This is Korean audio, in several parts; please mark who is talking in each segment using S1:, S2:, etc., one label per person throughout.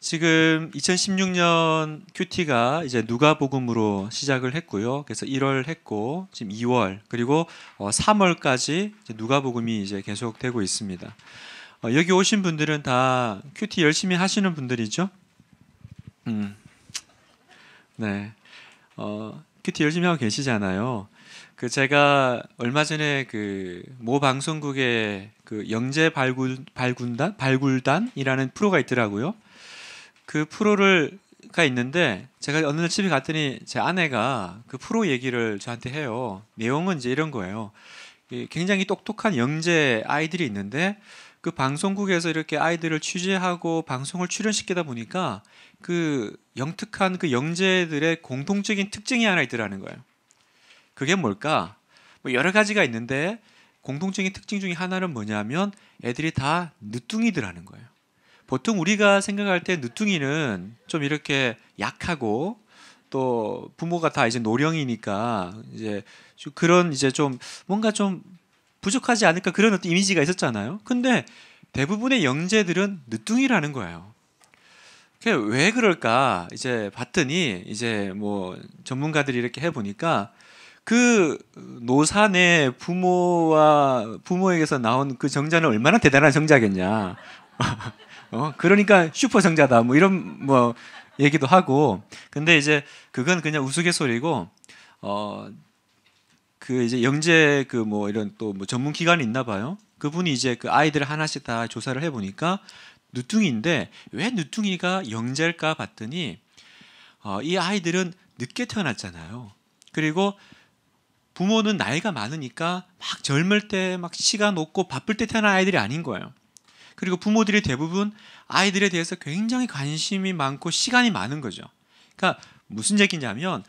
S1: 지금 2016년 큐티가 이제 누가복음으로 시작을 했고요. 그래서 1월 했고 지금 2월 그리고 3월까지 어, 누가복음이 이제 계속되고 있습니다. 어, 여기 오신 분들은 다 큐티 열심히 하시는 분들이죠. 음, 네, 어, 큐티 열심히 하고 계시잖아요. 그 제가 얼마 전에 그 모 방송국의 그 영재 발굴 발군단 발굴단이라는 프로가 있더라고요. 그 프로를가 있는데 제가 어느 날 집에 갔더니 제 아내가 그 프로 얘기를 저한테 해요. 내용은 이제 이런 거예요. 굉장히 똑똑한 영재 아이들이 있는데 그 방송국에서 이렇게 아이들을 취재하고 방송을 출연시키다 보니까 그 영특한 그 영재들의 공통적인 특징이 하나 있더라는 거예요. 그게 뭘까? 뭐 여러 가지가 있는데 공통적인 특징 중에 하나는 뭐냐면 애들이 다 늦둥이들하는 거예요. 보통 우리가 생각할 때 늦둥이는 좀 이렇게 약하고 또 부모가 다 이제 노령이니까 이제 그런 이제 좀 뭔가 좀 부족하지 않을까 그런 어떤 이미지가 있었잖아요. 근데 대부분의 영재들은 늦둥이라는 거예요. 그왜 그럴까 이제 봤더니 이제 뭐 전문가들이 이렇게 해보니까 그 노산의 부모와 부모에게서 나온 그 정자는 얼마나 대단한 정자겠냐. 어? 그러니까 슈퍼성자다. 뭐 이런 뭐 얘기도 하고. 근데 이제 그건 그냥 우스갯소리고 어, 그 이제 영재 그 뭐 이런 또뭐 전문 기관이 있나 봐요. 그분이 이제 그 아이들 하나씩 다 조사를 해 보니까 누뚱이인데 왜 누뚱이가 영재일까 봤더니 어, 이 아이들은 늦게 태어났잖아요. 그리고 부모는 나이가 많으니까 막 젊을 때 막 시간 없고 바쁠 때 태어난 아이들이 아닌 거예요. 그리고 부모들이 대부분 아이들에 대해서 굉장히 관심이 많고 시간이 많은 거죠. 그러니까 무슨 얘기냐면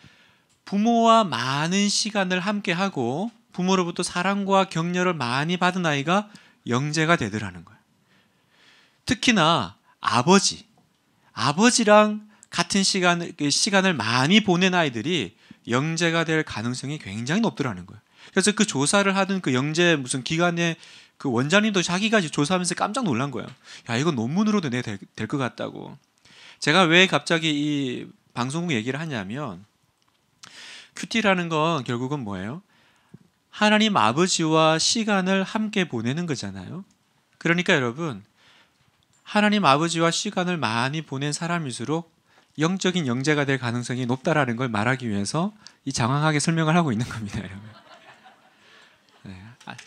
S1: 부모와 많은 시간을 함께 하고 부모로부터 사랑과 격려를 많이 받은 아이가 영재가 되더라는 거예요. 특히나 아버지, 아버지랑 같은 시간을, 그 시간을 많이 보낸 아이들이 영재가 될 가능성이 굉장히 높더라는 거예요. 그래서 그 조사를 하던 그 영재 무슨 기관의 그 원장님도 자기가 조사하면서 깜짝 놀란 거예요. 야 이건 논문으로도 내 될것 될 같다고. 제가 왜 갑자기 이 방송국 얘기를 하냐면 큐티라는 건 결국은 뭐예요? 하나님 아버지와 시간을 함께 보내는 거잖아요. 그러니까 여러분 하나님 아버지와 시간을 많이 보낸 사람일수록 영적인 영재가 될 가능성이 높다라는 걸 말하기 위해서 이 장황하게 설명을 하고 있는 겁니다, 여러분.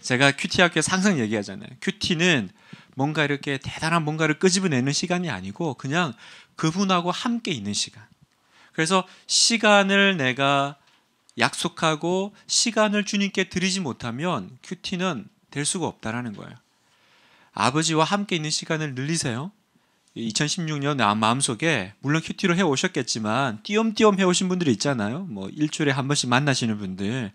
S1: 제가 큐티 학교에서 항상 얘기하잖아요. 큐티는 뭔가 이렇게 대단한 뭔가를 끄집어내는 시간이 아니고 그냥 그분하고 함께 있는 시간. 그래서 시간을 내가 약속하고 시간을 주님께 드리지 못하면 큐티는 될 수가 없다라는 거예요. 아버지와 함께 있는 시간을 늘리세요. 2016년 마음속에 물론 큐티로 해 오셨겠지만 띄엄띄엄 해 오신 분들이 있잖아요. 뭐 일주일에 한 번씩 만나시는 분들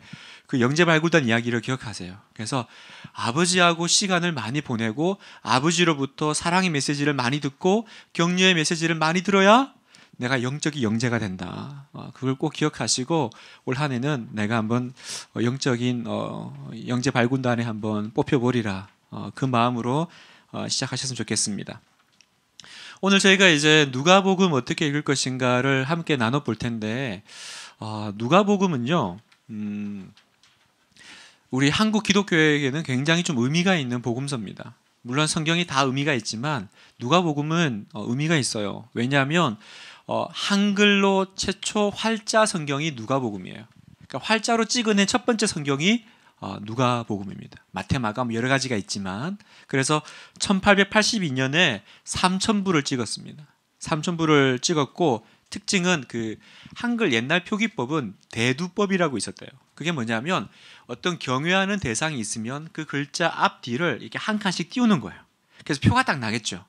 S1: 그 영재 발굴단 이야기를 기억하세요. 그래서 아버지하고 시간을 많이 보내고 아버지로부터 사랑의 메시지를 많이 듣고 격려의 메시지를 많이 들어야 내가 영적인 영재가 된다. 어, 그걸 꼭 기억하시고 올 한해는 내가 한번 어, 영적인 어, 영재 발굴단에 한번 뽑혀보리라 그 마음으로 시작하셨으면 좋겠습니다. 오늘 저희가 이제 누가복음 어떻게 읽을 것인가를 함께 나눠 볼 텐데 어, 누가복음은요. 음, 우리 한국 기독교에게는 굉장히 좀 의미가 있는 복음서입니다. 물론 성경이 다 의미가 있지만 누가복음은 어, 의미가 있어요. 왜냐하면 어, 한글로 최초 활자 성경이 누가복음이에요. 그러니까 활자로 찍어낸 첫 번째 성경이 어, 누가복음입니다. 마테마가 뭐 여러 가지가 있지만 그래서 1882년에 3천부를 찍었습니다. 3천부를 찍었고 특징은 그 한글 옛날 표기법은 대두법이라고 있었대요. 그게 뭐냐면 어떤 경외하는 대상이 있으면 그 글자 앞 뒤를 이렇게 한 칸씩 띄우는 거예요. 그래서 표가 딱 나겠죠.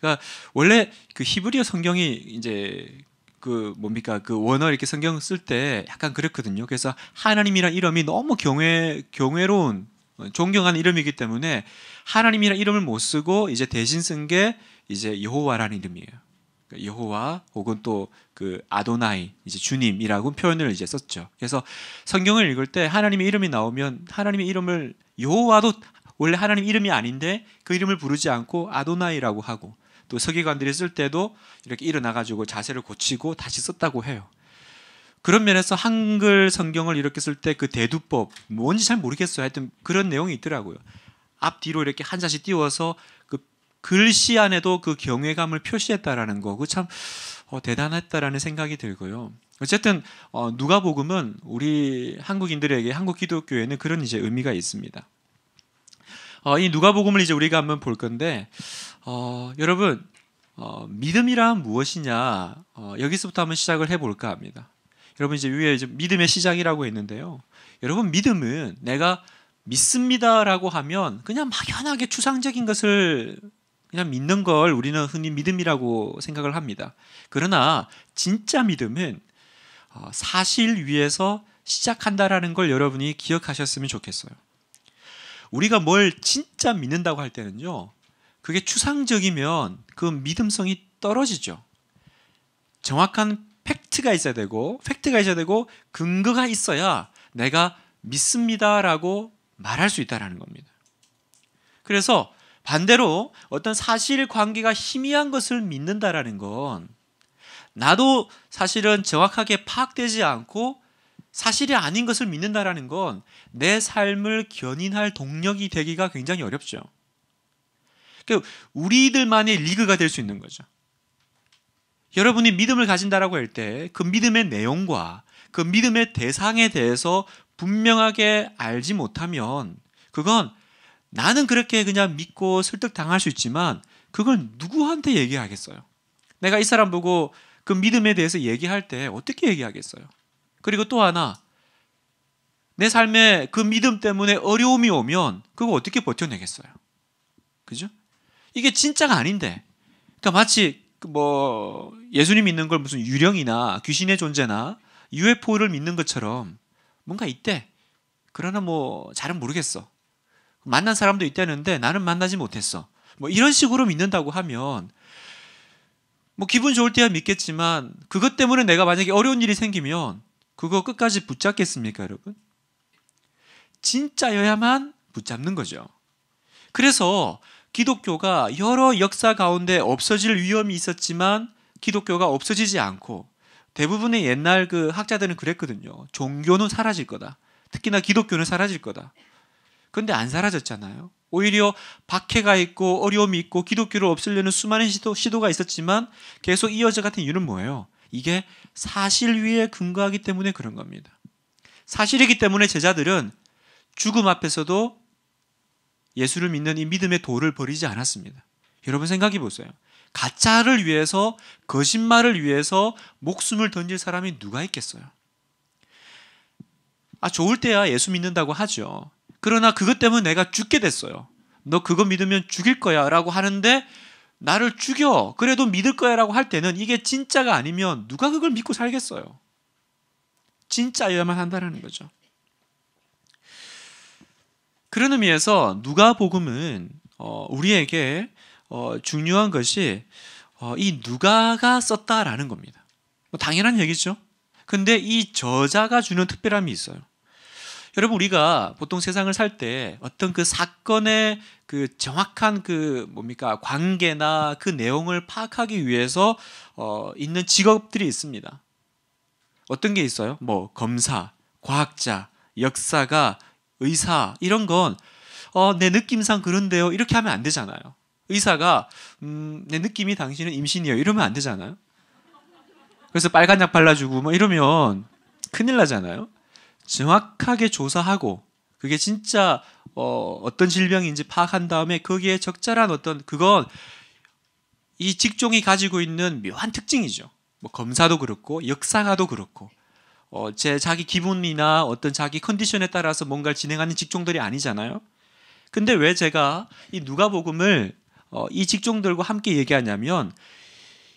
S1: 그러니까 원래 그 히브리어 성경이 이제 그 뭡니까 그 원어 이렇게 성경 쓸 때 약간 그랬거든요. 그래서 하나님이란 이름이 너무 경외 경외로운 존경하는 이름이기 때문에 하나님이란 이름을 못 쓰고 이제 대신 쓴 게 이제 여호와라는 이름이에요. 그러니까 여호와 혹은 또 그 아도나이 이제 주님이라고 표현을 이제 썼죠. 그래서 성경을 읽을 때 하나님의 이름이 나오면 하나님의 이름을 여호와도 원래 하나님 이름이 아닌데 그 이름을 부르지 않고 아도나이라고 하고 또 서기관들이 쓸 때도 이렇게 일어나 가지고 자세를 고치고 다시 썼다고 해요. 그런 면에서 한글 성경을 이렇게 쓸 때 그 대두법 뭔지 잘 모르겠어요. 하여튼 그런 내용이 있더라고요. 앞뒤로 이렇게 한자씩 띄워서 글씨 안에도 그 경외감을 표시했다라는 거고 참 어, 대단했다라는 생각이 들고요. 어쨌든 어, 누가복음은 우리 한국인들에게 한국 기독교에는 그런 이제 의미가 있습니다. 어, 이 누가복음을 이제 우리가 한번 볼 건데 어, 여러분 어, 믿음이란 무엇이냐 어, 여기서부터 한번 시작을 해볼까 합니다. 여러분 이제 위에 이제 믿음의 시작이라고 했는데요. 여러분 믿음은 내가 믿습니다라고 하면 그냥 막연하게 추상적인 것을 그냥 믿는 걸 우리는 흔히 믿음이라고 생각을 합니다. 그러나 진짜 믿음은 어, 사실 위에서 시작한다라는 걸 여러분이 기억하셨으면 좋겠어요. 우리가 뭘 진짜 믿는다고 할 때는요, 그게 추상적이면 그 믿음성이 떨어지죠. 정확한 팩트가 있어야 되고, 팩트가 있어야 되고, 근거가 있어야 내가 믿습니다라고 말할 수 있다라는 겁니다. 그래서 반대로 어떤 사실 관계가 희미한 것을 믿는다라는 건 나도 사실은 정확하게 파악되지 않고 사실이 아닌 것을 믿는다라는 건 내 삶을 견인할 동력이 되기가 굉장히 어렵죠. 그러니까 우리들만의 리그가 될 수 있는 거죠. 여러분이 믿음을 가진다라고 할 때 그 믿음의 내용과 그 믿음의 대상에 대해서 분명하게 알지 못하면 그건 나는 그렇게 그냥 믿고 설득당할 수 있지만 그걸 누구한테 얘기하겠어요? 내가 이 사람 보고 그 믿음에 대해서 얘기할 때 어떻게 얘기하겠어요? 그리고 또 하나 내 삶에 그 믿음 때문에 어려움이 오면 그거 어떻게 버텨내겠어요? 그죠? 이게 진짜가 아닌데 그러니까 마치 그 뭐 예수님 믿는 걸 무슨 유령이나 귀신의 존재나 UFO를 믿는 것처럼 뭔가 있대 그러나 뭐 잘은 모르겠어 만난 사람도 있다는데 나는 만나지 못했어. 뭐 이런 식으로 믿는다고 하면 뭐 기분 좋을 때야 믿겠지만 그것 때문에 내가 만약에 어려운 일이 생기면 그거 끝까지 붙잡겠습니까, 여러분? 진짜여야만 붙잡는 거죠. 그래서 기독교가 여러 역사 가운데 없어질 위험이 있었지만 기독교가 없어지지 않고 대부분의 옛날 그 학자들은 그랬거든요. 종교는 사라질 거다. 특히나 기독교는 사라질 거다. 근데 안 사라졌잖아요. 오히려 박해가 있고 어려움이 있고 기독교를 없애려는 수많은 시도, 시도가 있었지만 계속 이어져 같은 이유는 뭐예요? 이게 사실 위에 근거하기 때문에 그런 겁니다. 사실이기 때문에 제자들은 죽음 앞에서도 예수를 믿는 이 믿음의 도를 버리지 않았습니다. 여러분 생각해 보세요. 가짜를 위해서 거짓말을 위해서 목숨을 던질 사람이 누가 있겠어요? 아 좋을 때야 예수 믿는다고 하죠. 그러나 그것 때문에 내가 죽게 됐어요. 너 그거 믿으면 죽일 거야 라고 하는데 나를 죽여. 그래도 믿을 거야 라고 할 때는 이게 진짜가 아니면 누가 그걸 믿고 살겠어요. 진짜여야만 한다라는 거죠. 그런 의미에서 누가복음은 어, 우리에게 어, 중요한 것이 어, 이 누가가 썼다라는 겁니다. 뭐 당연한 얘기죠. 근데 이 저자가 주는 특별함이 있어요. 여러분 우리가 보통 세상을 살 때 어떤 그 사건의 그 정확한 그 뭡니까 관계나 그 내용을 파악하기 위해서 어, 있는 직업들이 있습니다. 어떤 게 있어요? 뭐 검사, 과학자, 역사가, 의사 이런 건내 어, 느낌상 그런데요. 이렇게 하면 안 되잖아요. 의사가 음, 내 느낌이 당신은 임신이에요. 이러면 안 되잖아요. 그래서 빨간 약 발라주고 뭐 이러면 큰일 나잖아요. 정확하게 조사하고 그게 진짜 어, 어떤 질병인지 파악한 다음에 거기에 적절한 어떤 그건 이 직종이 가지고 있는 묘한 특징이죠. 뭐 검사도 그렇고 역사가도 그렇고 어, 제 자기 기분이나 어떤 자기 컨디션에 따라서 뭔가를 진행하는 직종들이 아니잖아요. 근데 왜 제가 이 누가복음을 어, 이 직종들과 함께 얘기하냐면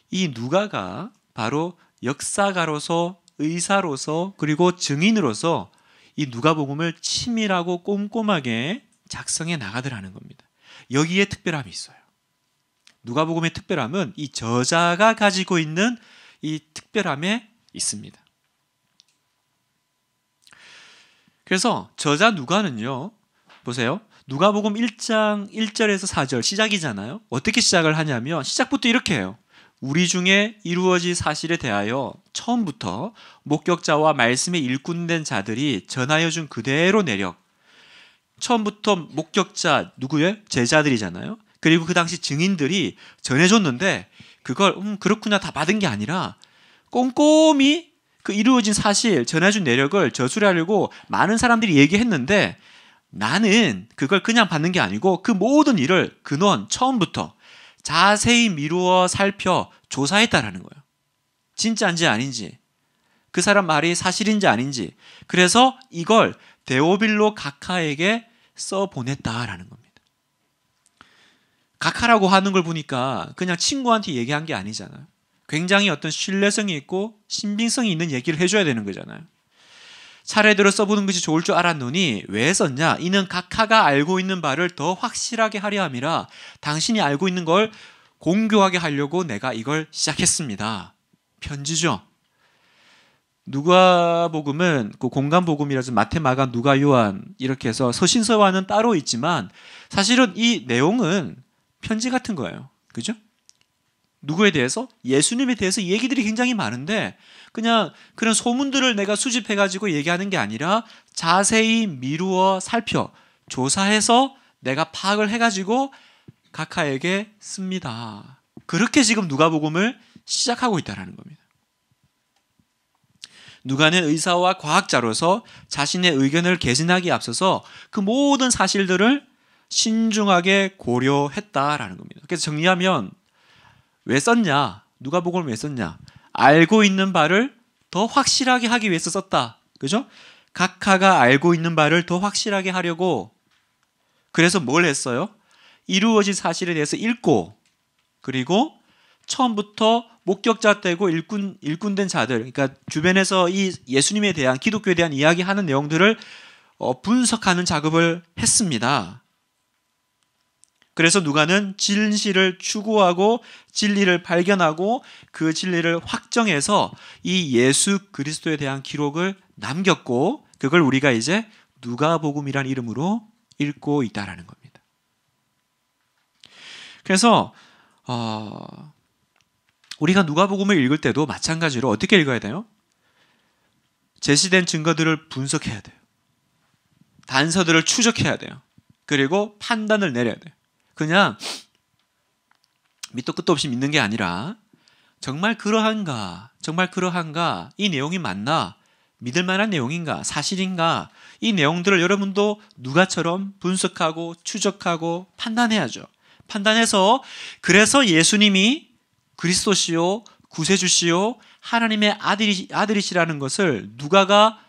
S1: 이 누가가 바로 역사가로서 의사로서 그리고 증인으로서 이 누가복음을 치밀하고 꼼꼼하게 작성해 나가더라는 겁니다. 여기에 특별함이 있어요. 누가복음의 특별함은 이 저자가 가지고 있는 이 특별함에 있습니다. 그래서 저자 누가는요. 보세요. 누가복음 1장 1절에서 4절 시작이잖아요. 어떻게 시작을 하냐면 시작부터 이렇게 해요. 우리 중에 이루어진 사실에 대하여 처음부터 목격자와 말씀에 일꾼된 자들이 전하여 준 그대로 내력 처음부터 목격자 누구예요? 제자들이잖아요. 그리고 그 당시 증인들이 전해줬는데 그걸 음 그렇구나 다 받은 게 아니라 꼼꼼히 그 이루어진 사실 전해준 내력을 저술하려고 많은 사람들이 얘기했는데 나는 그걸 그냥 받는 게 아니고 그 모든 일을 근원 처음부터 자세히 미루어 살펴 조사했다라는 거예요. 진짜인지 아닌지, 그 사람 말이 사실인지 아닌지. 그래서 이걸 데오빌로 가카에게 써 보냈다라는 겁니다. 가카라고 하는 걸 보니까 그냥 친구한테 얘기한 게 아니잖아요. 굉장히 어떤 신뢰성이 있고 신빙성이 있는 얘기를 해줘야 되는 거잖아요. 차례대로 써보는 것이 좋을 줄 알았노니 왜 썼냐? 이는 각하가 알고 있는 바를 더 확실하게 하려 함이라 당신이 알고 있는 걸 공교하게 하려고 내가 이걸 시작했습니다. 편지죠. 누가복음은 그 공간복음이라서 마테마가 누가 요한 이렇게 해서 서신서와는 따로 있지만 사실은 이 내용은 편지 같은 거예요. 그죠? 누구에 대해서? 예수님에 대해서 얘기들이 굉장히 많은데 그냥 그런 소문들을 내가 수집해 가지고 얘기하는 게 아니라 자세히 미루어 살펴 조사해서 내가 파악을 해 가지고 각하에게 씁니다. 그렇게 지금 누가복음을 시작하고 있다라는 겁니다. 누가는 의사와 과학자로서 자신의 의견을 개진하기 앞서서 그 모든 사실들을 신중하게 고려했다라는 겁니다. 그래서 정리하면 왜 썼냐? 누가복음을 왜 썼냐? 알고 있는 바를 더 확실하게 하기 위해서 썼다. 그죠? 각하가 알고 있는 바를 더 확실하게 하려고 그래서 뭘 했어요? 이루어진 사실에 대해서 읽고 그리고 처음부터 목격자 되고 일꾼 일꾼된 자들 그러니까 주변에서 이 예수님에 대한 기독교에 대한 이야기하는 내용들을 어, 분석하는 작업을 했습니다. 그래서 누가는 진실을 추구하고 진리를 발견하고 그 진리를 확정해서 이 예수 그리스도에 대한 기록을 남겼고 그걸 우리가 이제 누가복음이란 이름으로 읽고 있다라는 겁니다. 그래서 어, 우리가 누가복음을 읽을 때도 마찬가지로 어떻게 읽어야 돼요? 제시된 증거들을 분석해야 돼요. 단서들을 추적해야 돼요. 그리고 판단을 내려야 돼요. 그냥 밑도 끝도 없이 믿는 게 아니라 정말 그러한가? 정말 그러한가? 이 내용이 맞나? 믿을 만한 내용인가? 사실인가? 이 내용들을 여러분도 누가처럼 분석하고 추적하고 판단해야죠. 판단해서 그래서 예수님이 그리스도시요 구세주시요 하나님의 아들이, 아들이시라는 것을 누가가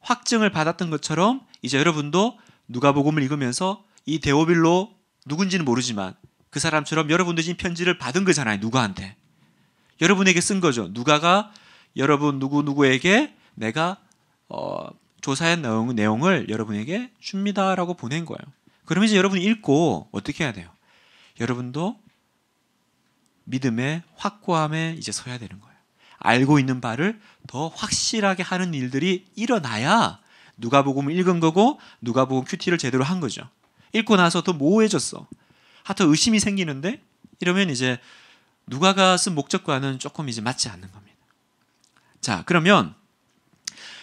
S1: 확증을 받았던 것처럼 이제 여러분도 누가복음을 읽으면서 이대오빌로 누군지는 모르지만 그 사람처럼 여러분들 지금 편지를 받은 거잖아요. 그 누가한테. 여러분에게 쓴 거죠. 누가가 여러분 누구누구에게 내가 어, 조사한 내용, 내용을 여러분에게 줍니다라고 보낸 거예요. 그러 이제 여러분 읽고 어떻게 해야 돼요? 여러분도 믿음의 확고함에 이제 서야 되는 거예요. 알고 있는 바를 더 확실하게 하는 일들이 일어나야 누가복음 읽은 거고 누가복음 큐티를 제대로 한 거죠. 읽고 나서 더 모호해졌어. 하여튼 아, 의심이 생기는데 이러면 이제 누가가 쓴 목적과는 조금 이제 맞지 않는 겁니다. 자, 그러면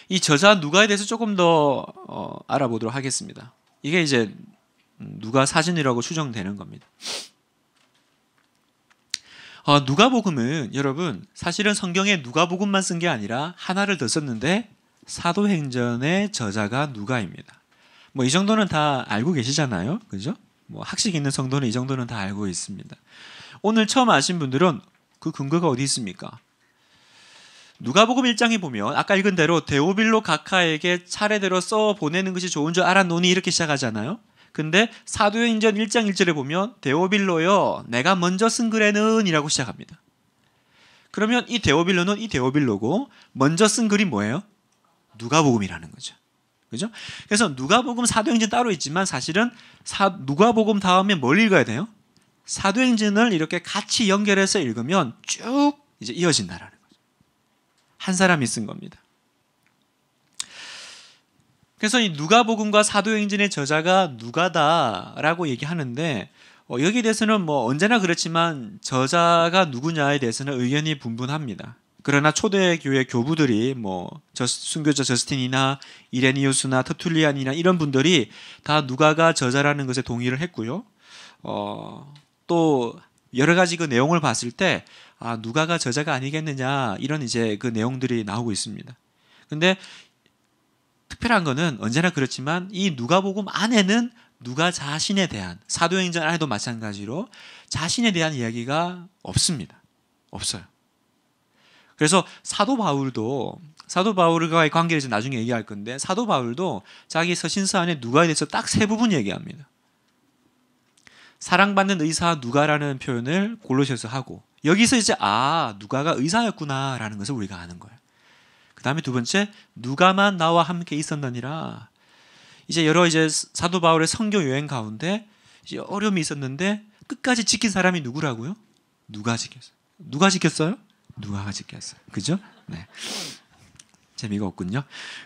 S1: 이 저자 누가에 대해서 조금 더 어, 알아보도록 하겠습니다. 이게 이제 누가 사진이라고 추정되는 겁니다. 어, 누가복음은 여러분 사실은 성경에 누가복음만 쓴 게 아니라 하나를 더 썼는데 사도행전의 저자가 누가입니다. 뭐이 정도는 다 알고 계시잖아요. 그죠? 뭐 학식 있는 성도는 이 정도는 다 알고 있습니다. 오늘 처음 아신 분들은 그 근거가 어디 있습니까? 누가복음 1장에 보면 아까 읽은 대로 데오빌로 각하에게 차례대로 써 보내는 것이 좋은 줄 알아노니 이렇게 시작하잖아요. 근데 사도행전 1장 1절에 보면 데오빌로여 내가 먼저 쓴 글에는이라고 시작합니다. 그러면 이 데오빌로는 이 데오빌로고 먼저 쓴 글이 뭐예요? 누가복음이라는 거죠. 그죠? 그래서 누가복음 사도행전 따로 있지만 사실은 사, 누가복음 다음에 뭘 읽어야 돼요? 사도행전을 이렇게 같이 연결해서 읽으면 쭉 이제 이어진다라는 거죠. 한 사람이 쓴 겁니다. 그래서 이 누가복음과 사도행전의 저자가 누가다라고 얘기하는데 어, 여기에 대해서는 뭐 언제나 그렇지만 저자가 누구냐에 대해서는 의견이 분분합니다. 그러나 초대교회 교부들이 뭐 순교자 저스틴이나 이레니우스나 터툴리안이나 이런 분들이 다 누가가 저자라는 것에 동의를 했고요. 어, 또 여러 가지 그 내용을 봤을 때 아, 누가가 저자가 아니겠느냐 이런 이제 그 내용들이 나오고 있습니다. 근데 특별한 거는 언제나 그렇지만 이 누가복음 안에는 누가 자신에 대한 사도행전 안에도 마찬가지로 자신에 대한 이야기가 없습니다. 없어요. 그래서 사도 바울도 사도 바울과의 관계를 이제 나중에 얘기할 건데 사도 바울도 자기 서신서 안에 누가에 대해서 딱 세 부분 얘기합니다. 사랑받는 의사 누가라는 표현을 골로새서 하고 여기서 이제 아 누가가 의사였구나라는 것을 우리가 아는 거예요. 그 다음에 두 번째 누가만 나와 함께 있었느니라 이제 여러 이제 사도 바울의 성교 여행 가운데 이제 어려움이 있었는데 끝까지 지킨 사람이 누구라고요? 누가 지켰어요? 누가 지켰어요? 누가가 지켰어요. 그죠? 네. 재미가 없군요.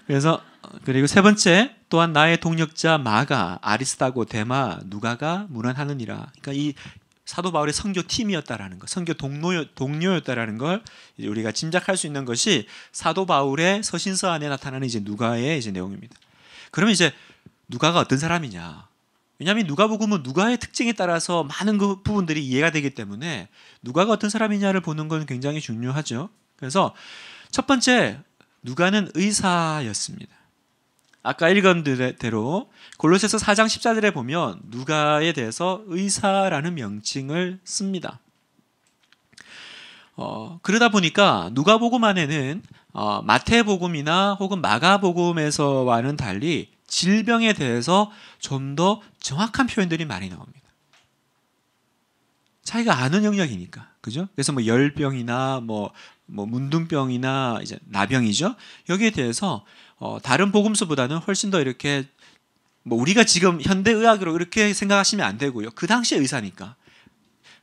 S1: 그래서 그리고 세 번째 또한 나의 동력자 마가 아리스타고 대마 누가가 문안하느니라. 그러니까 이 사도 바울의 선교 팀이었다라는 것, 선교 동료 동료였다라는 걸 우리가 짐작할 수 있는 것이 사도 바울의 서신서 안에 나타나는 이제 누가의 이제 내용입니다. 그러면 이제 누가가 어떤 사람이냐? 왜냐하면 누가복음은 누가의 특징에 따라서 많은 그 부분들이 이해가 되기 때문에 누가가 어떤 사람이냐를 보는 건 굉장히 중요하죠. 그래서 첫 번째 누가는 의사였습니다. 아까 읽은 대로 골로새서 4장 14절에 보면 누가에 대해서 의사라는 명칭을 씁니다. 어, 그러다 보니까 누가복음 안에는 어, 마태복음이나 혹은 마가복음에서와는 달리 질병에 대해서 좀 더 정확한 표현들이 많이 나옵니다. 자기가 아는 영역이니까. 그죠? 그래서 뭐 열병이나 뭐, 뭐 문둥병이나 이제 나병이죠. 여기에 대해서 어, 다른 보금서보다는 훨씬 더 이렇게 뭐 우리가 지금 현대 의학으로 이렇게 생각하시면 안 되고요. 그 당시의 의사니까.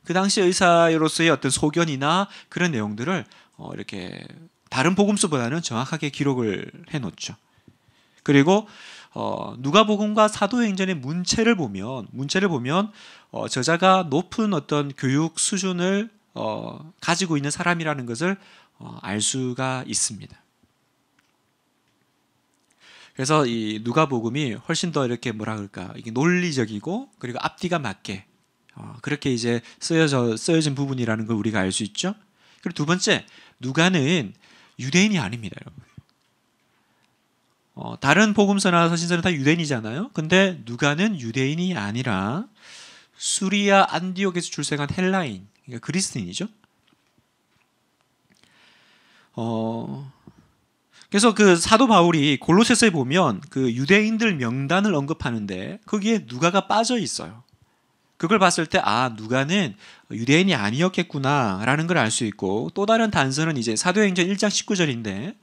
S1: 그 당시 의사로서의 어떤 소견이나 그런 내용들을 어, 이렇게 다른 보금서보다는 정확하게 기록을 해 놓죠. 그리고 어, 누가복음과 사도행전의 문체를 보면 문체를 보면 어, 저자가 높은 어떤 교육 수준을 어, 가지고 있는 사람이라는 것을 어, 알 수가 있습니다. 그래서 이 누가복음이 훨씬 더 이렇게 뭐라 그럴까 이게 논리적이고 그리고 앞뒤가 맞게 어, 그렇게 이제 쓰여져 쓰여진 부분이라는 걸 우리가 알 수 있죠. 그리고 두 번째 누가는 유대인이 아닙니다, 여러분. 어, 다른 복음서나 서신서는 다 유대인이잖아요. 근데 누가는 유대인이 아니라 수리아 안디옥에서 출생한 헬라인, 그러니까 그리스인이죠. 어, 그래서 그 사도 바울이 골로새서에 보면 그 유대인들 명단을 언급하는데 거기에 누가가 빠져 있어요. 그걸 봤을 때아 누가는 유대인이 아니었겠구나라는 걸 알 수 있고 또 다른 단서는 이제 사도행전 1장 19절인데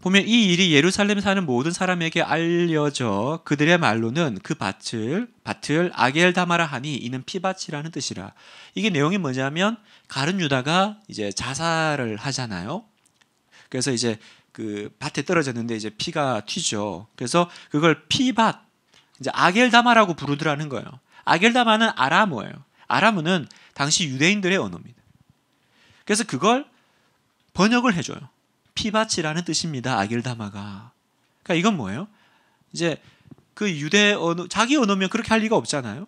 S1: 보면 이 일이 예루살렘 사는 모든 사람에게 알려져 그들의 말로는 그 밭을 밭을 아겔 다마라 하니 이는 피밭이라는 뜻이라. 이게 내용이 뭐냐면 가른 유다가 이제 자살을 하잖아요. 그래서 이제 그 밭에 떨어졌는데 이제 피가 튀죠. 그래서 그걸 피밭 이제 아겔 다마라고 부르더라는 거예요. 아겔 다마는 아람어예요. 아람어는 당시 유대인들의 언어입니다. 그래서 그걸 번역을 해줘요. 피밭이라는 뜻입니다. 아길다마가. 그러니까 이건 뭐예요? 이제 그 유대 언어 자기 언어면 그렇게 할 리가 없잖아요.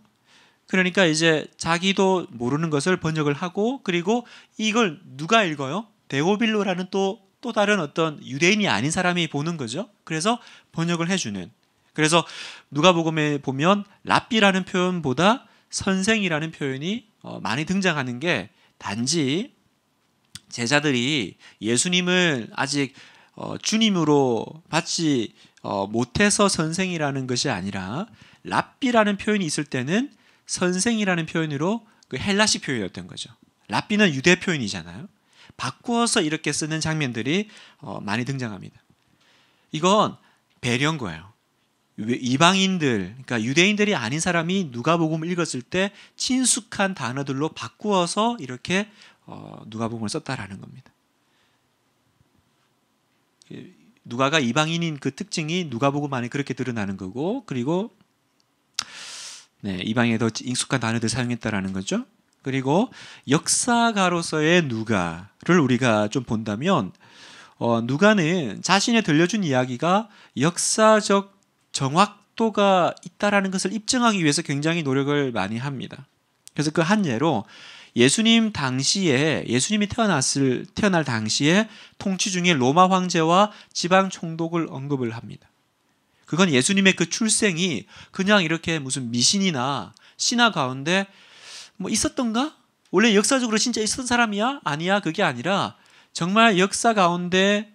S1: 그러니까 이제 자기도 모르는 것을 번역을 하고 그리고 이걸 누가 읽어요? 데오빌로라는 또 또 다른 어떤 유대인이 아닌 사람이 보는 거죠. 그래서 번역을 해주는. 그래서 누가보음에 보면 라삐라는 표현보다 선생이라는 표현이 어, 많이 등장하는 게 단지 제자들이 예수님을 아직 어, 주님으로 받지 어, 못해서 선생이라는 것이 아니라 랍비라는 표현이 있을 때는 선생이라는 표현으로 그 헬라식 표현이었던 거죠. 랍비는 유대 표현이잖아요. 바꾸어서 이렇게 쓰는 장면들이 어, 많이 등장합니다. 이건 배려인 거예요. 이방인들, 그러니까 유대인들이 아닌 사람이 누가복음을 읽었을 때 친숙한 단어들로 바꾸어서 이렇게 어, 누가복음을 썼다라는 겁니다. 예, 누가가 이방인인 그 특징이 누가복음 안에 그렇게 드러나는 거고 그리고 네, 이방에 더 익숙한 단어들 사용했다라는 거죠. 그리고 역사가로서의 누가를 우리가 좀 본다면 어, 누가는 자신의 들려준 이야기가 역사적 정확도가 있다라는 것을 입증하기 위해서 굉장히 노력을 많이 합니다. 그래서 그 한 예로 예수님 당시에 예수님이 태어났을 태어날 당시에 통치 중에 로마 황제와 지방 총독을 언급을 합니다. 그건 예수님의 그 출생이 그냥 이렇게 무슨 미신이나 신화 가운데 뭐 있었던가? 원래 역사적으로 진짜 있었던 사람이야? 아니야. 그게 아니라 정말 역사 가운데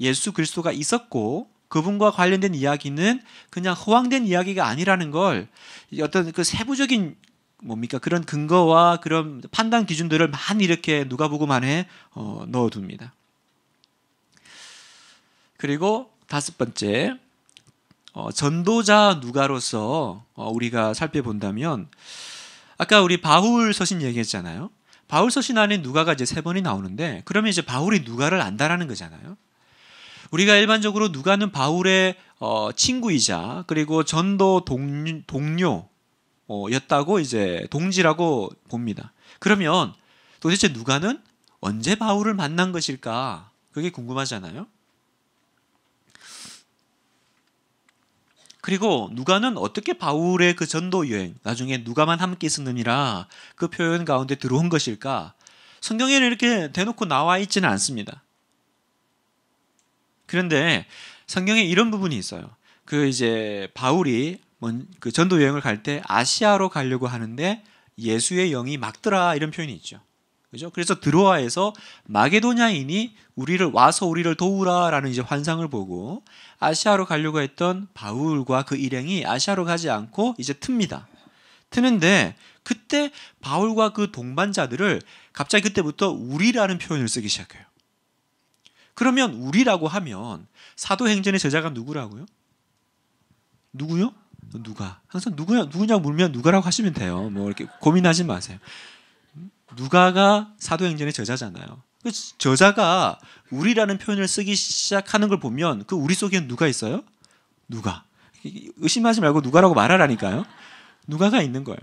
S1: 예수 그리스도가 있었고 그분과 관련된 이야기는 그냥 허황된 이야기가 아니라는 걸 어떤 그 세부적인 뭡니까 그런 근거와 그런 판단 기준들을 많이 이렇게 누가 보고만해 어, 넣어둡니다. 그리고 다섯 번째 어, 전도자 누가로서 어, 우리가 살펴본다면 아까 우리 바울 서신 얘기했잖아요. 바울 서신 안에 누가가 이제 세 번이 나오는데 그러면 이제 바울이 누가를 안다라는 거잖아요. 우리가 일반적으로 누가는 바울의 어, 친구이자 그리고 전도 동 동료 어, 였다고 이제 동지라고 봅니다. 그러면 도대체 누가는 언제 바울을 만난 것일까? 그게 궁금하잖아요. 그리고 누가는 어떻게 바울의 그 전도 여행, 나중에 누가만 함께 있었느니라 그 표현 가운데 들어온 것일까? 성경에는 이렇게 대놓고 나와 있지는 않습니다. 그런데 성경에 이런 부분이 있어요. 그 이제 바울이 그 전도 여행을 갈 때 아시아로 가려고 하는데 예수의 영이 막더라 이런 표현이 있죠. 그죠? 그래서 드로아에서 마게도냐인이 우리를 와서 우리를 도우라라는 이제 환상을 보고 아시아로 가려고 했던 바울과 그 일행이 아시아로 가지 않고 이제 틉니다. 트는데 그때 바울과 그 동반자들을 갑자기 그때부터 우리라는 표현을 쓰기 시작해요. 그러면 우리라고 하면 사도행전의 제자가 누구라고요? 누구요? 누가 항상 누구냐 누구냐 물면 누가라고 하시면 돼요. 뭐 이렇게 고민하지 마세요. 누가가 사도행전의 저자잖아요. 그 저자가 우리라는 표현을 쓰기 시작하는 걸 보면 그 우리 속에는 누가 있어요? 누가 의심하지 말고 누가라고 말하라니까요. 누가가 있는 거예요.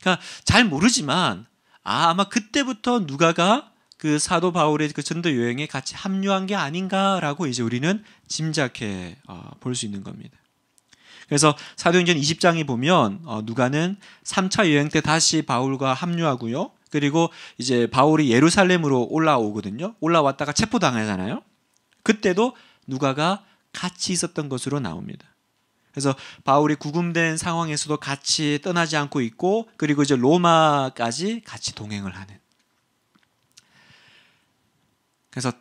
S1: 그러니까 잘 모르지만 아, 아마 그때부터 누가가 그 사도 바울의 그 전도 여행에 같이 합류한 게 아닌가라고 이제 우리는 짐작해 어, 볼수 있는 겁니다. 그래서 사도행전 20장에 보면 어, 누가는 3차 여행 때 다시 바울과 합류하고요. 그리고 이제 바울이 예루살렘으로 올라오거든요. 올라왔다가 체포당하잖아요. 그때도 누가가 같이 있었던 것으로 나옵니다. 그래서 바울이 구금된 상황에서도 같이 떠나지 않고 있고 그리고 이제 로마까지 같이 동행을 하는. 그래서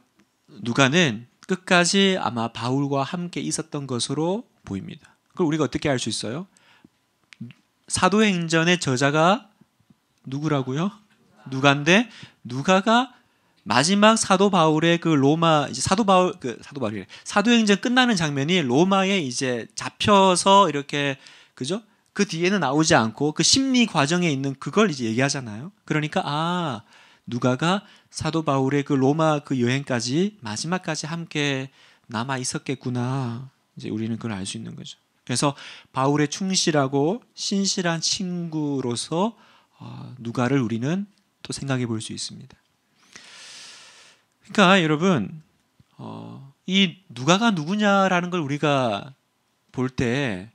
S1: 누가는 끝까지 아마 바울과 함께 있었던 것으로 보입니다. 그걸 우리가 어떻게 알 수 있어요? 사도행전의 저자가 누구라고요? 누가인데 누가가 마지막 사도 바울의 그 로마 이제 사도 바울 그 사도 바울이 사도행전 끝나는 장면이 로마에 이제 잡혀서 이렇게 그죠? 그 뒤에는 나오지 않고 그 심리 과정에 있는 그걸 이제 얘기하잖아요. 그러니까 아 누가가 사도 바울의 그 로마 그 여행까지 마지막까지 함께 남아 있었겠구나. 이제 우리는 그걸 알 수 있는 거죠. 그래서 바울의 충실하고 신실한 친구로서 어, 누가를 우리는 또 생각해 볼 수 있습니다. 그러니까 여러분 어, 이 누가가 누구냐라는 걸 우리가 볼때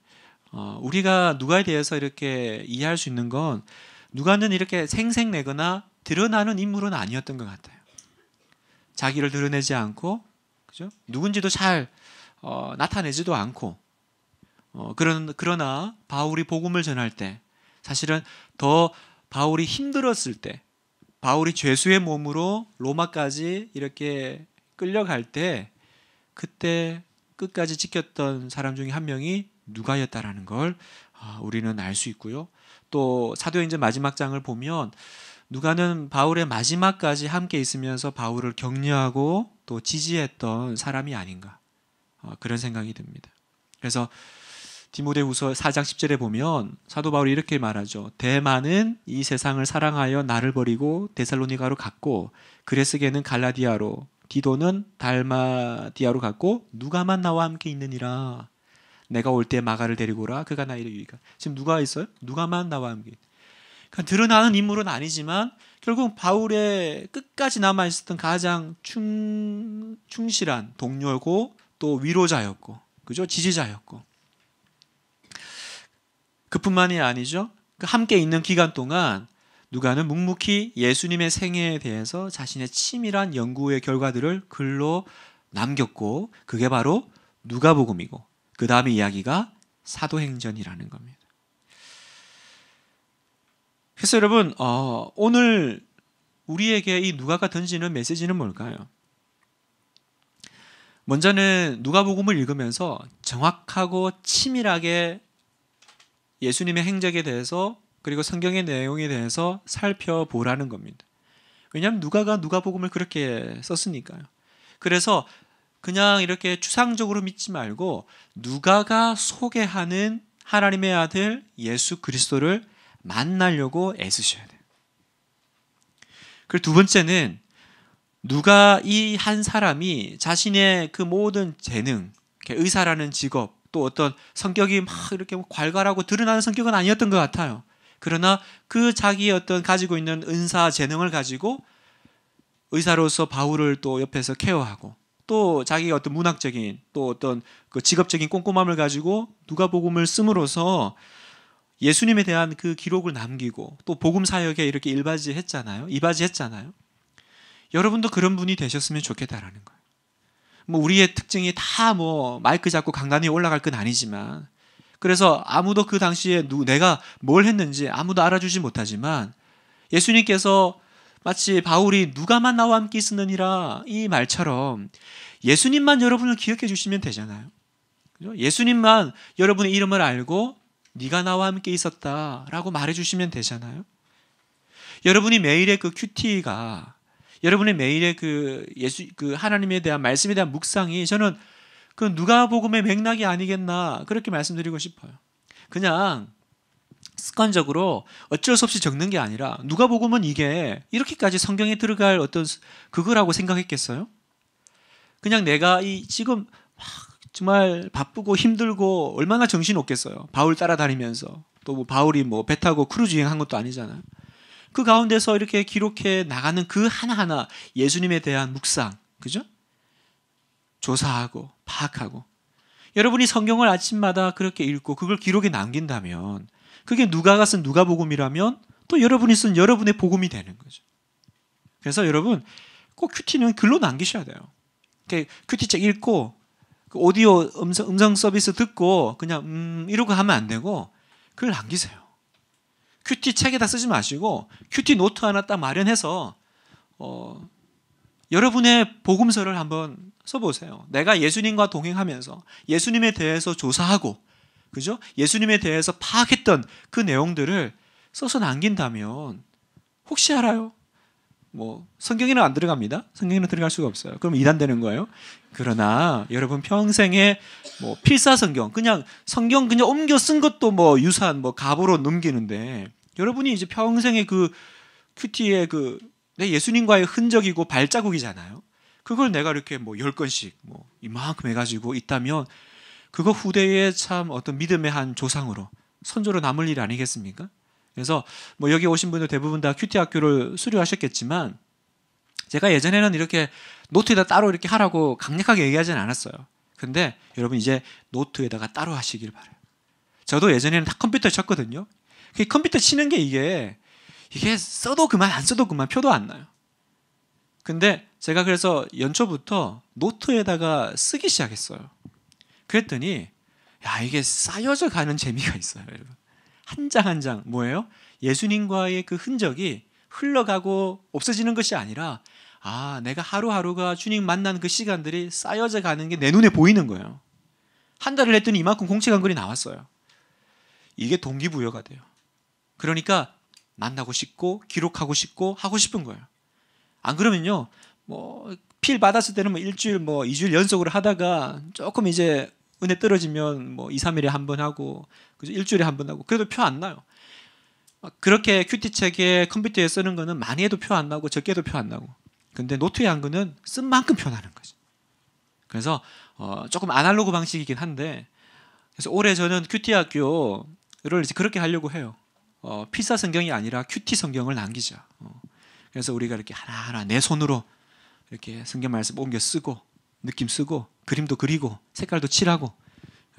S1: 어, 우리가 누가에 대해서 이렇게 이해할 수 있는 건 누가는 이렇게 생생내거나 드러나는 인물은 아니었던 것 같아요. 자기를 드러내지 않고 그죠? 누군지도 잘 어, 나타내지도 않고 어, 그런, 그러나 바울이 복음을 전할 때 사실은 더 바울이 힘들었을 때 바울이 죄수의 몸으로 로마까지 이렇게 끌려갈 때 그때 끝까지 지켰던 사람 중에 한 명이 누가였다라는 걸 아, 우리는 알 수 있고요. 또 사도행전 마지막 장을 보면 누가는 바울의 마지막까지 함께 있으면서 바울을 격려하고 또 지지했던 사람이 아닌가 아, 그런 생각이 듭니다. 그래서 디모데후서 4장 10절에 보면 사도 바울이 이렇게 말하죠. 대만은 이 세상을 사랑하여 나를 버리고 데살로니가로 갔고 그레스게는 갈라디아로 디도는 달마디아로 갔고 누가만 나와 함께 있느니라. 내가 올때 마가를 데리고라 그가 나의 유익한. 지금 누가 있어요? 누가만 나와 함께. 그러니까 드러나는 인물은 아니지만 결국 바울의 끝까지 남아 있었던 가장 충, 충실한 동료고 또 위로자였고 그죠? 지지자였고 그뿐만이 아니죠. 그러니까 함께 있는 기간 동안 누가는 묵묵히 예수님의 생애에 대해서 자신의 치밀한 연구의 결과들을 글로 남겼고 그게 바로 누가복음이고 그 다음에 이야기가 사도행전이라는 겁니다. 그래서 여러분 어, 오늘 우리에게 이 누가가 던지는 메시지는 뭘까요? 먼저는 누가복음을 읽으면서 정확하고 치밀하게 예수님의 행적에 대해서 그리고 성경의 내용에 대해서 살펴보라는 겁니다. 왜냐하면 누가가 누가복음을 그렇게 썼으니까요. 그래서 그냥 이렇게 추상적으로 믿지 말고 누가가 소개하는 하나님의 아들 예수 그리스도를 만나려고 애쓰셔야 돼요. 그리고 두 번째는 누가 이 한 사람이 자신의 그 모든 재능, 의사라는 직업, 또 어떤 성격이 막 이렇게 뭐 괄괄하고 드러나는 성격은 아니었던 것 같아요. 그러나 그 자기의 어떤 가지고 있는 은사 재능을 가지고 의사로서 바울을 또 옆에서 케어하고 또 자기가 어떤 문학적인 또 어떤 그 직업적인 꼼꼼함을 가지고 누가복음을 씀으로써 예수님에 대한 그 기록을 남기고 또 복음 사역에 이렇게 일바지했잖아요. 이바지했잖아요. 여러분도 그런 분이 되셨으면 좋겠다라는 거예요. 뭐 우리의 특징이 다 뭐 마이크 잡고 강단 위에 올라갈 건 아니지만 그래서 아무도 그 당시에 누, 내가 뭘 했는지 아무도 알아주지 못하지만 예수님께서 마치 바울이 누가만 나와 함께 있었느니라이 말처럼 예수님만 여러분을 기억해 주시면 되잖아요. 그죠? 예수님만 여러분의 이름을 알고 네가 나와 함께 있었다라고 말해 주시면 되잖아요. 여러분이 매일의 그 큐티가 여러분의 매일의 그 예수 그 하나님에 대한 말씀에 대한 묵상이 저는 그 누가복음의 맥락이 아니겠나 그렇게 말씀드리고 싶어요. 그냥 습관적으로 어쩔 수 없이 적는 게 아니라 누가복음은 이게 이렇게까지 성경에 들어갈 어떤 그거라고 생각했겠어요? 그냥 내가 이 지금 막 정말 바쁘고 힘들고 얼마나 정신 없겠어요. 바울 따라다니면서 또뭐 바울이 뭐 배 타고 크루즈행 여한 것도 아니잖아요. 그 가운데서 이렇게 기록해 나가는 그 하나하나 예수님에 대한 묵상, 그죠? 조사하고 파악하고 여러분이 성경을 아침마다 그렇게 읽고 그걸 기록에 남긴다면 그게 누가가 쓴 누가복음이라면 또 여러분이 쓴 여러분의 복음이 되는 거죠. 그래서 여러분 꼭 큐티는 글로 남기셔야 돼요. 큐티 책 읽고 그 오디오 음성, 음성 서비스 듣고 그냥 음 이러고 하면 안 되고 글 남기세요. 큐티 책에다 쓰지 마시고 큐티 노트 하나 딱 마련해서 어, 여러분의 복음서를 한번 써보세요. 내가 예수님과 동행하면서 예수님에 대해서 조사하고 그죠? 예수님에 대해서 파악했던 그 내용들을 써서 남긴다면 혹시 알아요? 뭐 성경에는 안 들어갑니다. 성경에는 들어갈 수가 없어요. 그럼 이단되는 거예요. 그러나 여러분 평생에 뭐 필사 성경 그냥 성경 그냥 옮겨 쓴 것도 뭐 유사한 뭐 갑으로 넘기는데 여러분이 이제 평생의 그 큐티의 그내 예수님과의 흔적이고 발자국이잖아요. 그걸 내가 이렇게 뭐열 건씩 뭐 이만큼 해가지고 있다면 그거 후대에 참 어떤 믿음의 한 조상으로 선조로 남을 일 아니겠습니까? 그래서 뭐 여기 오신 분들 대부분 다 큐티 학교를 수료하셨겠지만 제가 예전에는 이렇게 노트에다 따로 이렇게 하라고 강력하게 얘기하지는 않았어요. 근데 여러분 이제 노트에다가 따로 하시길 바래요. 저도 예전에는 다 컴퓨터 쳤거든요. 그 컴퓨터 치는 게 이게 이게 써도 그만 안 써도 그만 표도 안 나요. 근데 제가 그래서 연초부터 노트에다가 쓰기 시작했어요. 그랬더니 야 이게 쌓여져 가는 재미가 있어요, 여러분. 한 장 한 장 뭐예요? 예수님과의 그 흔적이 흘러가고 없어지는 것이 아니라 아, 내가 하루하루가 주님 만난 그 시간들이 쌓여져 가는 게 내 눈에 보이는 거예요. 한 달을 했더니 이만큼 공채 간글이 나왔어요. 이게 동기부여가 돼요. 그러니까 만나고 싶고 기록하고 싶고 하고 싶은 거예요. 안 그러면요, 뭐 필 받았을 때는 뭐 일주일 뭐 이주일 연속으로 하다가 조금 이제 은혜 떨어지면 뭐 2, 3일에 한 번 하고 그죠? 일주일에 한 번 하고 그래도 표 안 나요. 그렇게 큐티 책에 컴퓨터에 쓰는 거는 많이 해도 표 안 나고 적게 해도 표 안 나고 근데 노트 양근은 쓴 만큼 표현하는 거죠. 그래서 어, 조금 아날로그 방식이긴 한데 그래서 올해 저는 큐티 학교를 이제 그렇게 하려고 해요. 어, 피사 성경이 아니라 큐티 성경을 남기자. 어, 그래서 우리가 이렇게 하나하나 내 손으로 이렇게 성경 말씀 옮겨 쓰고 느낌 쓰고 그림도 그리고 색깔도 칠하고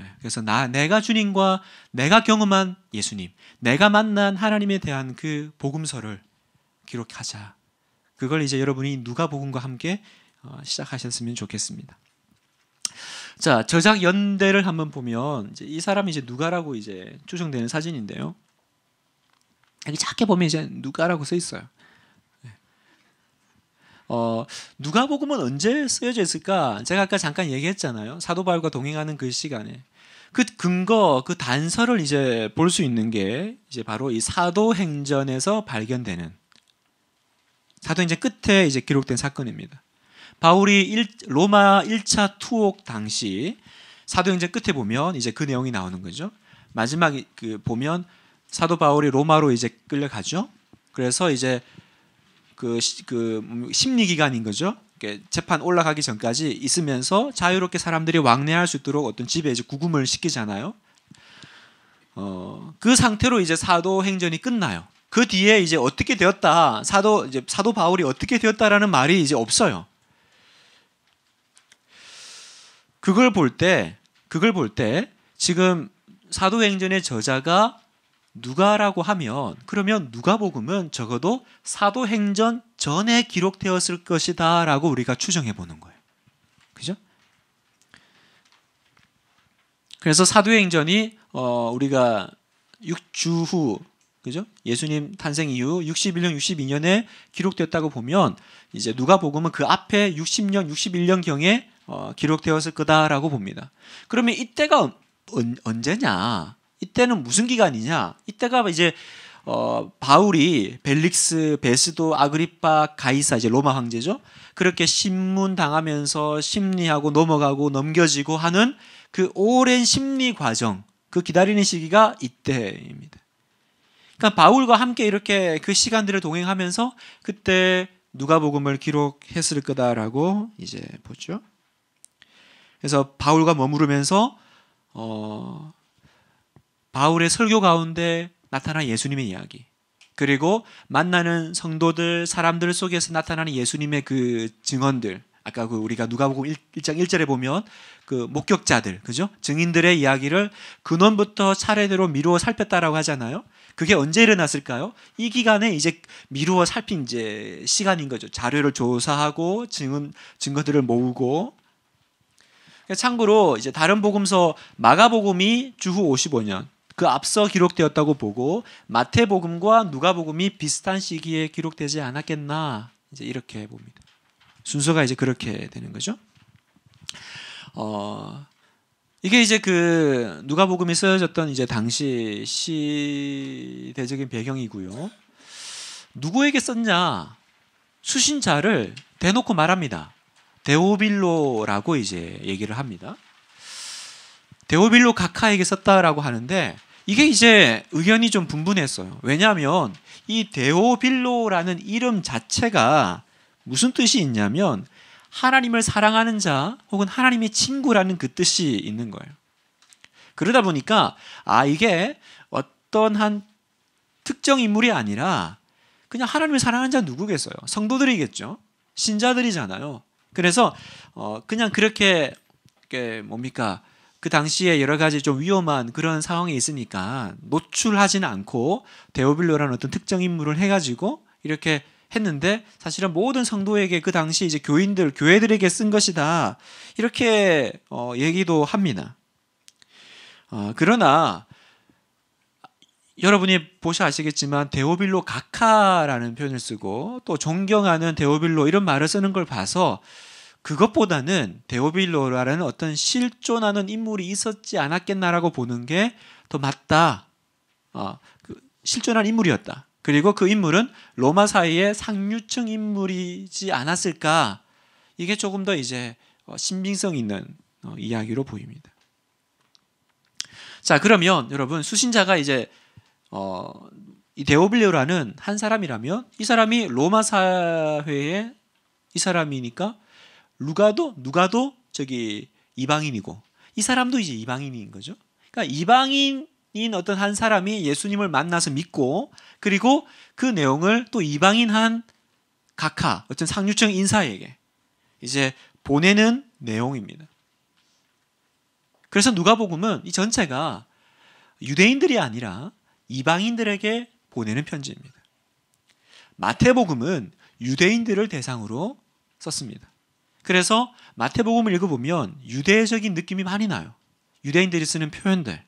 S1: 예, 그래서 나 내가 주님과 내가 경험한 예수님, 내가 만난 하나님에 대한 그 복음서를 기록하자 그걸 이제 여러분이 누가복음과 함께 어, 시작하셨으면 좋겠습니다. 자 저작 연대를 한번 보면 이제 이 사람이 이제 누가라고 이제 추정되는 사진인데요. 여기 작게 보면 이제 누가라고 써 있어요. 네. 어, 누가복음은 언제 쓰여져 있을까? 제가 아까 잠깐 얘기했잖아요. 사도 바울과 동행하는 그 시간에 그 근거, 그 단서를 이제 볼 수 있는 게 이제 바로 이 사도행전에서 발견되는 사도행전 끝에 이제 기록된 사건입니다. 바울이 일, 로마 1차 투옥 당시 사도행전 끝에 보면 이제 그 내용이 나오는 거죠. 마지막 그 보면 사도 바울이 로마로 이제 끌려가죠. 그래서 이제 그, 그 심리 기간인 거죠. 재판 올라가기 전까지 있으면서 자유롭게 사람들이 왕래할 수 있도록 어떤 집에 이제 구금을 시키잖아요. 어, 그 상태로 이제 사도 행전이 끝나요. 그 뒤에 이제 어떻게 되었다 사도 이제 사도 바울이 어떻게 되었다라는 말이 이제 없어요. 그걸 볼때 그걸 볼 때 지금 사도행전의 저자가 누가라고 하면 그러면 누가복음은 적어도 사도행전 전에 기록되었을 것이다라고 우리가 추정해 보는 거예요. 그죠? 그래서 사도행전이 어, 우리가 6주 후 그죠? 예수님 탄생 이후 61년, 62년에 기록됐다고 보면 이제 누가복음은 그 앞에 60년, 61년 경에 어, 기록되었을 거다라고 봅니다. 그러면 이때가 언, 언제냐? 이때는 무슨 기간이냐? 이때가 이제 어, 바울이 벨릭스, 베스도, 아그리파, 가이사 이제 로마 황제죠. 그렇게 신문 당하면서 심리하고 넘어가고 넘겨지고 하는 그 오랜 심리 과정, 그 기다리는 시기가 이때입니다. 그러니까 바울과 함께 이렇게 그 시간들을 동행하면서 그때 누가복음을 기록했을 거다라고 이제 보죠. 그래서 바울과 머무르면서 어, 바울의 설교 가운데 나타난 예수님의 이야기 그리고 만나는 성도들 사람들 속에서 나타나는 예수님의 그 증언들 아까 그 우리가 누가복음 1장 1절에 보면 그 목격자들 그죠 증인들의 이야기를 근원부터 차례대로 미루어 살폈다라고 하잖아요. 그게 언제 일어났을까요? 이 기간에 이제 미루어 살핀 이제 시간인 거죠. 자료를 조사하고 증은 증거들을 모으고 그러니까 참고로 이제 다른 복음서 마가복음이 주후 55년 그 앞서 기록되었다고 보고 마태복음과 누가복음이 비슷한 시기에 기록되지 않았겠나 이제 이렇게 봅니다. 순서가 이제 그렇게 되는 거죠. 어, 이게 이제 그 누가복음이 쓰여졌던 이제 당시 시대적인 배경이고요. 누구에게 썼냐? 수신자를 대놓고 말합니다. 데오빌로라고 이제 얘기를 합니다. 데오빌로 각하에게 썼다라고 하는데 이게 이제 의견이 좀 분분했어요. 왜냐하면 이 데오빌로라는 이름 자체가 무슨 뜻이 있냐면 하나님을 사랑하는 자 혹은 하나님의 친구라는 그 뜻이 있는 거예요. 그러다 보니까 아 이게 어떤 한 특정 인물이 아니라 그냥 하나님을 사랑하는 자 누구겠어요? 성도들이겠죠. 신자들이잖아요. 그래서 어 그냥 그렇게 뭡니까 그 당시에 여러 가지 좀 위험한 그런 상황이 있으니까 노출하지는 않고 데오빌로라는 어떤 특정 인물을 해가지고 이렇게 했는데 사실은 모든 성도에게 그 당시 이제 교인들 교회들에게 쓴 것이다 이렇게 어, 얘기도 합니다. 어, 그러나 여러분이 보셔 아시겠지만 데오빌로 가카라는 표현을 쓰고 또 존경하는 데오빌로 이런 말을 쓰는 걸 봐서 그것보다는 데오빌로라는 어떤 실존하는 인물이 있었지 않았겠나라고 보는 게 더 맞다. 어, 그 실존한 인물이었다. 그리고 그 인물은 로마 사이의 상류층 인물이지 않았을까? 이게 조금 더 이제 어, 신빙성 있는 어, 이야기로 보입니다. 자, 그러면 여러분 수신자가 이제 어, 이 데오블레오라는 한 사람이라면 이 사람이 로마 사회의 이 사람이니까 누가도 누가도 저기 이방인이고 이 사람도 이제 이방인인 거죠. 그러니까 이방인 이방인 어떤 한 사람이 예수님을 만나서 믿고 그리고 그 내용을 또 이방인 한 각하, 어떤 상류층 인사에게 이제 보내는 내용입니다. 그래서 누가복음은 이 전체가 유대인들이 아니라 이방인들에게 보내는 편지입니다. 마태복음은 유대인들을 대상으로 썼습니다. 그래서 마태복음을 읽어보면 유대적인 느낌이 많이 나요. 유대인들이 쓰는 표현들.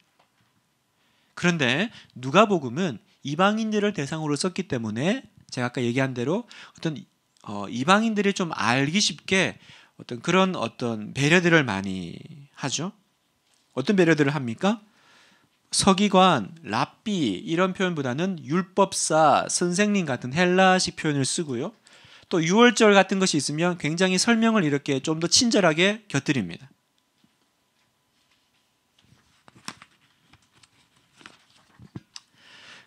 S1: 그런데 누가복음은 이방인들을 대상으로 썼기 때문에 제가 아까 얘기한 대로 어떤 어, 이방인들이 좀 알기 쉽게 어떤 그런 어떤 배려들을 많이 하죠. 어떤 배려들을 합니까? 서기관, 랍비 이런 표현보다는 율법사, 선생님 같은 헬라식 표현을 쓰고요. 또 유월절 같은 것이 있으면 굉장히 설명을 이렇게 좀 더 친절하게 곁들입니다.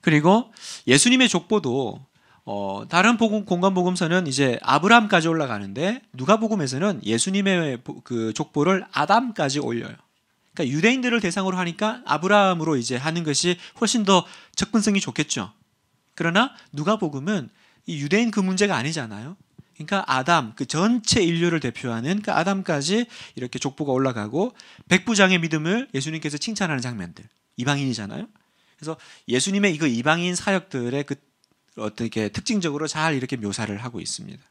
S1: 그리고 예수님의 족보도 어, 다른 복음, 공간 복음서는 이제 아브라함까지 올라가는데 누가복음에서는 예수님의 그 족보를 아담까지 올려요. 그러니까 유대인들을 대상으로 하니까 아브라함으로 이제 하는 것이 훨씬 더 접근성이 좋겠죠. 그러나 누가복음은 이 유대인 그 문제가 아니잖아요. 그러니까 아담 그 전체 인류를 대표하는 그 아담까지 이렇게 족보가 올라가고 백부장의 믿음을 예수님께서 칭찬하는 장면들 이방인이잖아요. 그래서 예수님의 이거 그 이방인 사역들의 그 어떤 게 특징적으로 잘 이렇게 묘사를 하고 있습니다.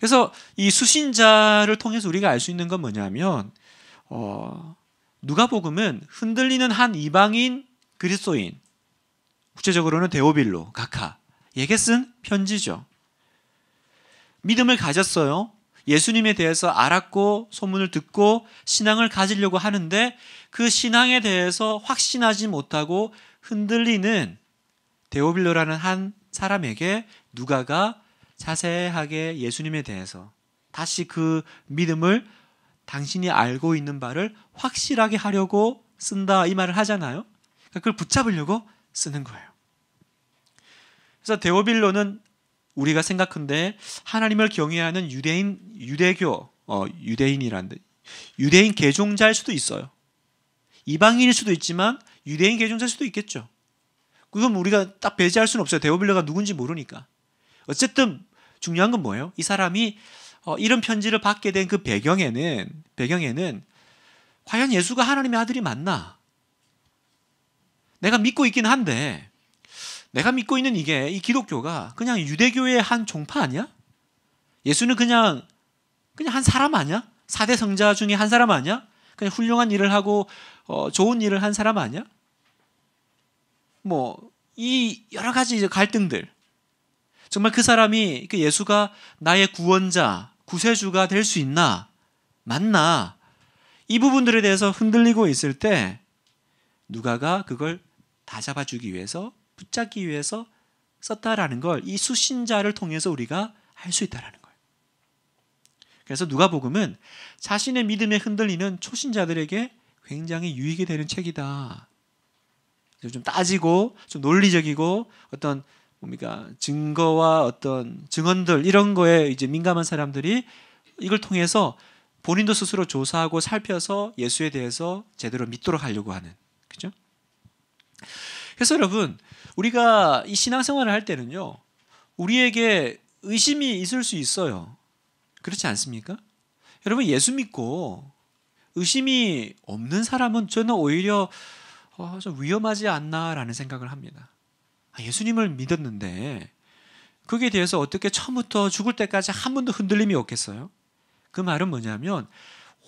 S1: 그래서 이 수신자를 통해서 우리가 알 수 있는 건 뭐냐면 어, 누가복음은 흔들리는 한 이방인 그리스도인 구체적으로는 데오빌로 가카에게 쓴 편지죠. 믿음을 가졌어요. 예수님에 대해서 알았고 소문을 듣고 신앙을 가지려고 하는데 그 신앙에 대해서 확신하지 못하고 흔들리는 데오빌로라는 한 사람에게 누가가 자세하게 예수님에 대해서 다시 그 믿음을 당신이 알고 있는 바를 확실하게 하려고 쓴다 이 말을 하잖아요. 그러니까 그걸 붙잡으려고 쓰는 거예요. 그래서 데오빌로는 우리가 생각한데 하나님을 경외하는 유대인 유대교 어 유대인이란데 유대인 개종자일 수도 있어요. 이방인일 수도 있지만 유대인 개종자일 수도 있겠죠. 그건 우리가 딱 배제할 수는 없어요. 데오빌레가 누군지 모르니까. 어쨌든 중요한 건 뭐예요? 이 사람이 어, 이런 편지를 받게 된 그 배경에는 배경에는 과연 예수가 하나님의 아들이 맞나? 내가 믿고 있긴 한데 내가 믿고 있는 이게 이 기독교가 그냥 유대교의 한 종파 아니야? 예수는 그냥 그냥 한 사람 아니야? 사대 성자 중에 한 사람 아니야? 그냥 훌륭한 일을 하고 어, 좋은 일을 한 사람 아니야? 뭐 이 여러 가지 갈등들 정말 그 사람이 그 예수가 나의 구원자 구세주가 될 수 있나 맞나 이 부분들에 대해서 흔들리고 있을 때 누가가 그걸 다 잡아주기 위해서 붙잡기 위해서 썼다라는 걸 이 수신자를 통해서 우리가 할 수 있다라는 거예요. 그래서 누가복음은 자신의 믿음에 흔들리는 초신자들에게 굉장히 유익이 되는 책이다. 좀 따지고 좀 논리적이고 어떤 뭡니까 증거와 어떤 증언들 이런 거에 이제 민감한 사람들이 이걸 통해서 본인도 스스로 조사하고 살펴서 예수에 대해서 제대로 믿도록 하려고 하는 그죠? 그래서 여러분 우리가 이 신앙생활을 할 때는요 우리에게 의심이 있을 수 있어요. 그렇지 않습니까? 여러분 예수 믿고 의심이 없는 사람은 저는 오히려 어, 좀 위험하지 않나라는 생각을 합니다. 아, 예수님을 믿었는데 거기에 대해서 어떻게 처음부터 죽을 때까지 한 번도 흔들림이 없겠어요? 그 말은 뭐냐면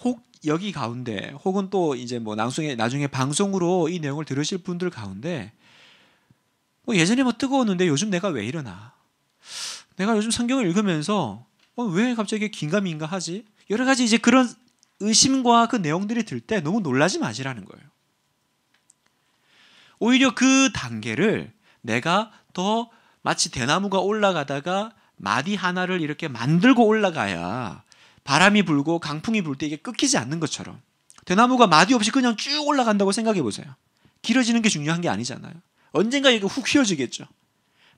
S1: 혹 여기 가운데 혹은 또 이제 뭐 나중에 나중에 방송으로 이 내용을 들으실 분들 가운데 뭐 예전에 뭐 뜨거웠는데 요즘 내가 왜 이러나? 내가 요즘 성경을 읽으면서 어, 왜 갑자기 긴가민가 하지? 여러 가지 이제 그런 의심과 그 내용들이 들 때 너무 놀라지 마시라는 거예요. 오히려 그 단계를 내가 더 마치 대나무가 올라가다가 마디 하나를 이렇게 만들고 올라가야 바람이 불고 강풍이 불 때 이게 끊기지 않는 것처럼 대나무가 마디 없이 그냥 쭉 올라간다고 생각해 보세요. 길어지는 게 중요한 게 아니잖아요. 언젠가 이게 훅 휘어지겠죠.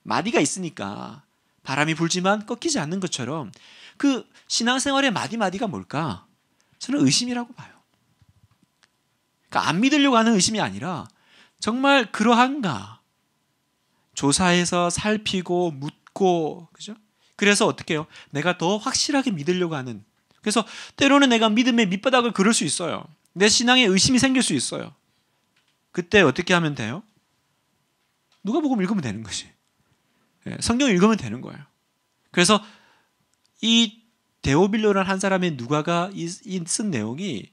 S1: 마디가 있으니까 바람이 불지만 꺾이지 않는 것처럼 그 신앙생활의 마디마디가 뭘까? 저는 의심이라고 봐요. 그러니까 안 믿으려고 하는 의심이 아니라 정말 그러한가? 조사해서 살피고 묻고 그죠? 그래서 어떻게 해요? 내가 더 확실하게 믿으려고 하는 그래서 때로는 내가 믿음의 밑바닥을 그럴 수 있어요. 내 신앙에 의심이 생길 수 있어요. 그때 어떻게 하면 돼요? 누가 보고 읽으면 되는 거지. 예, 성경 읽으면 되는 거예요. 그래서 이 데오빌로라는 한 사람의 누가가 쓴 내용이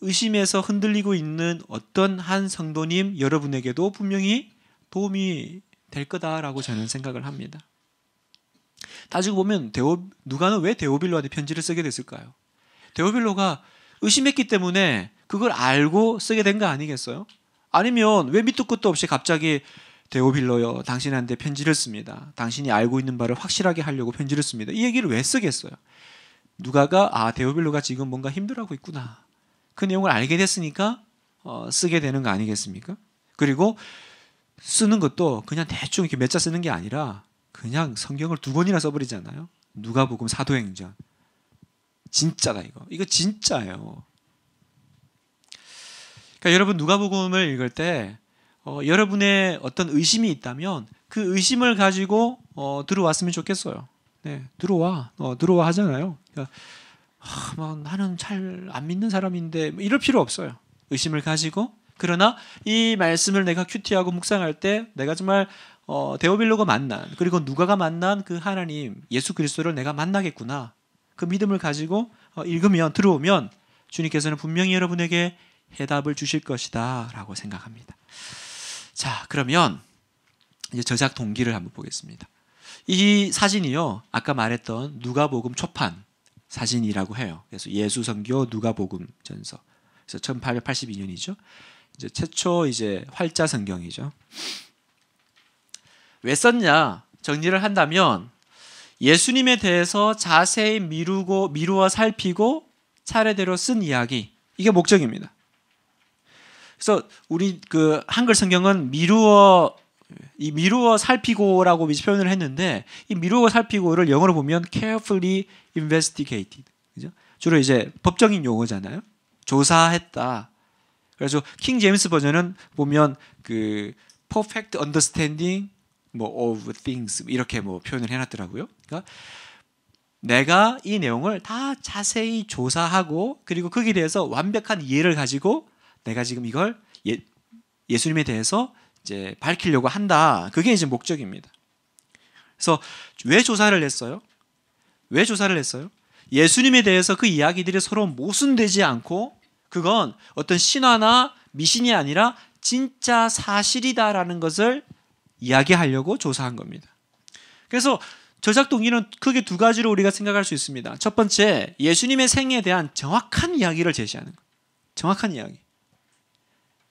S1: 의심에서 흔들리고 있는 어떤 한 성도님 여러분에게도 분명히 도움이 될 거다라고 저는 생각을 합니다. 따지고 보면 데오, 누가는 왜 데오빌로한테 편지를 쓰게 됐을까요? 데오빌로가 의심했기 때문에 그걸 알고 쓰게 된 거 아니겠어요? 아니면 왜 밑도 끝도 없이 갑자기 데오빌러여 당신한테 편지를 씁니다. 당신이 알고 있는 바를 확실하게 하려고 편지를 씁니다. 이 얘기를 왜 쓰겠어요? 누가가 아 데오빌러가 지금 뭔가 힘들어하고 있구나. 그 내용을 알게 됐으니까 어, 쓰게 되는 거 아니겠습니까? 그리고 쓰는 것도 그냥 대충 이렇게 몇 자 쓰는 게 아니라 그냥 성경을 두번이나 써버리잖아요. 누가복음 사도행전 진짜다 이거. 이거 진짜예요. 그러니까 여러분 누가복음을 읽을 때 어, 여러분의 어떤 의심이 있다면 그 의심을 가지고 어, 들어왔으면 좋겠어요. 네, 들어와, 어, 들어와 하잖아요. 그러니까, 아, 뭐, 나는 잘 안 믿는 사람인데 뭐 이럴 필요 없어요. 의심을 가지고 그러나 이 말씀을 내가 큐티하고 묵상할 때 내가 정말 어, 데오빌로가 만난 그리고 누가가 만난 그 하나님 예수 그리스도를 내가 만나겠구나 그 믿음을 가지고 어, 읽으면 들어오면 주님께서는 분명히 여러분에게 해답을 주실 것이다라고 생각합니다. 자, 그러면 이제 저작 동기를 한번 보겠습니다. 이 사진이요. 아까 말했던 누가복음 초판 사진이라고 해요. 그래서 예수 선교 누가복음 전서. 그래서 1882년이죠. 이제 최초 이제 활자 성경이죠. 왜 썼냐? 정리를 한다면 예수님에 대해서 자세히 미루고 미루어 살피고 차례대로 쓴 이야기. 이게 목적입니다. 그래서 우리 그 한글 성경은 미루어 이 미루어 살피고라고 표현을 했는데 이 미루어 살피고를 영어로 보면 carefully investigated 그죠? 주로 이제 법적인 용어잖아요. 조사했다. 그래서 킹 제임스 버전은 보면 그 perfect understanding 뭐 of things 뭐 이렇게 뭐 표현을 해놨더라고요. 그러니까 내가 이 내용을 다 자세히 조사하고 그리고 거기에 대해서 완벽한 이해를 가지고 내가 지금 이걸 예, 예수님에 대해서 이제 밝히려고 한다. 그게 이제 목적입니다. 그래서 왜 조사를 했어요? 왜 조사를 했어요? 예수님에 대해서 그 이야기들이 서로 모순되지 않고 그건 어떤 신화나 미신이 아니라 진짜 사실이다라는 것을 이야기하려고 조사한 겁니다. 그래서 저작 동기는 크게 두 가지로 우리가 생각할 수 있습니다. 첫 번째, 예수님의 생에 대한 정확한 이야기를 제시하는 것. 정확한 이야기.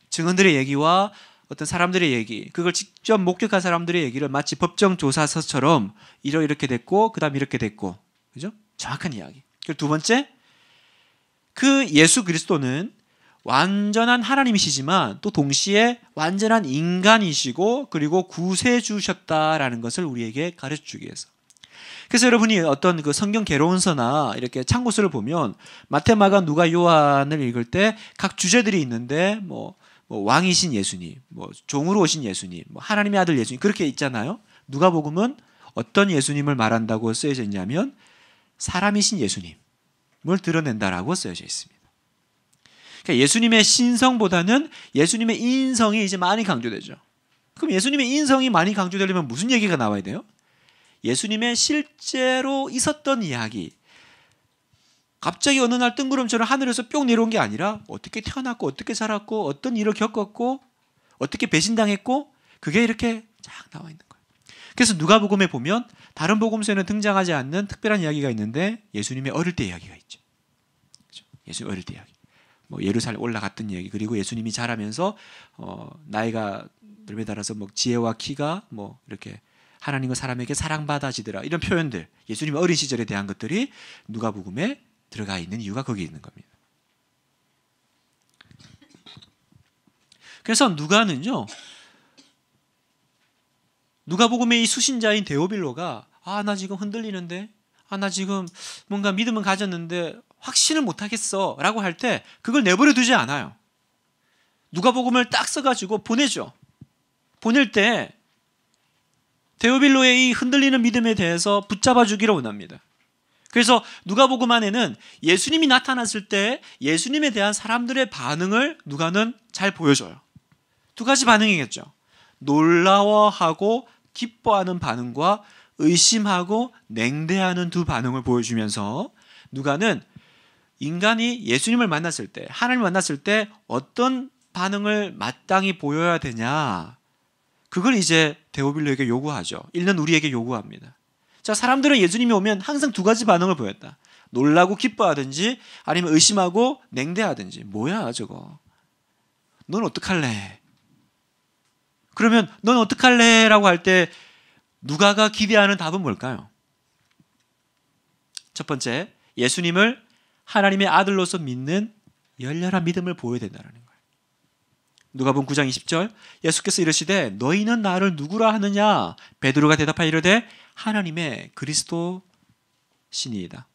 S1: 증언들의 얘기와 어떤 사람들의 얘기, 그걸 직접 목격한 사람들의 얘기를 마치 법정 조사서처럼 이러 이렇게 됐고 그다음 이렇게 됐고. 그죠? 정확한 이야기. 그리고 두 번째 그 예수 그리스도는 완전한 하나님이시지만 또 동시에 완전한 인간이시고 그리고 구세주셨다라는 것을 우리에게 가르쳐 주기 위해서. 그래서 여러분이 어떤 그 성경 개론서나 이렇게 창고서를 보면 마테마가 누가 요한을 읽을 때 각 주제들이 있는데 뭐뭐 왕이신 예수님, 뭐 종으로 오신 예수님, 뭐 하나님의 아들 예수님 그렇게 있잖아요. 누가복음은 어떤 예수님을 말한다고 쓰여져 있냐면 사람이신 예수님을 드러낸다라고 쓰여져 있습니다. 그러니까 예수님의 신성보다는 예수님의 인성이 이제 많이 강조되죠. 그럼 예수님의 인성이 많이 강조되려면 무슨 얘기가 나와야 돼요? 예수님의 실제로 있었던 이야기, 갑자기 어느 날 뜬구름처럼 하늘에서 뿅 내려온 게 아니라 어떻게 태어났고 어떻게 살았고 어떤 일을 겪었고 어떻게 배신당했고 그게 이렇게 쫙 나와 있는 거예요. 그래서 누가복음에 보면 다른 복음서에는 등장하지 않는 특별한 이야기가 있는데 예수님의 어릴 때 이야기가 있죠. 그렇죠? 예수님 어릴 때 이야기. 뭐 예루살렘 올라갔던 이야기 그리고 예수님이 자라면서 어, 나이가 넓에 따라서 뭐 지혜와 키가 뭐 이렇게 하나님과 사람에게 사랑받아지더라 이런 표현들 예수님 의 어린 시절에 대한 것들이 누가복음에 들어가 있는 이유가 거기 에 있는 겁니다. 그래서 누가는요. 누가복음의 이 수신자인 데오빌로가 아나 지금 흔들리는데 아나 지금 뭔가 믿음은 가졌는데 확신을 못 하겠어라고 할 때 그걸 내버려 두지 않아요. 누가복음을 딱 써가지고 보내죠. 보낼 때 데오빌로의 이 흔들리는 믿음에 대해서 붙잡아 주기를 원합니다. 그래서 누가복음 안에는 예수님이 나타났을 때 예수님에 대한 사람들의 반응을 누가는 잘 보여줘요. 두 가지 반응이겠죠. 놀라워하고 기뻐하는 반응과 의심하고 냉대하는 두 반응을 보여주면서 누가는 인간이 예수님을 만났을 때, 하나님을 만났을 때 어떤 반응을 마땅히 보여야 되냐. 그걸 이제 데오빌로에게 요구하죠. 읽는 우리에게 요구합니다. 자, 사람들은 예수님이 오면 항상 두 가지 반응을 보였다. 놀라고 기뻐하든지 아니면 의심하고 냉대하든지. 뭐야, 저거. 넌 어떡할래? 그러면 넌 어떡할래? 라고 할 때 누가가 기대하는 답은 뭘까요? 첫 번째, 예수님을 하나님의 아들로서 믿는 열렬한 믿음을 보여야 된다는 거예요. 누가본음 9장 20절 예수께서 이러시되 너희는 나를 누구라 하느냐 베드로가 대답하여 이르되 하나님의 그리스도 신이다.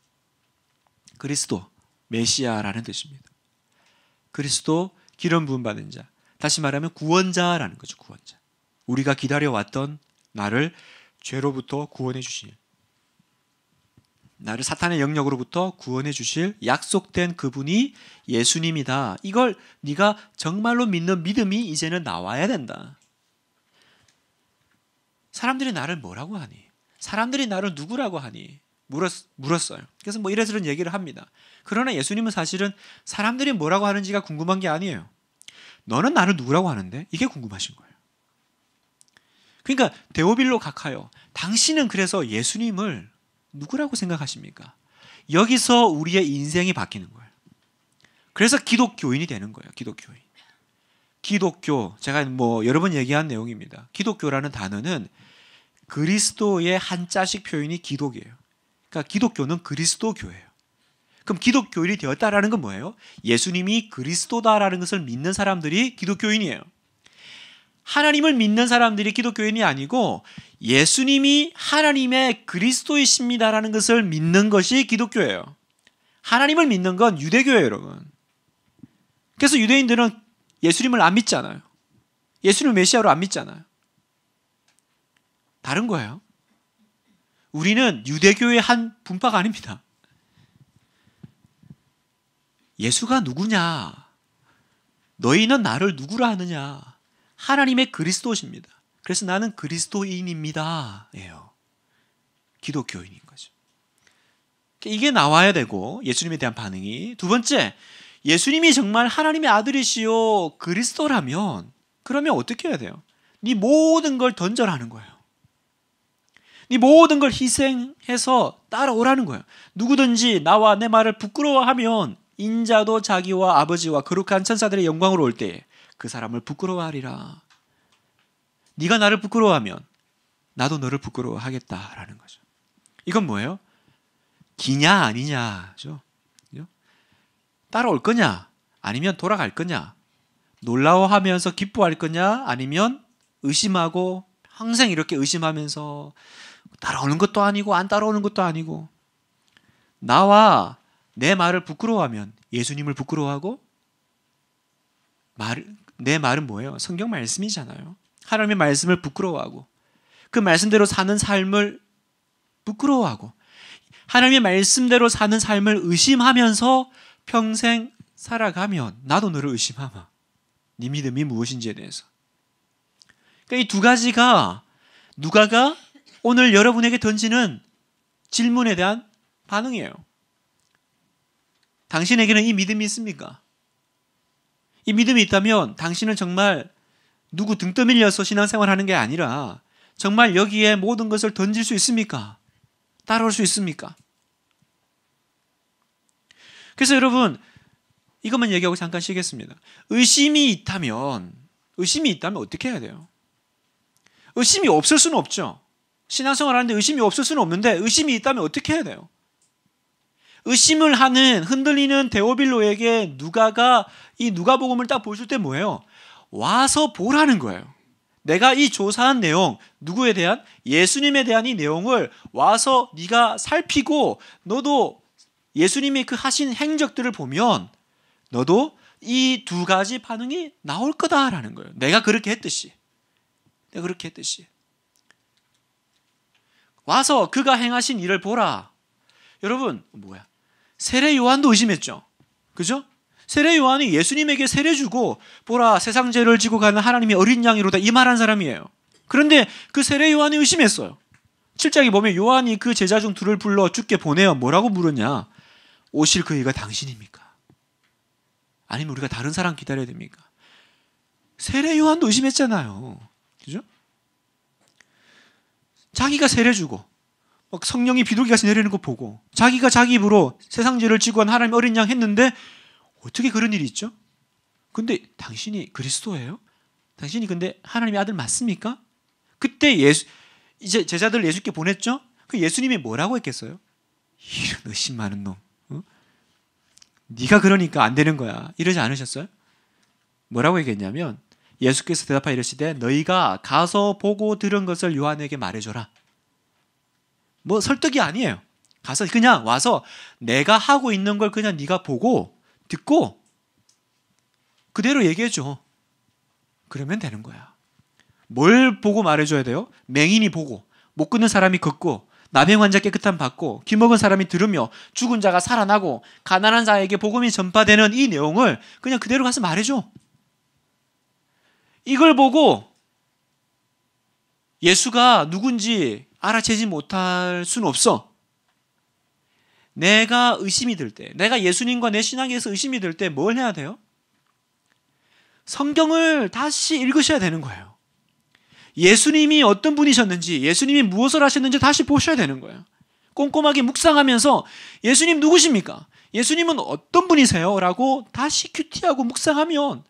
S1: 그리스도 메시아라는 뜻입니다. 그리스도 기름 부음 받은 자. 다시 말하면 구원자라는 거죠. 구원자. 우리가 기다려왔던 나를 죄로부터 구원해 주실 나를 사탄의 영역으로부터 구원해 주실 약속된 그분이 예수님이다. 이걸 네가 정말로 믿는 믿음이 이제는 나와야 된다. 사람들이 나를 뭐라고 하니? 사람들이 나를 누구라고 하니 물었, 물었어요. 그래서 뭐 이래저런 얘기를 합니다. 그러나 예수님은 사실은 사람들이 뭐라고 하는지가 궁금한 게 아니에요. 너는 나를 누구라고 하는데? 이게 궁금하신 거예요. 그러니까 데오빌로 각하여 당신은 그래서 예수님을 누구라고 생각하십니까? 여기서 우리의 인생이 바뀌는 거예요. 그래서 기독교인이 되는 거예요. 기독교인. 기독교 제가 뭐 여러 번 얘기한 내용입니다. 기독교라는 단어는 그리스도의 한자식 표현이 기독이에요. 그러니까 기독교는 그리스도교예요. 그럼 기독교인이 되었다라는 건 뭐예요? 예수님이 그리스도다라는 것을 믿는 사람들이 기독교인이에요. 하나님을 믿는 사람들이 기독교인이 아니고 예수님이 하나님의 그리스도이십니다라는 것을 믿는 것이 기독교예요. 하나님을 믿는 건 유대교예요, 여러분. 그래서 유대인들은 예수님을 안 믿잖아요. 예수님을 메시아로 안 믿잖아요. 다른 거예요. 우리는 유대교의 한 분파가 아닙니다. 예수가 누구냐? 너희는 나를 누구라 하느냐? 하나님의 그리스도십니다. 그래서 나는 그리스도인입니다. 예요. 기독교인인 거죠. 이게 나와야 되고 예수님에 대한 반응이 두 번째 예수님이 정말 하나님의 아들이시요 그리스도라면 그러면 어떻게 해야 돼요? 네 모든 걸 던져라는 거예요. 네 모든 걸 희생해서 따라오라는 거예요. 누구든지 나와 내 말을 부끄러워하면 인자도 자기와 아버지와 거룩한 천사들의 영광으로 올 때 그 사람을 부끄러워하리라. 네가 나를 부끄러워하면 나도 너를 부끄러워하겠다라는 거죠. 이건 뭐예요? 기냐 아니냐죠. 따라올 거냐 아니면 돌아갈 거냐 놀라워하면서 기뻐할 거냐 아니면 의심하고 항상 이렇게 의심하면서 따라오는 것도 아니고 안 따라오는 것도 아니고 나와 내 말을 부끄러워하면 예수님을 부끄러워하고 말, 내 말은 뭐예요? 성경 말씀이잖아요. 하나님의 말씀을 부끄러워하고 그 말씀대로 사는 삶을 부끄러워하고 하나님의 말씀대로 사는 삶을 의심하면서 평생 살아가면 나도 너를 의심하마. 네 믿음이 무엇인지에 대해서. 그러니까 이 두 가지가 누가가 오늘 여러분에게 던지는 질문에 대한 반응이에요. 당신에게는 이 믿음이 있습니까? 이 믿음이 있다면 당신은 정말 누구 등 떠밀려서 신앙생활 하는 게 아니라 정말 여기에 모든 것을 던질 수 있습니까? 따라올 수 있습니까? 그래서 여러분, 이것만 얘기하고 잠깐 쉬겠습니다. 의심이 있다면, 의심이 있다면 어떻게 해야 돼요? 의심이 없을 수는 없죠. 신앙생활 하는데 의심이 없을 수는 없는데 의심이 있다면 어떻게 해야 돼요? 의심을 하는 흔들리는 데오빌로에게 누가가 이 누가복음을 딱 보여줄 때 뭐예요? 와서 보라는 거예요. 내가 이 조사한 내용 누구에 대한 예수님에 대한 이 내용을 와서 네가 살피고 너도 예수님이 그 하신 행적들을 보면 너도 이 두 가지 반응이 나올 거다라는 거예요. 내가 그렇게 했듯이. 내가 그렇게 했듯이. 와서 그가 행하신 일을 보라. 여러분, 뭐야? 세례 요한도 의심했죠. 그죠? 세례 요한이 예수님에게 세례 주고 보라 세상 죄를 지고 가는 하나님의 어린 양이로다 이 말한 사람이에요. 그런데 그 세례 요한이 의심했어요. 7장에 보면 요한이 그 제자 중 둘을 불러 죽게 보내어 뭐라고 물었냐? 오실 그이가 당신입니까? 아니면 우리가 다른 사람 기다려야 됩니까? 세례 요한도 의심했잖아요. 그죠? 자기가 세례주고 막 성령이 비둘기같이 내리는 거 보고 자기가 자기 입으로 세상 죄를 지구한 하나님 어린 양 했는데 어떻게 그런 일이 있죠? 근데 당신이 그리스도예요? 당신이 근데 하나님의 아들 맞습니까? 그때 예수 이제 제자들 예수께 보냈죠. 그 예수님이 뭐라고 했겠어요? 이런 의심 많은 놈. 어? 네가 그러니까 안 되는 거야. 이러지 않으셨어요? 뭐라고 얘기했냐면 예수께서 대답하 이르시되 너희가 가서 보고 들은 것을 요한에게 말해줘라. 뭐 설득이 아니에요. 가서 그냥 와서 내가 하고 있는 걸 그냥 네가 보고 듣고 그대로 얘기해줘. 그러면 되는 거야. 뭘 보고 말해줘야 돼요? 맹인이 보고 못 끊는 사람이 걷고 남행 환자 깨끗함 받고 기먹은 사람이 들으며 죽은 자가 살아나고 가난한 자에게 복음이 전파되는 이 내용을 그냥 그대로 가서 말해줘. 이걸 보고 예수가 누군지 알아채지 못할 수는 없어. 내가 의심이 들 때, 내가 예수님과 내 신앙에서 의심이 들 때 뭘 해야 돼요? 성경을 다시 읽으셔야 되는 거예요. 예수님이 어떤 분이셨는지, 예수님이 무엇을 하셨는지 다시 보셔야 되는 거예요. 꼼꼼하게 묵상하면서 예수님 누구십니까? 예수님은 어떤 분이세요? 라고 다시 큐티하고 묵상하면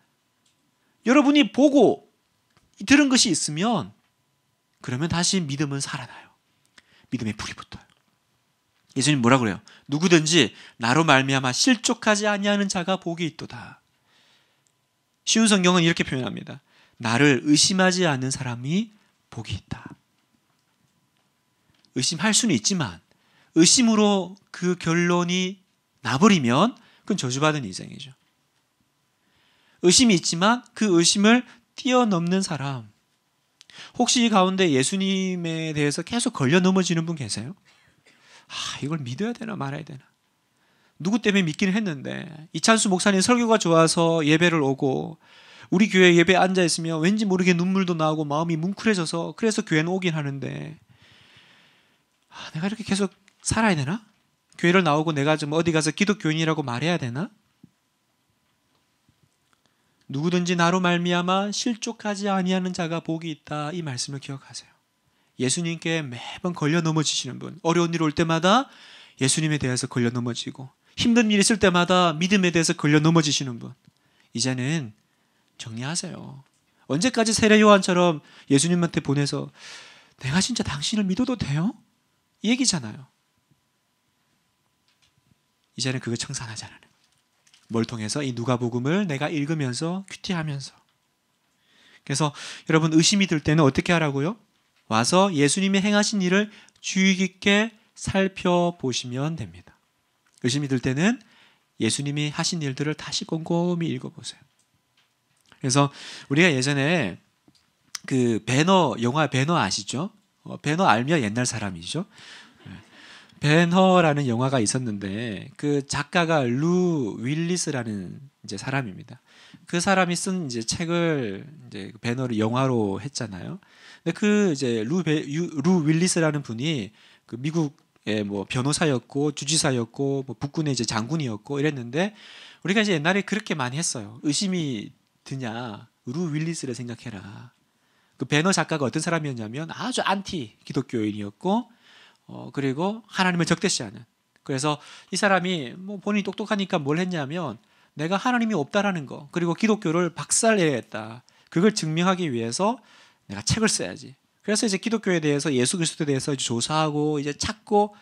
S1: 여러분이 보고 들은 것이 있으면 그러면 다시 믿음은 살아나요. 믿음의 불이 붙어요. 예수님 뭐라 그래요? 누구든지 나로 말미암아 실족하지 아니하는 자가 복이 있도다. 쉬운 성경은 이렇게 표현합니다. 나를 의심하지 않는 사람이 복이 있다. 의심할 수는 있지만 의심으로 그 결론이 나버리면 그건 저주받은 인생이죠. 의심이 있지만 그 의심을 뛰어넘는 사람. 혹시 이 가운데 예수님에 대해서 계속 걸려 넘어지는 분 계세요? 아, 이걸 믿어야 되나 말아야 되나? 누구 때문에 믿긴 했는데 이찬수 목사님 설교가 좋아서 예배를 오고 우리 교회 예배 앉아 있으면 왠지 모르게 눈물도 나고 마음이 뭉클해져서 그래서 교회는 오긴 하는데 아, 내가 이렇게 계속 살아야 되나? 교회를 나오고 내가 좀 어디 가서 기독교인이라고 말해야 되나? 누구든지 나로 말미암아 실족하지 아니하는 자가 복이 있다 이 말씀을 기억하세요. 예수님께 매번 걸려 넘어지시는 분, 어려운 일 올 때마다 예수님에 대해서 걸려 넘어지고 힘든 일 있을 때마다 믿음에 대해서 걸려 넘어지시는 분, 이제는 정리하세요. 언제까지 세례 요한처럼 예수님한테 보내서 내가 진짜 당신을 믿어도 돼요? 이 얘기잖아요. 이제는 그거 청산하잖아요 뭘 통해서 이 누가복음을 내가 읽으면서 큐티하면서 그래서 여러분 의심이 들 때는 어떻게 하라고요? 와서 예수님이 행하신 일을 주의 깊게 살펴보시면 됩니다. 의심이 들 때는 예수님이 하신 일들을 다시 꼼꼼히 읽어보세요. 그래서 우리가 예전에 그 배너 영화 배너 아시죠? 어, 배너 알면 옛날 사람이죠. 벤허라는 영화가 있었는데 그 작가가 루 윌리스라는 이제 사람입니다. 그 사람이 쓴 이제 책을 이제 배너를 그 영화로 했잖아요. 근데 그 이제 루, 베, 유, 루 윌리스라는 분이 그 미국의 뭐 변호사였고 주지사였고 뭐 북군의 이제 장군이었고 이랬는데 우리가 이제 옛날에 그렇게 많이 했어요. 의심이 드냐? 루 윌리스를 생각해라. 그 배너 작가가 어떤 사람이었냐면 아주 안티 기독교인이었고 어, 그리고 하나님을 적대시하는. 그래서 이 사람이 뭐 본인이 똑똑하니까 뭘 했냐면 내가 하나님이 없다라는 거 그리고 기독교를 박살내야했다 그걸 증명하기 위해서 내가 책을 써야지. 그래서 이제 기독교에 대해서 예수 그리스도에 대해서 이제 조사하고 이제 찾고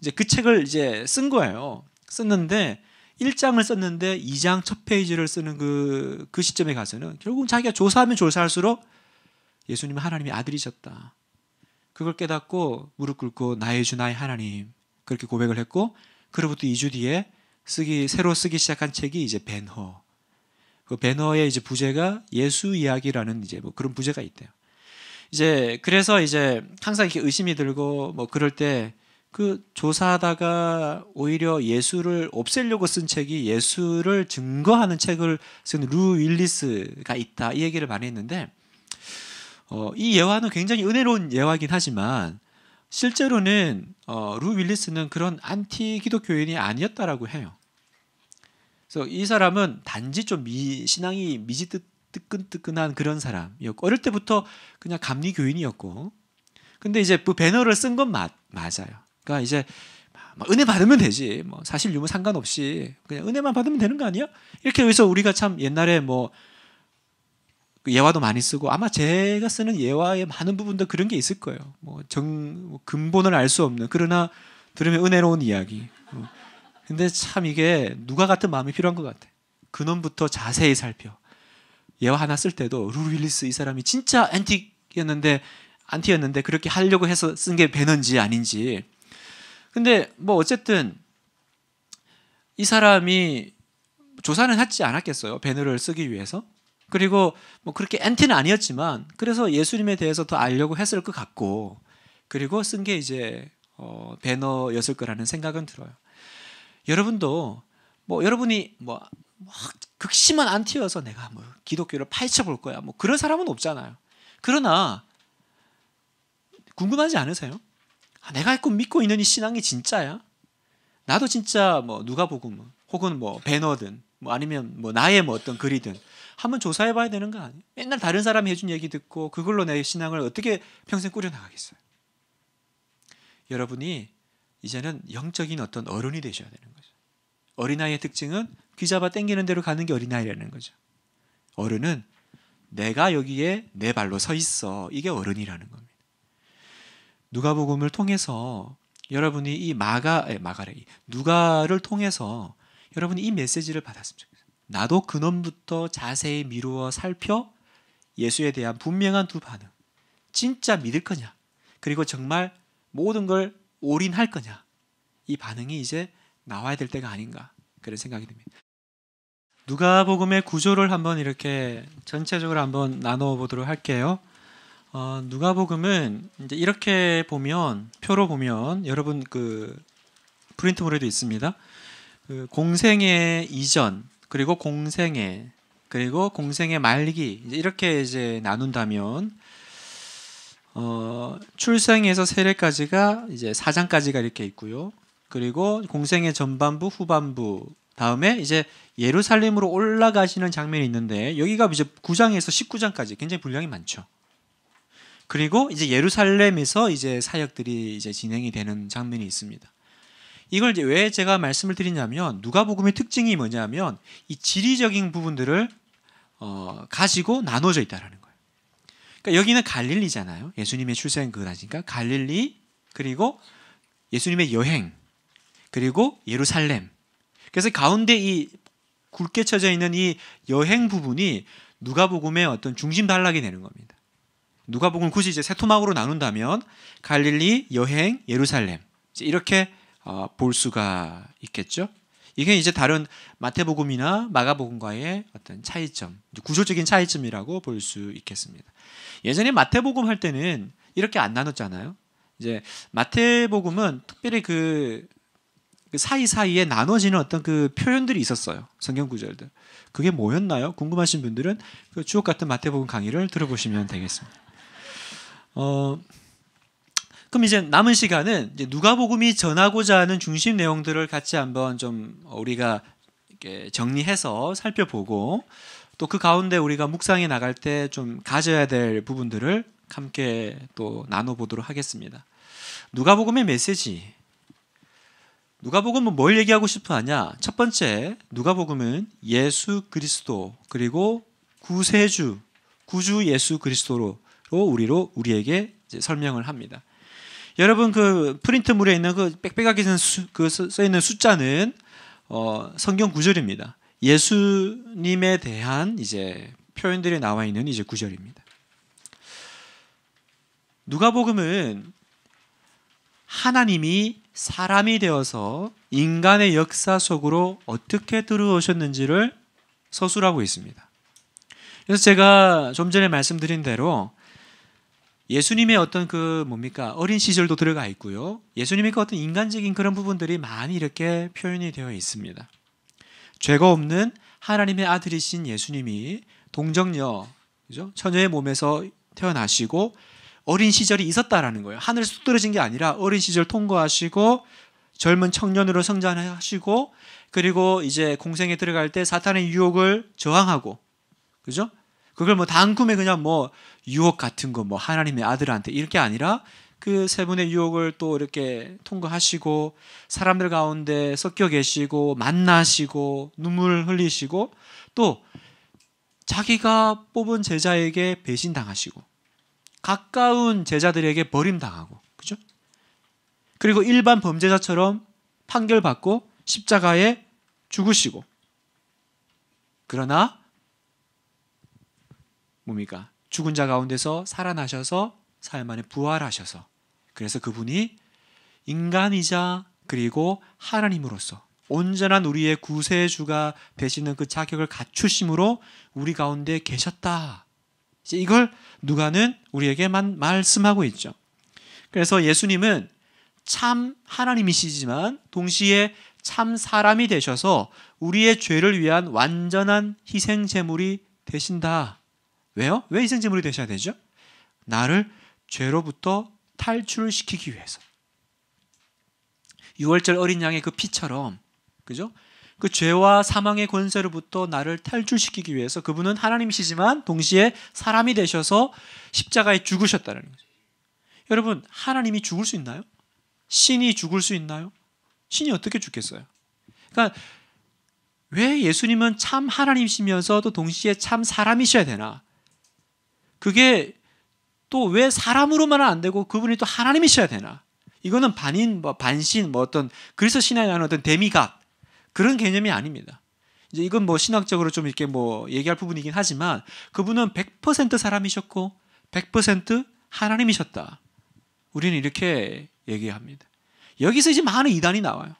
S1: 이제 그 책을 이제 쓴 거예요. 썼는데 1장을 썼는데 2장 첫 페이지를 쓰는 그, 그 시점에 가서는 결국 자기가 조사하면 조사할수록 예수님은 하나님의 아들이셨다. 그걸 깨닫고 무릎 꿇고 나의 주 나의 하나님 그렇게 고백을 했고 그로부터 2주 뒤에 쓰기 새로 쓰기 시작한 책이 이제 벤허. 그 벤허의 이제 부제가 예수 이야기라는 이제 뭐 그런 부제가 있대요. 이제 그래서 이제 항상 이렇게 의심이 들고 뭐 그럴 때 그 조사하다가 오히려 예수를 없애려고 쓴 책이 예수를 증거하는 책을 쓴 루 윌리스가 있다 이 얘기를 많이 했는데 어, 이 예화는 굉장히 은혜로운 예화이긴 하지만 실제로는 어, 루 윌리스는 그런 안티 기독교인이 아니었다라고 해요. 그래서 이 사람은 단지 좀 미, 신앙이 미지듯 뜨끈뜨끈한 그런 사람이었고 어릴 때부터 그냥 감리 교인이었고 근데 이제 그 배너를 쓴 건 맞아요. 그러니까 이제 뭐 은혜 받으면 되지. 뭐 사실 유무 상관없이 그냥 은혜만 받으면 되는 거 아니야? 이렇게 해서 우리가 참 옛날에 뭐그 예화도 많이 쓰고 아마 제가 쓰는 예화의 많은 부분도 그런 게 있을 거예요. 뭐 정, 뭐 근본을 알 수 없는 그러나 들으면 은혜로운 이야기. 어. 근데 참 이게 누가 같은 마음이 필요한 것 같아. 근원부터 자세히 살펴. 예화 하나 쓸 때도 루윌리스 이 사람이 진짜 앤틱이는데 안티였는데 그렇게 하려고 해서 쓴 게 배는지 아닌지. 근데 뭐 어쨌든 이 사람이 조사는 하지 않았겠어요. 배너를 쓰기 위해서. 그리고 뭐 그렇게 엔티는 아니었지만 그래서 예수님에 대해서 더 알려고 했을 것 같고 그리고 쓴 게 이제 어, 배너였을 거라는 생각은 들어요. 여러분도 뭐 여러분이 뭐 극심한 안티여서 내가 뭐 기독교를 파헤쳐 볼 거야 뭐 그런 사람은 없잖아요. 그러나 궁금하지 않으세요? 아, 내가 꼭 믿고 있는 이 신앙이 진짜야? 나도 진짜 뭐 누가복음 혹은 뭐 배너든 뭐 아니면 뭐 나의 뭐 어떤 글이든 한번 조사해 봐야 되는 거 아니에요? 맨날 다른 사람이 해준 얘기 듣고 그걸로 내 신앙을 어떻게 평생 꾸려나가겠어요? 여러분이 이제는 영적인 어떤 어른이 되셔야 되는 거죠. 어린아이의 특징은 귀잡아 당기는 대로 가는 게 어린아이라는 거죠. 어른은 내가 여기에 내 발로 서 있어. 이게 어른이라는 겁니다. 누가복음을 통해서 여러분이 이 마가 마가래 누가를 통해서 여러분이 이 메시지를 받았습니다. 나도 근원부터 자세히 미루어 살펴 예수에 대한 분명한 두 반응. 진짜 믿을 거냐? 그리고 정말 모든 걸 올인할 거냐? 이 반응이 이제 나와야 될 때가 아닌가 그런 생각이 듭니다. 누가복음의 구조를 한번 이렇게 전체적으로 한번 나눠 보도록 할게요. 어, 누가복음은 이제 이렇게 보면 표로 보면 여러분 그 프린트물에도 있습니다. 그 공생의 이전 그리고 공생애, 그리고 공생애 말기 이렇게 이제 나눈다면 어, 출생에서 세례까지가 이제 사장까지가 이렇게 있고요. 그리고 공생의 전반부, 후반부 다음에 이제 예루살렘으로 올라가시는 장면이 있는데 여기가 이제 9장에서 19장까지 굉장히 분량이 많죠. 그리고 이제 예루살렘에서 이제 사역들이 이제 진행이 되는 장면이 있습니다. 이걸 이제 왜 제가 말씀을 드리냐면 누가복음의 특징이 뭐냐면 이 지리적인 부분들을 어, 가지고 나눠져 있다라는 거예요. 그러니까 여기는 갈릴리잖아요. 예수님의 출생 그다지니까 갈릴리 그리고 예수님의 여행 그리고 예루살렘. 그래서 가운데 이 굵게 쳐져 있는 이 여행 부분이 누가복음의 어떤 중심 단락이 되는 겁니다. 누가복음 굳이 이제 세 토막으로 나눈다면 갈릴리, 여행, 예루살렘 이렇게 어, 볼 수가 있겠죠. 이게 이제 다른 마태복음이나 마가복음과의 어떤 차이점, 구조적인 차이점이라고 볼 수 있겠습니다. 예전에 마태복음 할 때는 이렇게 안 나눴잖아요. 이제 마태복음은 특별히 그, 그, 사이 사이에 나눠지는 어떤 그 표현들이 있었어요. 성경 구절들. 그게 뭐였나요? 궁금하신 분들은 그 주옥 같은 마태복음 강의를 들어보시면 되겠습니다. 어. 그럼 이제 남은 시간은 이제 누가복음이 전하고자 하는 중심 내용들을 같이 한번 좀 우리가 정리해서 살펴보고 또 그 가운데 우리가 묵상해 나갈 때 좀 가져야 될 부분들을 함께 또 나눠보도록 하겠습니다. 누가복음의 메시지. 누가복음은 뭐 뭘 얘기하고 싶어 하냐? 첫 번째, 누가복음은 예수 그리스도 그리고 구세주 구주 예수 그리스도로 우리로 우리에게 설명을 합니다. 여러분 그 프린트물에 있는 그 빽빽하게 그 써 있는 숫자는 어, 성경 구절입니다. 예수님에 대한 이제 표현들이 나와 있는 이제 구절입니다. 누가복음은 하나님이 사람이 되어서 인간의 역사 속으로 어떻게 들어오셨는지를 서술하고 있습니다. 그래서 제가 좀 전에 말씀드린 대로 예수님의 어떤 그 뭡니까 어린 시절도 들어가 있고요. 예수님의 그 어떤 인간적인 그런 부분들이 많이 이렇게 표현이 되어 있습니다. 죄가 없는 하나님의 아들이신 예수님이 동정녀, 그죠? 처녀의 몸에서 태어나시고 어린 시절이 있었다라는 거예요. 하늘쑥 떨어진 게 아니라 어린 시절 통과하시고 젊은 청년으로 성장하시고 그리고 이제 공생에 들어갈 때 사탄의 유혹을 저항하고 그죠? 그걸 뭐단꿈에 그냥 뭐 유혹 같은 거 뭐 하나님의 아들한테 이렇게 아니라 그 세 분의 유혹을 또 이렇게 통과하시고 사람들 가운데 섞여 계시고 만나시고 눈물 흘리시고 또 자기가 뽑은 제자에게 배신당하시고 가까운 제자들에게 버림당하고 그죠? 그리고 일반 범죄자처럼 판결받고 십자가에 죽으시고 그러나 뭡니까? 죽은 자 가운데서 살아나셔서 사흘 만에 부활하셔서 그래서 그분이 인간이자 그리고 하나님으로서 온전한 우리의 구세주가 되시는 그 자격을 갖추심으로 우리 가운데 계셨다. 이제 이걸 누가는 우리에게만 말씀하고 있죠. 그래서 예수님은 참 하나님이시지만 동시에 참 사람이 되셔서 우리의 죄를 위한 완전한 희생 제물이 되신다. 왜요? 왜 희생제물이 되셔야 되죠? 나를 죄로부터 탈출시키기 위해서. 6월절 어린 양의 그 피처럼 그죠? 그 죄와 사망의 권세로부터 나를 탈출시키기 위해서 그분은 하나님이시지만 동시에 사람이 되셔서 십자가에 죽으셨다는 거죠. 여러분, 하나님이 죽을 수 있나요? 신이 죽을 수 있나요? 신이 어떻게 죽겠어요? 그러니까 왜 예수님은 참 하나님이시면서도 동시에 참 사람이셔야 되나? 그게 또 왜 사람으로만은 안 되고 그분이 또 하나님이셔야 되나? 이거는 반인, 뭐 반신, 뭐 어떤 그리스 신앙에 하는 어떤 데미갓 그런 개념이 아닙니다. 이제 이건 뭐 신학적으로 좀 이렇게 뭐 얘기할 부분이긴 하지만 그분은 100% 사람이셨고 100% 하나님이셨다. 우리는 이렇게 얘기합니다. 여기서 이제 많은 이단이 나와요.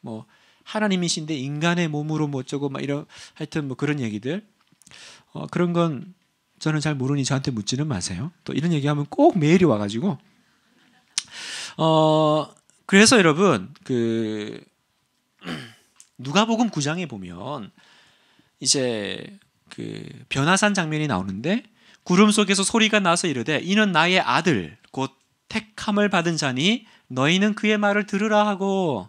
S1: 뭐 하나님이신데 인간의 몸으로 뭐 어쩌고 막 이런 하여튼 뭐 그런 얘기들 어, 그런 건 저는 잘 모르니 저한테 묻지는 마세요. 또 이런 얘기하면 꼭 메일이 와가지고 어 그래서 여러분 그 누가복음 9장에 보면 이제 그 변화산 장면이 나오는데 구름 속에서 소리가 나서 이르되 이는 나의 아들 곧 택함을 받은 자니 너희는 그의 말을 들으라 하고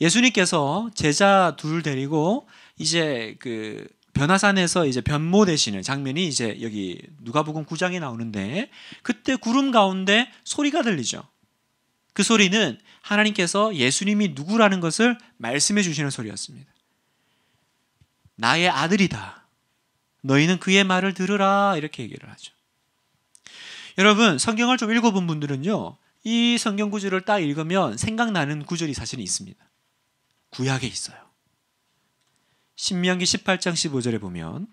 S1: 예수님께서 제자 둘 데리고 이제 그 변화산에서 이제 변모 되시는 장면이 이제 여기 누가복음 9장에 나오는데 그때 구름 가운데 소리가 들리죠. 그 소리는 하나님께서 예수님이 누구라는 것을 말씀해 주시는 소리였습니다. 나의 아들이다. 너희는 그의 말을 들으라 이렇게 얘기를 하죠. 여러분 성경을 좀 읽어본 분들은요 이 성경 구절을 딱 읽으면 생각나는 구절이 사실 있습니다. 구약에 있어요. 신명기 18장 15절에 보면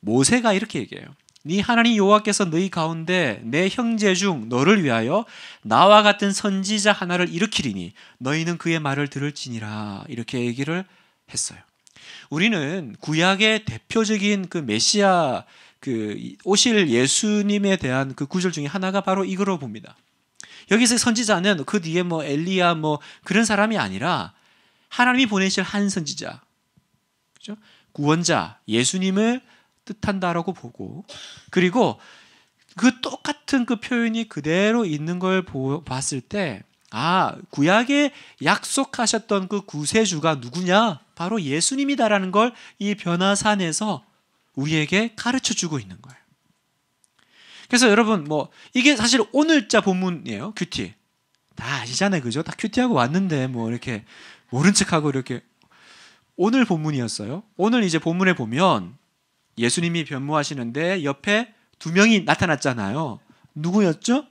S1: 모세가 이렇게 얘기해요. 네 하나님 여호와께서 너희 가운데 내 형제 중 너를 위하여 나와 같은 선지자 하나를 일으키리니 너희는 그의 말을 들을지니라 이렇게 얘기를 했어요. 우리는 구약의 대표적인 그 메시아 그 오실 예수님에 대한 그 구절 중에 하나가 바로 이거로 봅니다. 여기서 선지자는 그 뒤에 뭐 엘리야 뭐 그런 사람이 아니라 하나님이 보내실 한 선지자 구원자 예수님을 뜻한다라고 보고 그리고 그 똑같은 그 표현이 그대로 있는 걸 보, 봤을 때 아, 구약에 약속하셨던 그 구세주가 누구냐? 바로 예수님이다라는 걸 이 변화산에서 우리에게 가르쳐 주고 있는 거예요. 그래서 여러분, 뭐, 이게 사실 오늘자 본문이에요. 큐티. 다 아시잖아요. 그죠? 다 큐티하고 왔는데, 뭐, 이렇게 모른 척하고 이렇게 오늘 본문이었어요. 오늘 이제 본문에 보면 예수님이 변모하시는데 옆에 두 명이 나타났잖아요. 누구였죠?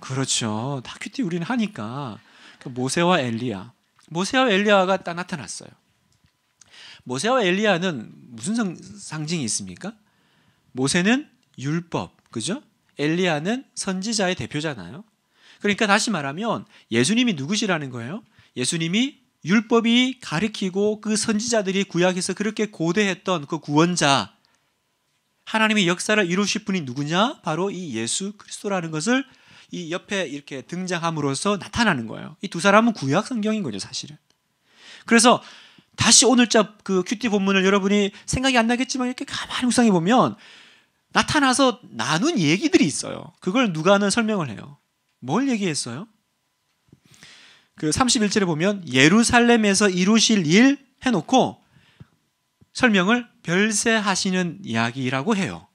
S1: 그렇죠. 다큐티 우리는 하니까 그 모세와 엘리야. 모세와 엘리야가 딱 나타났어요. 모세와 엘리야는 무슨 상징이 있습니까? 모세는 율법, 그죠? 엘리야는 선지자의 대표잖아요. 그러니까 다시 말하면 예수님이 누구시라는 거예요? 예수님이 율법이 가리키고 그 선지자들이 구약에서 그렇게 고대했던 그 구원자 하나님의 역사를 이루실 분이 누구냐? 바로 이 예수 그리스도라는 것을 이 옆에 이렇게 등장함으로써 나타나는 거예요. 이 두 사람은 구약 성경인 거죠, 사실은. 그래서 다시 오늘자 그 큐티 본문을 여러분이 생각이 안 나겠지만 이렇게 가만히 묵상해 보면 나타나서 나눈 얘기들이 있어요. 그걸 누가는 설명을 해요. 뭘 얘기했어요? 그 31절에 보면 예루살렘에서 이루실 일 해놓고 설명을 별세하시는 이야기라고 해요.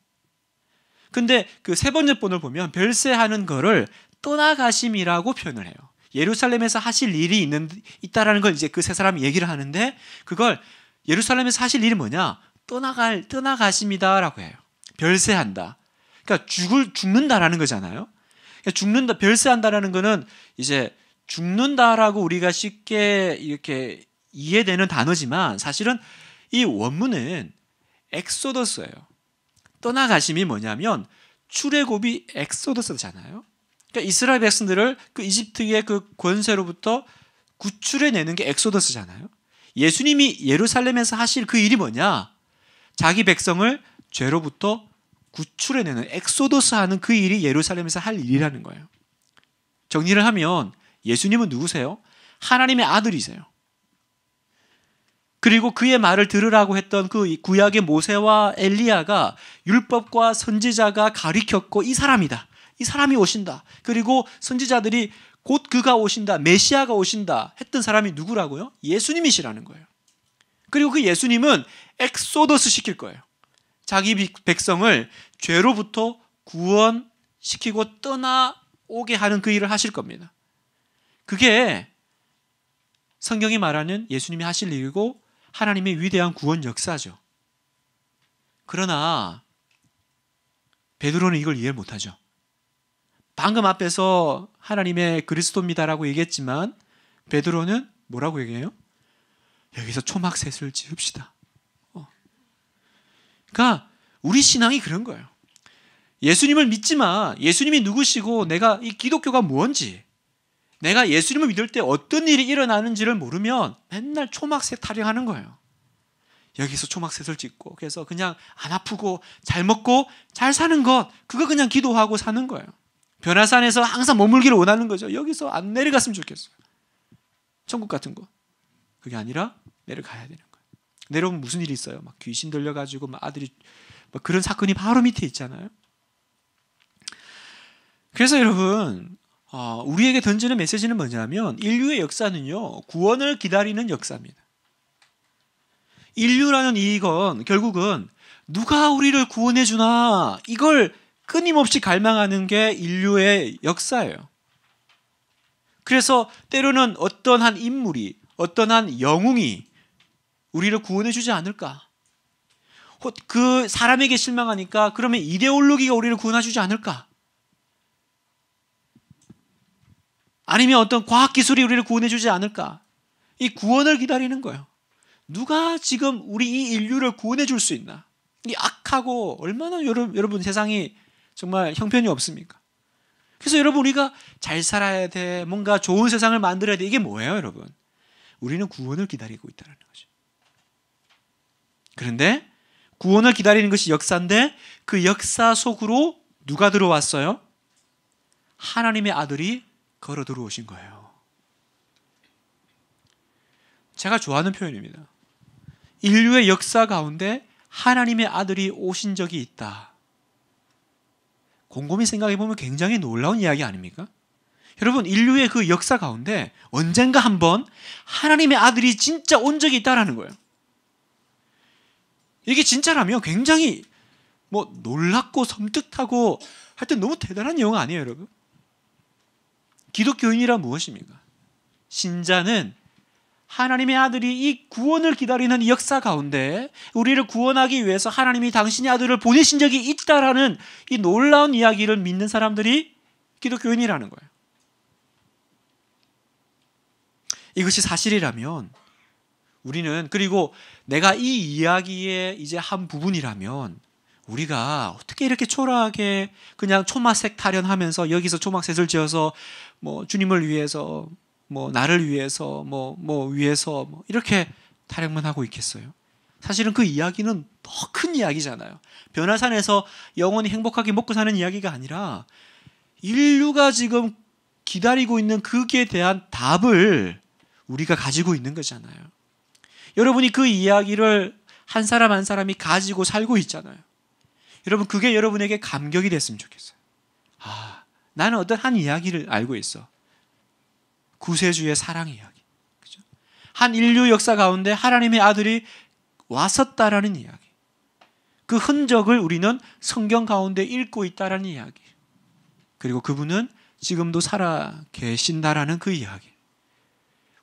S1: 근데 그 세 번째 번을 보면 별세하는 거를 떠나가심이라고 표현을 해요. 예루살렘에서 하실 일이 있는 있다라는 걸 이제 그 세 사람이 얘기를 하는데 그걸 예루살렘에서 하실 일이 뭐냐? 떠나갈 떠나가심이다라고 해요. 별세한다. 그러니까 죽을 죽는다라는 거잖아요. 그러니까 죽는다 별세한다라는 거는 이제 죽는다라고 우리가 쉽게 이렇게 이해되는 단어지만 사실은 이 원문은 엑소더스예요. 떠나가심이 뭐냐면 출애굽이 엑소더스잖아요. 그러니까 이스라엘 백성들을 그 이집트의 그 권세로부터 구출해 내는 게 엑소더스잖아요. 예수님이 예루살렘에서 하실 그 일이 뭐냐? 자기 백성을 죄로부터 구출해 내는 엑소더스 하는 그 일이 예루살렘에서 할 일이라는 거예요. 정리를 하면 예수님은 누구세요? 하나님의 아들이세요. 그리고 그의 말을 들으라고 했던 그 구약의 모세와 엘리야가 율법과 선지자가 가리켰고 이 사람이다. 이 사람이 오신다. 그리고 선지자들이 곧 그가 오신다. 메시아가 오신다. 했던 사람이 누구라고요? 예수님이시라는 거예요. 그리고 그 예수님은 엑소더스 시킬 거예요. 자기 백성을 죄로부터 구원시키고 떠나오게 하는 그 일을 하실 겁니다. 그게 성경이 말하는 예수님이 하실 일이고 하나님의 위대한 구원 역사죠. 그러나 베드로는 이걸 이해 못하죠. 방금 앞에서 하나님의 그리스도입니다라고 얘기했지만 베드로는 뭐라고 얘기해요? 여기서 초막셋을 지읍시다. 어. 그러니까 우리 신앙이 그런 거예요. 예수님을 믿지만 예수님이 누구시고 내가 이 기독교가 뭔지 내가 예수님을 믿을 때 어떤 일이 일어나는지를 모르면 맨날 초막색 타령하는 거예요. 여기서 초막셋을 짓고 그래서 그냥 안 아프고 잘 먹고 잘 사는 것 그거 그냥 기도하고 사는 거예요. 변화산에서 항상 머물기를 원하는 거죠. 여기서 안 내려갔으면 좋겠어요. 천국 같은 거. 그게 아니라 내려가야 되는 거예요. 내려오면 무슨 일이 있어요? 막 귀신 들려가지고 막 아들이 막 그런 사건이 바로 밑에 있잖아요. 그래서 여러분 아, 우리에게 던지는 메시지는 뭐냐면 인류의 역사는요 구원을 기다리는 역사입니다. 인류라는 이건 결국은 누가 우리를 구원해 주나 이걸 끊임없이 갈망하는 게 인류의 역사예요. 그래서 때로는 어떤 한 인물이 어떤 한 영웅이 우리를 구원해 주지 않을까? 그 사람에게 실망하니까 그러면 이데올로기가 우리를 구원해 주지 않을까? 아니면 어떤 과학기술이 우리를 구원해주지 않을까? 이 구원을 기다리는 거예요. 누가 지금 우리 이 인류를 구원해줄 수 있나? 이 악하고 얼마나 여러분, 여러분 세상이 정말 형편이 없습니까? 그래서 여러분 우리가 잘 살아야 돼. 뭔가 좋은 세상을 만들어야 돼. 이게 뭐예요, 여러분? 우리는 구원을 기다리고 있다는 거죠. 그런데 구원을 기다리는 것이 역사인데 그 역사 속으로 누가 들어왔어요? 하나님의 아들이 걸어 들어오신 거예요. 제가 좋아하는 표현입니다. 인류의 역사 가운데 하나님의 아들이 오신 적이 있다. 곰곰이 생각해 보면 굉장히 놀라운 이야기 아닙니까? 여러분, 인류의 그 역사 가운데 언젠가 한번 하나님의 아들이 진짜 온 적이 있다라는 거예요. 이게 진짜라면 굉장히 뭐 놀랍고 섬뜩하고 하여튼 너무 대단한 영화 아니에요, 여러분? 기독교인이란 무엇입니까? 신자는 하나님의 아들이 이 구원을 기다리는 역사 가운데 우리를 구원하기 위해서 하나님이 당신의 아들을 보내신 적이 있다라는 이 놀라운 이야기를 믿는 사람들이 기독교인이라는 거예요. 이것이 사실이라면 우리는 그리고 내가 이 이야기의 이제 한 부분이라면 우리가 어떻게 이렇게 초라하게 그냥 초막색 탈연하면서 여기서 초막색을 지어서 뭐 주님을 위해서 뭐 나를 위해서 뭐뭐 뭐 위해서 뭐 이렇게 타령만 하고 있겠어요. 사실은 그 이야기는 더 큰 이야기잖아요. 변화산에서 영원히 행복하게 먹고 사는 이야기가 아니라 인류가 지금 기다리고 있는 그게 대한 답을 우리가 가지고 있는 거잖아요. 여러분이 그 이야기를 한 사람 한 사람이 가지고 살고 있잖아요. 여러분 그게 여러분에게 감격이 됐으면 좋겠어요. 아, 나는 어떤 한 이야기를 알고 있어. 구세주의 사랑 이야기. 그죠? 한 인류 역사 가운데 하나님의 아들이 왔었다라는 이야기. 그 흔적을 우리는 성경 가운데 읽고 있다라는 이야기. 그리고 그분은 지금도 살아 계신다라는 그 이야기.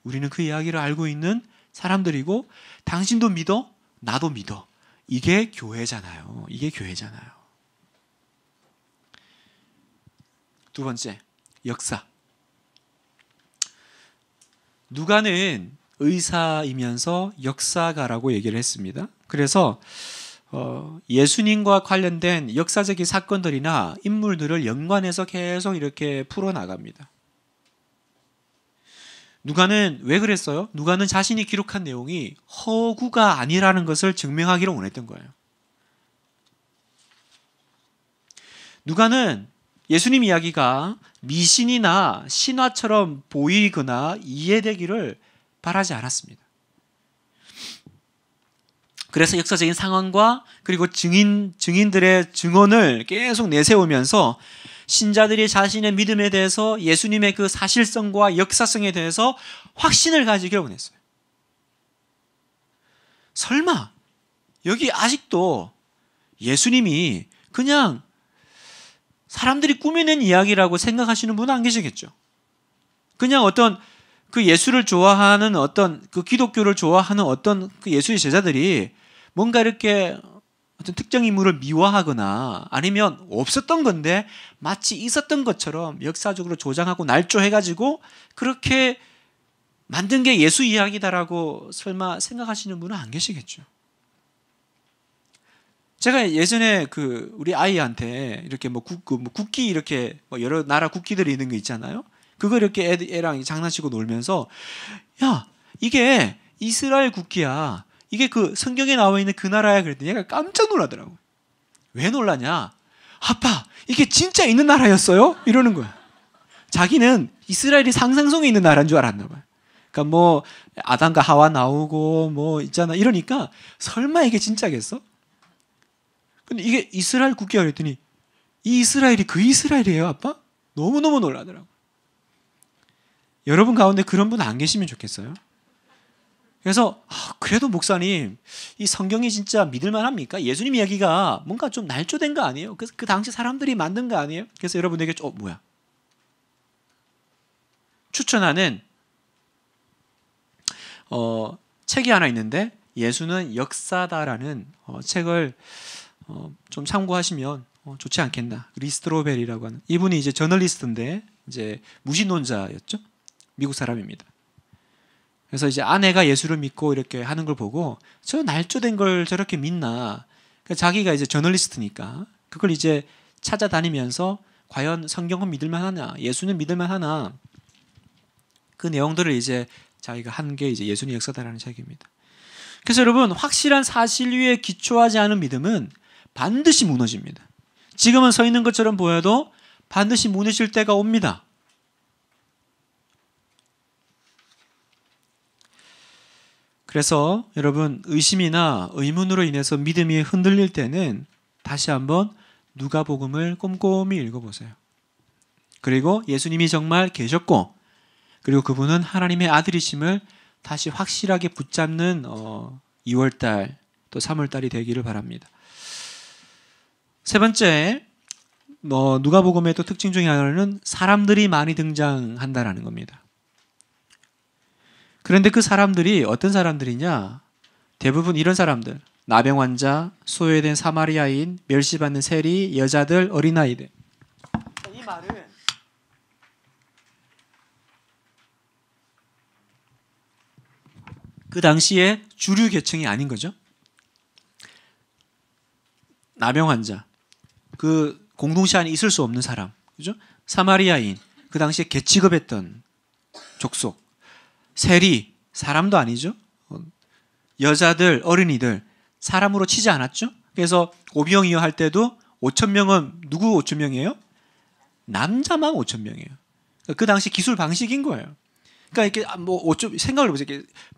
S1: 우리는 그 이야기를 알고 있는 사람들이고 당신도 믿어? 나도 믿어. 이게 교회잖아요. 이게 교회잖아요. 두 번째, 역사. 누가는 의사이면서 역사가라고 얘기를 했습니다. 그래서 어, 예수님과 관련된 역사적인 사건들이나 인물들을 연관해서 계속 이렇게 풀어나갑니다. 누가는 왜 그랬어요? 누가는 자신이 기록한 내용이 허구가 아니라는 것을 증명하기로 원했던 거예요. 누가는 예수님 이야기가 미신이나 신화처럼 보이거나 이해되기를 바라지 않았습니다. 그래서 역사적인 상황과 그리고 증인 증인들의 증언을 계속 내세우면서 신자들이 자신의 믿음에 대해서 예수님의 그 사실성과 역사성에 대해서 확신을 가지기를 했어요 설마 여기 아직도 예수님이 그냥 사람들이 꾸며낸 이야기라고 생각하시는 분은 안 계시겠죠. 그냥 어떤 그 예수를 좋아하는 어떤 그 기독교를 좋아하는 어떤 그 예수의 제자들이 뭔가 이렇게 어떤 특정 인물을 미워하거나 아니면 없었던 건데 마치 있었던 것처럼 역사적으로 조장하고 날조해가지고 그렇게 만든 게 예수 이야기다라고 설마 생각하시는 분은 안 계시겠죠. 제가 예전에 그 우리 아이한테 이렇게 뭐, 국, 그 뭐 국기 이렇게 뭐 여러 나라 국기들이 있는 거 있잖아요. 그거 이렇게 애, 애랑 장난치고 놀면서 야 이게 이스라엘 국기야. 이게 그 성경에 나와 있는 그 나라야 그랬더니 얘가 깜짝 놀라더라고. 왜 놀라냐? 아빠 이게 진짜 있는 나라였어요? 이러는 거야. 자기는 이스라엘이 상상 속에 있는 나라인 줄 알았나 봐요. 그러니까 뭐 아담과 하와 나오고 뭐 있잖아 이러니까 설마 이게 진짜겠어? 근데 이게 이스라엘 국기가 그랬더니 이 이스라엘이 그 이스라엘이에요, 아빠? 너무너무 놀라더라고. 여러분 가운데 그런 분 안 계시면 좋겠어요. 그래서 아, 그래도 목사님 이 성경이 진짜 믿을만 합니까? 예수님 이야기가 뭔가 좀 날조된 거 아니에요? 그래서 그 당시 사람들이 만든 거 아니에요? 그래서 여러분에게 어 뭐야? 추천하는 어, 책이 하나 있는데 예수는 역사다라는 어, 책을 어, 좀 참고하시면 어, 좋지 않겠나. 리스트로벨이라고 하는 이분이 이제 저널리스트인데 이제 무신론자였죠. 미국 사람입니다. 그래서 이제 아내가 예수를 믿고 이렇게 하는 걸 보고 저 날조된 걸 저렇게 믿나. 그러니까 자기가 이제 저널리스트니까 그걸 이제 찾아다니면서 과연 성경은 믿을만 하냐 예수는 믿을만 하나. 그 내용들을 이제 자기가 한 게 이제 예수님 역사다라는 책입니다. 그래서 여러분 확실한 사실 위에 기초하지 않은 믿음은 반드시 무너집니다. 지금은 서 있는 것처럼 보여도 반드시 무너질 때가 옵니다. 그래서 여러분 의심이나 의문으로 인해서 믿음이 흔들릴 때는 다시 한번 누가복음을 꼼꼼히 읽어보세요. 그리고 예수님이 정말 계셨고 그리고 그분은 하나님의 아들이심을 다시 확실하게 붙잡는 어, 2월달 또 3월달이 되기를 바랍니다. 세 번째, 뭐 누가복음의 또 특징 중에 하나는 사람들이 많이 등장한다라는 겁니다. 그런데 그 사람들이 어떤 사람들이냐? 대부분 이런 사람들. 나병 환자, 소외된 사마리아인, 멸시받는 세리, 여자들, 어린아이들. 이 말은 그 당시에 주류 계층이 아닌 거죠. 나병 환자, 그 공동체 안에 있을 수 없는 사람, 그죠? 사마리아인, 그 당시에 개취급했던 족속, 세리, 사람도 아니죠? 여자들, 어린이들, 사람으로 치지 않았죠? 그래서 오병이어 할 때도 5천 명은 누구 5천 명이에요? 남자만 5천 명이에요. 그 당시 기술 방식인 거예요. 그러니까 이렇게 뭐 어쩌 생각을 보세요.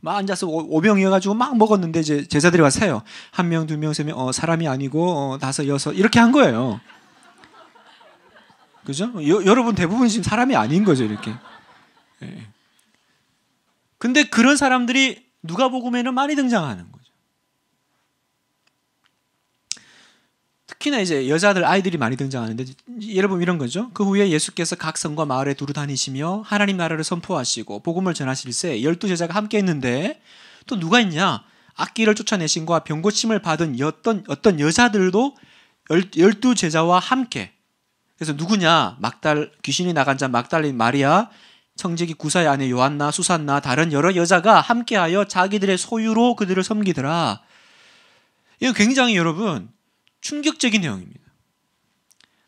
S1: 막 앉아서 오병이어가지고 막 먹었는데 이제 제자들이 와서 해요. 한 명, 두 명, 세 명, 어, 사람이 아니고 어, 다섯, 여섯 이렇게 한 거예요. 그죠? 여, 여러분 대부분 지금 사람이 아닌 거죠 이렇게. 예. 근데 그런 사람들이 누가복음에는 많이 등장하는 거예요. 특히나 이제 여자들 아이들이 많이 등장하는데 예를 보면 이런 거죠. 그 후에 예수께서 각 성과 마을에 두루 다니시며 하나님 나라를 선포하시고 복음을 전하실세 열두 제자가 함께 있는데 또 누가 있냐? 악기를 쫓아내신 과 병고침을 받은 어떤 어떤 여자들도 열두 제자와 함께 그래서 누구냐? 막달 귀신이 나간 자 막달린 마리아 청지기 구사의 아내 요한나 수산나 다른 여러 여자가 함께하여 자기들의 소유로 그들을 섬기더라. 이거 굉장히 여러분 충격적인 내용입니다.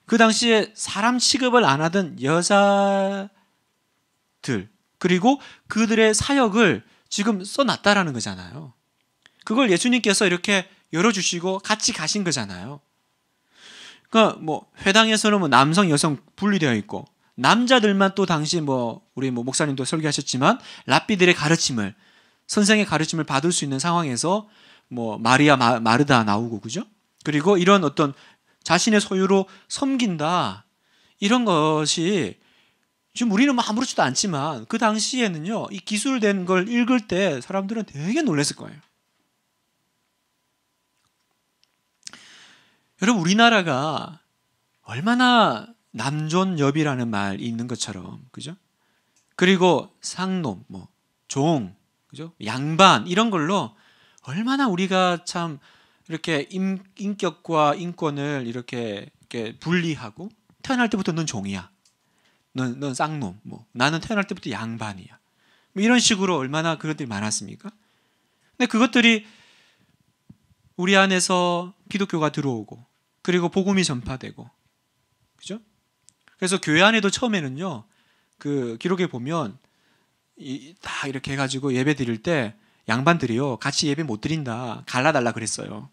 S1: 그 당시에 사람 취급을 안 하던 여자들 그리고 그들의 사역을 지금 써놨다라는 거잖아요. 그걸 예수님께서 이렇게 열어주시고 같이 가신 거잖아요. 그러니까 뭐 회당에서는 뭐 남성 여성 분리되어 있고 남자들만 또 당시 뭐 우리 뭐 목사님도 설교하셨지만 랍비들의 가르침을 선생의 가르침을 받을 수 있는 상황에서 뭐 마리아 마, 마르다 나오고 그죠? 그리고 이런 어떤 자신의 소유로 섬긴다. 이런 것이 지금 우리는 뭐 아무렇지도 않지만 그 당시에는요, 이 기술된 걸 읽을 때 사람들은 되게 놀랐을 거예요. 여러분, 우리나라가 얼마나 남존여비라는 말 있는 것처럼, 그죠? 그리고 상놈, 뭐, 종, 그죠? 양반, 이런 걸로 얼마나 우리가 참 이렇게 인, 인격과 인권을 이렇게, 이렇게 분리하고 태어날 때부터 넌 종이야. 넌, 넌 쌍놈. 뭐 나는 태어날 때부터 양반이야. 뭐 이런 식으로 얼마나 그것들이 많았습니까? 근데 그것들이 우리 안에서 기독교가 들어오고 그리고 복음이 전파되고 그죠? 그래서 교회 안에도 처음에는요 그 기록에 보면 이, 다 이렇게 해가지고 예배 드릴 때 양반들이요 같이 예배 못 드린다 갈라달라 그랬어요.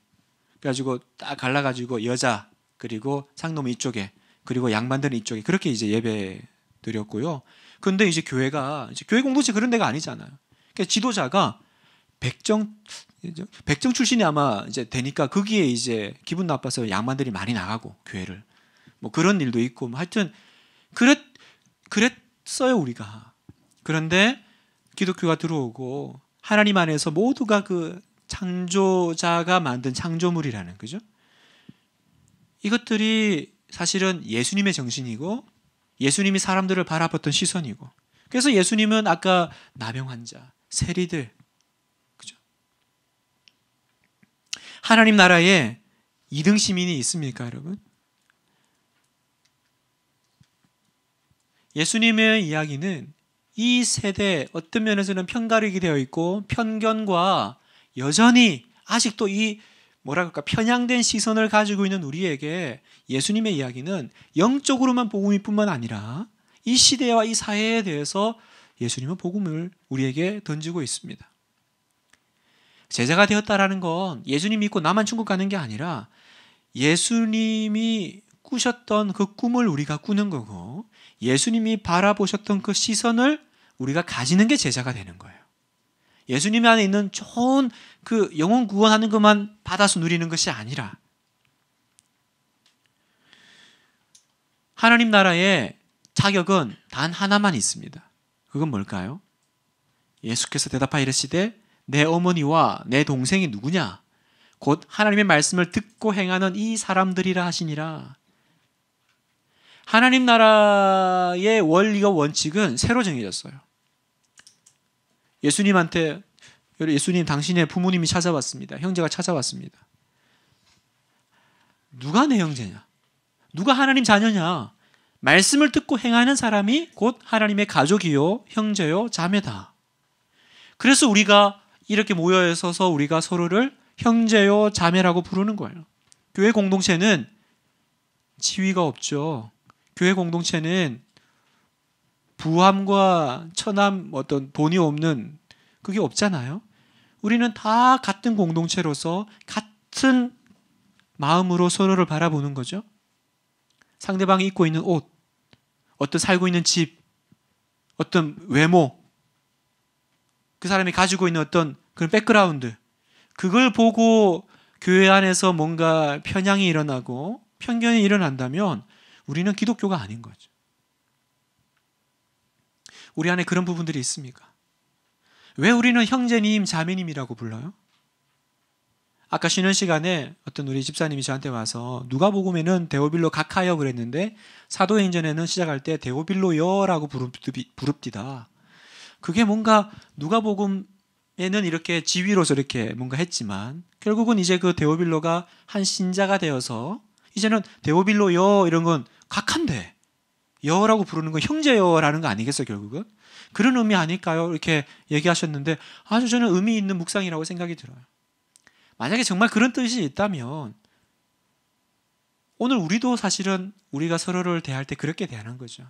S1: 그래 가지고 딱 갈라 가지고 여자 그리고 상놈 이쪽에 그리고 양반들은 이쪽에 그렇게 이제 예배 드렸고요. 근데 이제 교회가 이제 교회 공동체 그런 데가 아니잖아요. 그러니까 지도자가 백정 백정 출신이 아마 이제 되니까 거기에 이제 기분 나빠서 양반들이 많이 나가고 교회를 뭐 그런 일도 있고 뭐 하여튼 그랬 그랬어요 우리가 그런데 기독교가 들어오고 하나님 안에서 모두가 그 창조자가 만든 창조물이라는 그죠? 이것들이 사실은 예수님의 정신이고 예수님이 사람들을 바라봤던 시선이고 그래서 예수님은 아까 남용 환자, 세리들 그죠? 하나님 나라에 이등 시민이 있습니까, 여러분? 예수님의 이야기는 이 세대 어떤 면에서는 편가르기 되어 있고 편견과 여전히 아직도 이 뭐라 그럴까 편향된 시선을 가지고 있는 우리에게 예수님의 이야기는 영적으로만 복음이뿐만 아니라 이 시대와 이 사회에 대해서 예수님은 복음을 우리에게 던지고 있습니다. 제자가 되었다라는 건 예수님 믿고 나만 천국 가는 게 아니라 예수님이 꾸셨던 그 꿈을 우리가 꾸는 거고 예수님이 바라보셨던 그 시선을 우리가 가지는 게 제자가 되는 거예요. 예수님 안에 있는 좋은 그 영혼 구원하는 것만 받아서 누리는 것이 아니라 하나님 나라의 자격은 단 하나만 있습니다. 그건 뭘까요? 예수께서 대답하여 이르시되 내 어머니와 내 동생이 누구냐? 곧 하나님의 말씀을 듣고 행하는 이 사람들이라 하시니라. 하나님 나라의 원리가 원칙은 새로 정해졌어요. 예수님한테 예수님 당신의 부모님이 찾아왔습니다. 형제가 찾아왔습니다. 누가 내 형제냐? 누가 하나님 자녀냐? 말씀을 듣고 행하는 사람이 곧 하나님의 가족이요, 형제요, 자매다. 그래서 우리가 이렇게 모여 서서 우리가 서로를 형제요, 자매라고 부르는 거예요. 교회 공동체는 지위가 없죠. 교회 공동체는 부함과 처남 어떤 돈이 없는 그게 없잖아요. 우리는 다 같은 공동체로서 같은 마음으로 서로를 바라보는 거죠. 상대방이 입고 있는 옷, 어떤 살고 있는 집, 어떤 외모, 그 사람이 가지고 있는 어떤 그런 백그라운드, 그걸 보고 교회 안에서 뭔가 편향이 일어나고 편견이 일어난다면 우리는 기독교가 아닌 거죠. 우리 안에 그런 부분들이 있습니까? 왜 우리는 형제님, 자매님이라고 불러요? 아까 쉬는 시간에 어떤 우리 집사님이 저한테 와서 누가복음에는 데오빌로 각하여 그랬는데 사도행전에는 시작할 때 데오빌로여라고 부릅디다. 그게 뭔가 누가복음에는 이렇게 지위로서 이렇게 뭔가 했지만 결국은 이제 그 데오빌로가 한 신자가 되어서 이제는 데오빌로여 이런 건 각한데 여라고 부르는 건 형제여라는 거 아니겠어 결국은 그런 의미 아닐까요? 이렇게 얘기하셨는데 아주 저는 의미 있는 묵상이라고 생각이 들어요. 만약에 정말 그런 뜻이 있다면 오늘 우리도 사실은 우리가 서로를 대할 때 그렇게 대하는 거죠.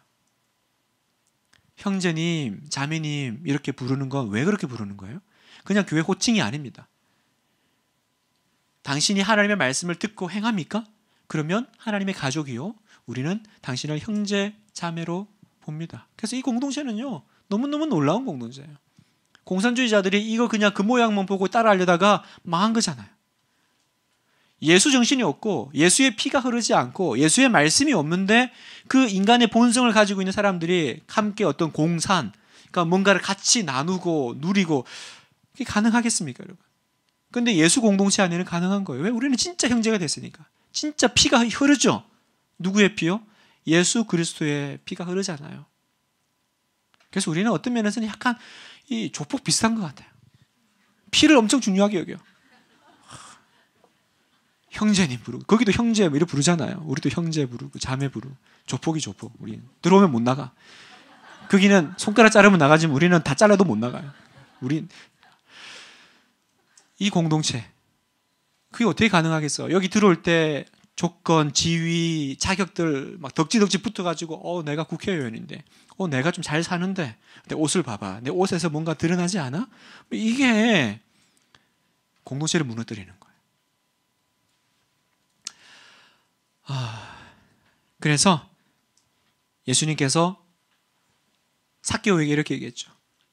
S1: 형제님, 자매님 이렇게 부르는 건 왜 그렇게 부르는 거예요? 그냥 교회 호칭이 아닙니다. 당신이 하나님의 말씀을 듣고 행합니까? 그러면 하나님의 가족이요. 우리는 당신을 형제, 자매로 봅니다. 그래서 이 공동체는요. 너무너무 놀라운 공동체예요. 공산주의자들이 이거 그냥 그 모양만 보고 따라하려다가 망한 거잖아요. 예수 정신이 없고 예수의 피가 흐르지 않고 예수의 말씀이 없는데 그 인간의 본성을 가지고 있는 사람들이 함께 어떤 공산, 그러니까 뭔가를 같이 나누고 누리고 그게 가능하겠습니까, 여러분? 근데 예수 공동체 안에는 가능한 거예요. 왜? 우리는 진짜 형제가 됐으니까. 진짜 피가 흐르죠. 누구의 피요? 예수 그리스도의 피가 흐르잖아요. 그래서 우리는 어떤 면에서는 약간 이 조폭 비슷한 것 같아요. 피를 엄청 중요하게 여겨요. 형제님 부르고 거기도 형제 뭐 이렇게 부르잖아요. 우리도 형제 부르고 자매 부르고 조폭이 조폭 우리는 들어오면 못 나가. 거기는 손가락 자르면 나가지만 우리는 다 잘라도 못 나가요. 우린 이 공동체 그게 어떻게 가능하겠어? 여기 들어올 때 조건, 지위, 자격들 막 덕지덕지 붙어가지고 어 내가 국회의원인데, 어 내가 좀 잘 사는데, 내 옷을 봐봐, 내 옷에서 뭔가 드러나지 않아? 뭐 이게 공동체를 무너뜨리는 거예요. 아, 그래서 예수님께서 사케오에게 이렇게 얘기했죠.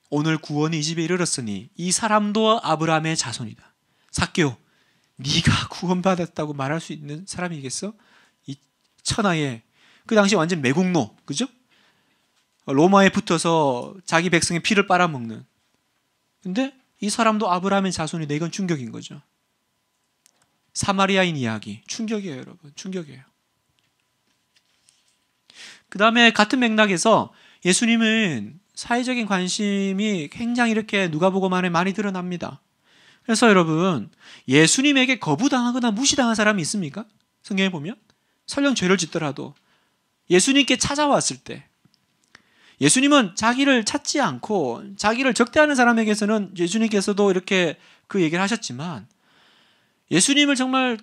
S1: 오늘 구원이 이 집에 이르렀으니 이 사람도 아브라함의 자손이다. 사케오 네가 구원받았다고 말할 수 있는 사람이겠어? 이 천하에 그 당시 완전 매국노 그죠? 로마에 붙어서 자기 백성의 피를 빨아먹는 근데 이 사람도 아브라함의 자손이 내건 충격인 거죠. 사마리아인 이야기 충격이에요, 여러분. 충격이에요. 그 다음에 같은 맥락에서 예수님은 사회적인 관심이 굉장히 이렇게 누가복음안에 많이 드러납니다. 그래서 여러분 예수님에게 거부당하거나 무시당한 사람이 있습니까? 성경에 보면 설령 죄를 짓더라도 예수님께 찾아왔을 때 예수님은 자기를 찾지 않고 자기를 적대하는 사람에게서는 예수님께서도 이렇게 그 얘기를 하셨지만 예수님을 정말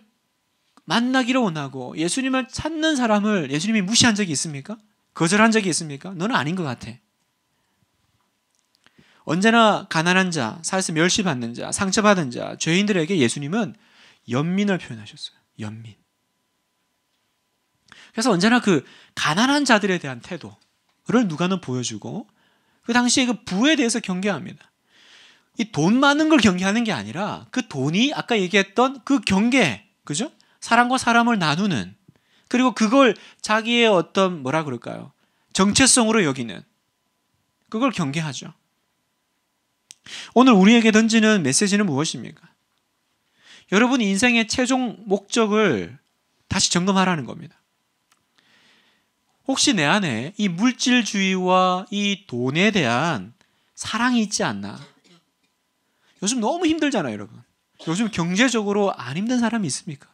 S1: 만나기를 원하고 예수님을 찾는 사람을 예수님이 무시한 적이 있습니까? 거절한 적이 있습니까? 너는 아닌 것 같아. 언제나 가난한 자, 사회에서 멸시받는 자, 상처받은 자, 죄인들에게 예수님은 연민을 표현하셨어요. 연민. 그래서 언제나 그 가난한 자들에 대한 태도를 누가는 보여주고 그 당시에 그 부에 대해서 경계합니다. 이 돈 많은 걸 경계하는 게 아니라 그 돈이 아까 얘기했던 그 경계, 그죠? 사람과 사람을 나누는 그리고 그걸 자기의 어떤 뭐라 그럴까요? 정체성으로 여기는 그걸 경계하죠. 오늘 우리에게 던지는 메시지는 무엇입니까? 여러분 인생의 최종 목적을 다시 점검하라는 겁니다. 혹시 내 안에 이 물질주의와 이 돈에 대한 사랑이 있지 않나? 요즘 너무 힘들잖아요, 여러분. 요즘 경제적으로 안 힘든 사람이 있습니까?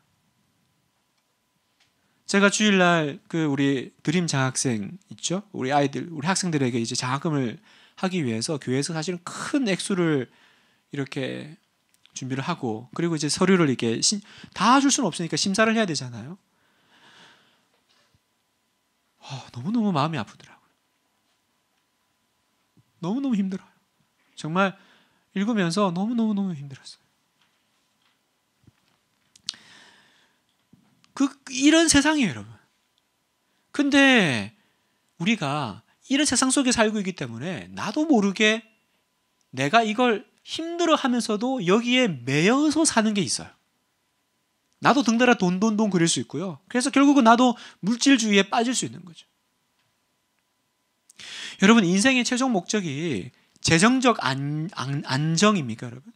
S1: 제가 주일날 그 우리 드림 장학생 있죠? 우리 아이들, 우리 학생들에게 이제 장학금을 하기 위해서 교회에서 사실은 큰 액수를 이렇게 준비를 하고 그리고 이제 서류를 이렇게 다 줄 수는 없으니까 심사를 해야 되잖아요. 어, 너무너무 마음이 아프더라고요. 너무너무 힘들어요. 정말 읽으면서 너무너무너무 힘들었어요. 그 이런 세상이에요, 여러분. 근데 우리가 이런 세상 속에 살고 있기 때문에 나도 모르게 내가 이걸 힘들어 하면서도 여기에 매여서 사는 게 있어요. 나도 등달아 돈돈돈 그릴 수 있고요. 그래서 결국은 나도 물질주의에 빠질 수 있는 거죠. 여러분, 인생의 최종 목적이 재정적 안, 안, 안정입니까, 여러분?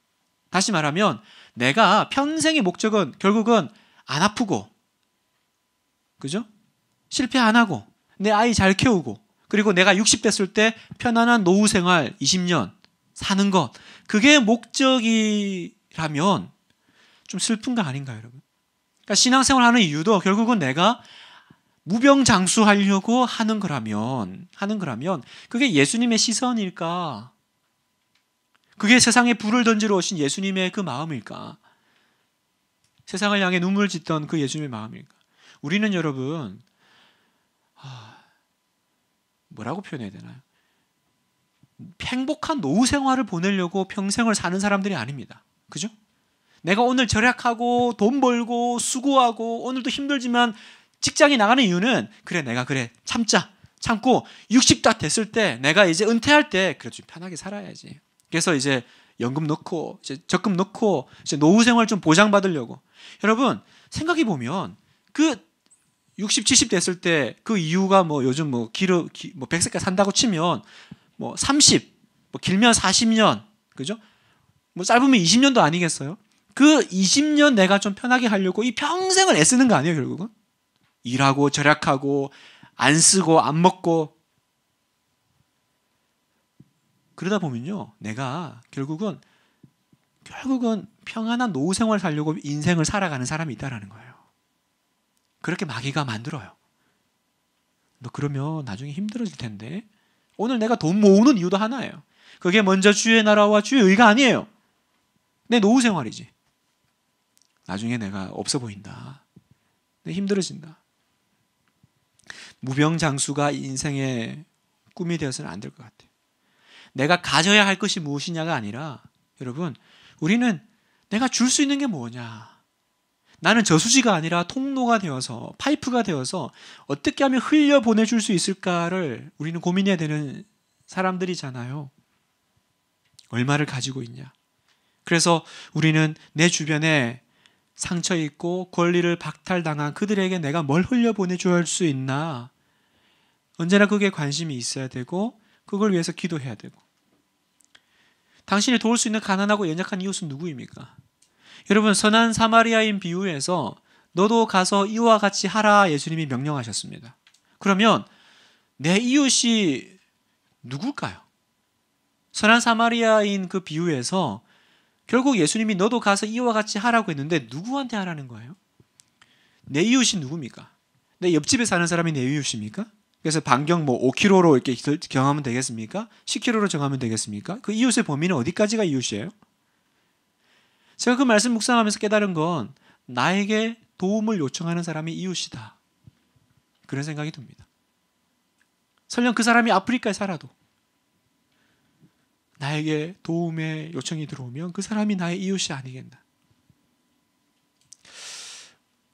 S1: 다시 말하면 내가 평생의 목적은 결국은 안 아프고, 그죠? 실패 안 하고, 내 아이 잘 키우고, 그리고 내가 60 됐을 때 편안한 노후 생활 20년 사는 것 그게 목적이라면 좀 슬픈 거 아닌가요, 여러분? 그러니까 신앙생활 하는 이유도 결국은 내가 무병장수하려고 하는 거라면 하는 거라면 그게 예수님의 시선일까? 그게 세상에 불을 던지러 오신 예수님의 그 마음일까? 세상을 향해 눈물 짓던 그 예수님의 마음일까? 우리는 여러분 뭐라고 표현해야 되나요? 행복한 노후 생활을 보내려고 평생을 사는 사람들이 아닙니다. 그죠? 내가 오늘 절약하고 돈 벌고 수고하고 오늘도 힘들지만 직장이 나가는 이유는 그래 내가 그래 참자 참고 60 다 됐을 때 내가 이제 은퇴할 때 그래 좀 편하게 살아야지. 그래서 이제 연금 넣고 이제 적금 넣고 이제 노후 생활 좀 보장받으려고 여러분 생각해 보면 그 60, 70 됐을 때 그 이유가 뭐 요즘 뭐 길어 뭐백0 0세까지 산다고 치면 뭐 30, 뭐 길면 40년. 그죠? 뭐 짧으면 20년도 아니겠어요? 그 20년 내가 좀 편하게 하려고 이 평생을 애쓰는 거 아니에요, 결국은? 일하고 절약하고 안 쓰고 안 먹고 그러다 보면요. 내가 결국은 결국은 평안한 노후 생활 살려고 인생을 살아가는 사람이 있다라는 거예요. 그렇게 마귀가 만들어요. 너 그러면 나중에 힘들어질 텐데. 오늘 내가 돈 모으는 이유도 하나예요. 그게 먼저 주의 나라와 주의 의가 아니에요. 내 노후 생활이지. 나중에 내가 없어 보인다. 내 힘들어진다. 무병장수가 인생의 꿈이 되어서는 안 될 것 같아요. 내가 가져야 할 것이 무엇이냐가 아니라 여러분 우리는 내가 줄 수 있는 게 뭐냐 나는 저수지가 아니라 통로가 되어서 파이프가 되어서 어떻게 하면 흘려 보내줄 수 있을까를 우리는 고민해야 되는 사람들이잖아요. 얼마를 가지고 있냐. 그래서 우리는 내 주변에 상처 있고 권리를 박탈당한 그들에게 내가 뭘 흘려 보내줄 수 있나. 언제나 그게 관심이 있어야 되고 그걸 위해서 기도해야 되고. 당신이 도울 수 있는 가난하고 연약한 이웃은 누구입니까? 여러분 선한 사마리아인 비유에서 너도 가서 이와 같이 하라 예수님이 명령하셨습니다. 그러면 내 이웃이 누굴까요? 선한 사마리아인 그 비유에서 결국 예수님이 너도 가서 이와 같이 하라고 했는데 누구한테 하라는 거예요? 내 이웃이 누굽니까? 내 옆집에 사는 사람이 내 이웃입니까? 그래서 반경 뭐 5km로 이렇게 경하면 되겠습니까? 10km로 정하면 되겠습니까? 그 이웃의 범위는 어디까지가 이웃이에요? 제가 그 말씀 묵상하면서 깨달은 건 나에게 도움을 요청하는 사람이 이웃이다. 그런 생각이 듭니다. 설령 그 사람이 아프리카에 살아도 나에게 도움의 요청이 들어오면 그 사람이 나의 이웃이 아니겠나.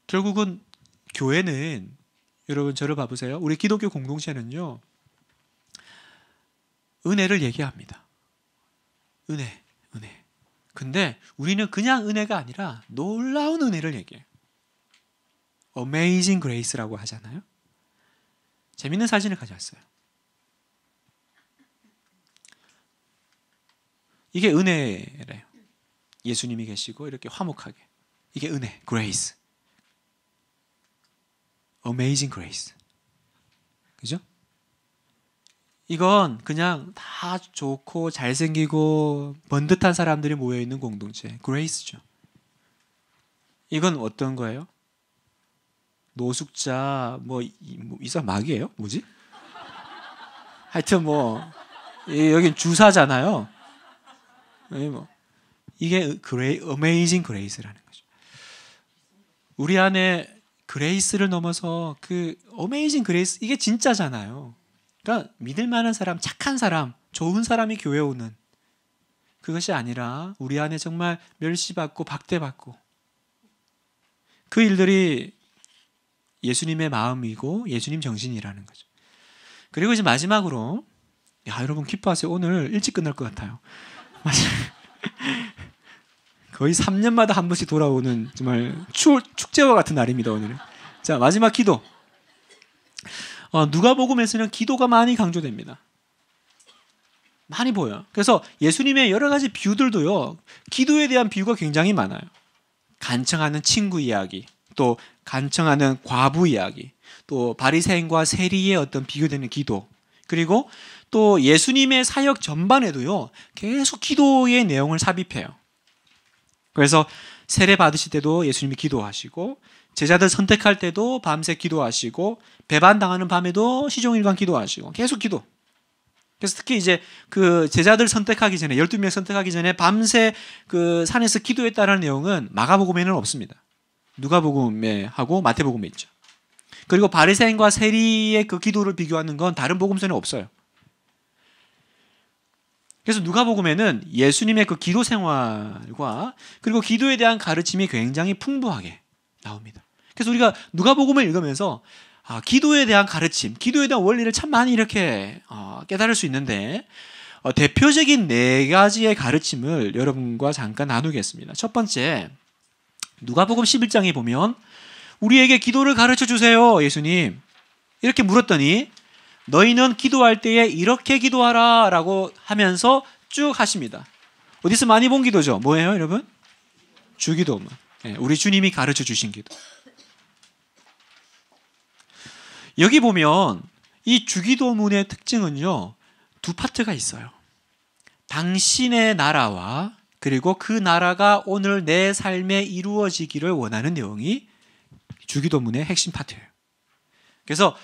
S1: 결국은 교회는 여러분 저를 봐보세요. 우리 기독교 공동체는요. 은혜를 얘기합니다. 은혜. 근데 우리는 그냥 은혜가 아니라 놀라운 은혜를 얘기해요. Amazing Grace라고 하잖아요. 재밌는 사진을 가져왔어요. 이게 은혜래요. 예수님이 계시고 이렇게 화목하게. 이게 은혜, grace. Amazing grace. 그죠? 이건 그냥 다 좋고 잘생기고 번듯한 사람들이 모여 있는 공동체, 그레이스죠. 이건 어떤 거예요? 노숙자 뭐, 뭐 이사 막이에요? 뭐지? 하여튼 뭐 여긴 주사잖아요. 예, 뭐 이게 그레이 어메이징 그레이스라는 거죠. 우리 안에 그레이스를 넘어서 그 어메이징 그레이스 이게 진짜잖아요. 그러니까 믿을 만한 사람, 착한 사람, 좋은 사람이 교회 오는 그것이 아니라 우리 안에 정말 멸시받고 박대받고 그 일들이 예수님의 마음이고 예수님 정신이라는 거죠. 그리고 이제 마지막으로 야 여러분 기뻐하세요. 오늘 일찍 끝날 것 같아요. 거의 3년마다 한 번씩 돌아오는 정말 추, 축제와 같은 날입니다 오늘. 은자 마지막 기도. 어, 누가복음에서는 기도가 많이 강조됩니다. 많이 보여 그래서 예수님의 여러 가지 비유들도요. 기도에 대한 비유가 굉장히 많아요. 간청하는 친구 이야기, 또 간청하는 과부 이야기, 또 바리새인과 세리의 어떤 비교되는 기도, 그리고 또 예수님의 사역 전반에도요. 계속 기도의 내용을 삽입해요. 그래서 세례 받으실 때도 예수님이 기도하시고 제자들 선택할 때도 밤새 기도하시고 배반당하는 밤에도 시종일관 기도하시고 계속 기도. 그래서 특히 이제 그 제자들 선택하기 전에 12명 선택하기 전에 밤새 그 산에서 기도했다라는 내용은 마가복음에는 없습니다. 누가복음에 하고 마태복음에 있죠. 그리고 바리새인과 세리의 그 기도를 비교하는 건 다른 복음서는 없어요. 그래서 누가복음에는 예수님의 그 기도 생활과 그리고 기도에 대한 가르침이 굉장히 풍부하게 나옵니다. 그래서 우리가 누가복음을 읽으면서 아, 기도에 대한 가르침, 기도에 대한 원리를 참 많이 이렇게 어, 깨달을 수 있는데 어, 대표적인 네 가지의 가르침을 여러분과 잠깐 나누겠습니다. 첫 번째, 누가복음 11장에 보면 우리에게 기도를 가르쳐 주세요, 예수님. 이렇게 물었더니 너희는 기도할 때에 이렇게 기도하라라고 하면서 쭉 하십니다. 어디서 많이 본 기도죠? 뭐예요, 여러분? 주기도문. 예, 우리 주님이 가르쳐 주신 기도. 여기 보면 이 주기도문의 특징은요. 두 파트가 있어요. 당신의 나라와 그리고 그 나라가 오늘 내 삶에 이루어지기를 원하는 내용이 주기도문의 핵심 파트예요. 그래서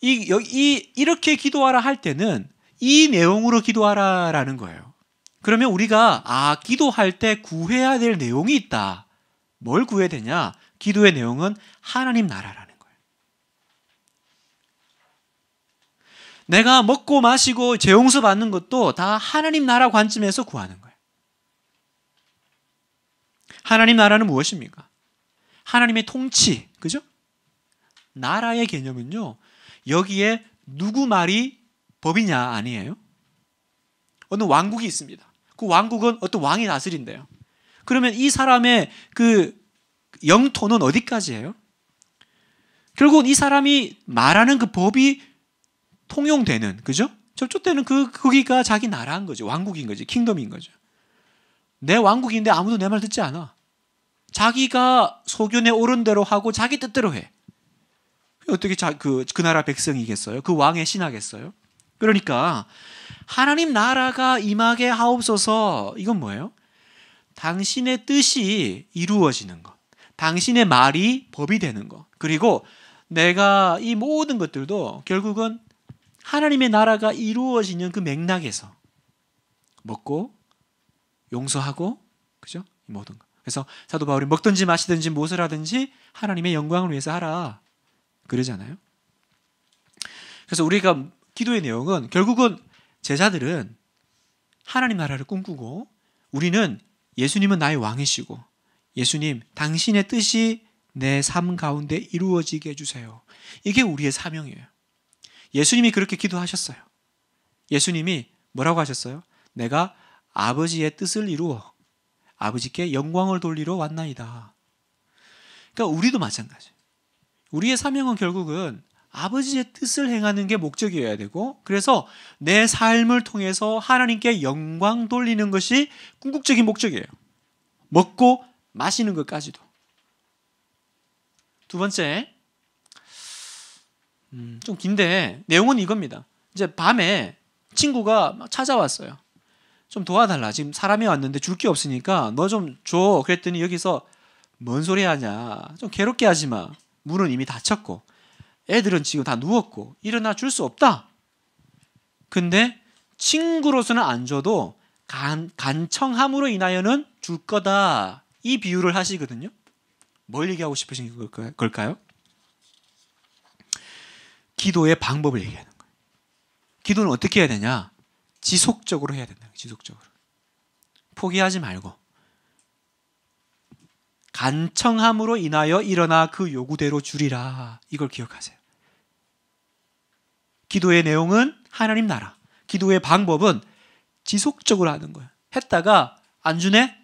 S1: 이, 이 이렇게 기도하라 할 때는 이 내용으로 기도하라라는 거예요. 그러면 우리가 아 기도할 때 구해야 될 내용이 있다. 뭘 구해야 되냐? 기도의 내용은 하나님 나라라는. 거예요. 내가 먹고 마시고 재 용서 받는 것도 다 하나님 나라 관점에서 구하는 거예요. 하나님 나라는 무엇입니까? 하나님의 통치, 그죠? 나라의 개념은요, 여기에 누구 말이 법이냐 아니에요? 어느 왕국이 있습니다. 그 왕국은 어떤 왕이 다스린대요. 그러면 이 사람의 그 영토는 어디까지예요? 결국은 이 사람이 말하는 그 법이 통용되는 그죠? 저쪽 때는 그 거기가 자기 나라인 거죠. 왕국인 거죠. 킹덤인 거죠. 내 왕국인데 아무도 내 말 듣지 않아. 자기가 소견에 오른 대로 하고 자기 뜻대로 해. 어떻게 자, 그, 그 나라 백성이겠어요? 그 왕의 신하겠어요? 그러니까 하나님 나라가 임하게 하옵소서 이건 뭐예요? 당신의 뜻이 이루어지는 것. 당신의 말이 법이 되는 것. 그리고 내가 이 모든 것들도 결국은 하나님의 나라가 이루어지는 그 맥락에서 먹고 용서하고 그죠? 모든 것. 그래서 사도 바울이 먹든지 마시든지 무엇을 하든지 하나님의 영광을 위해서 하라. 그러잖아요. 그래서 우리가 기도의 내용은 결국은 제자들은 하나님 나라를 꿈꾸고 우리는 예수님은 나의 왕이시고 예수님 당신의 뜻이 내 삶 가운데 이루어지게 해주세요. 이게 우리의 사명이에요. 예수님이 그렇게 기도하셨어요. 예수님이 뭐라고 하셨어요? 내가 아버지의 뜻을 이루어 아버지께 영광을 돌리러 왔나이다. 그러니까 우리도 마찬가지. 우리의 사명은 결국은 아버지의 뜻을 행하는 게 목적이어야 되고 그래서 내 삶을 통해서 하나님께 영광 돌리는 것이 궁극적인 목적이에요. 먹고 마시는 것까지도. 두 번째, 음, 좀 긴데 내용은 이겁니다. 이제 밤에 친구가 막 찾아왔어요. 좀 도와달라. 지금 사람이 왔는데 줄 게 없으니까 너 좀 줘. 그랬더니 여기서 뭔 소리 하냐. 좀 괴롭게 하지 마. 문은 이미 닫혔고 애들은 지금 다 누웠고 일어나 줄 수 없다. 근데 친구로서는 안 줘도 간, 간청함으로 인하여는 줄 거다. 이 비유를 하시거든요. 뭘 얘기하고 싶으신 걸까요? 기도의 방법을 얘기하는 거예요. 기도는 어떻게 해야 되냐? 지속적으로 해야 된다. 지속적으로. 포기하지 말고 간청함으로 인하여 일어나 그 요구대로 줄이라. 이걸 기억하세요. 기도의 내용은 하나님 나라. 기도의 방법은 지속적으로 하는 거예요. 했다가 안 주네?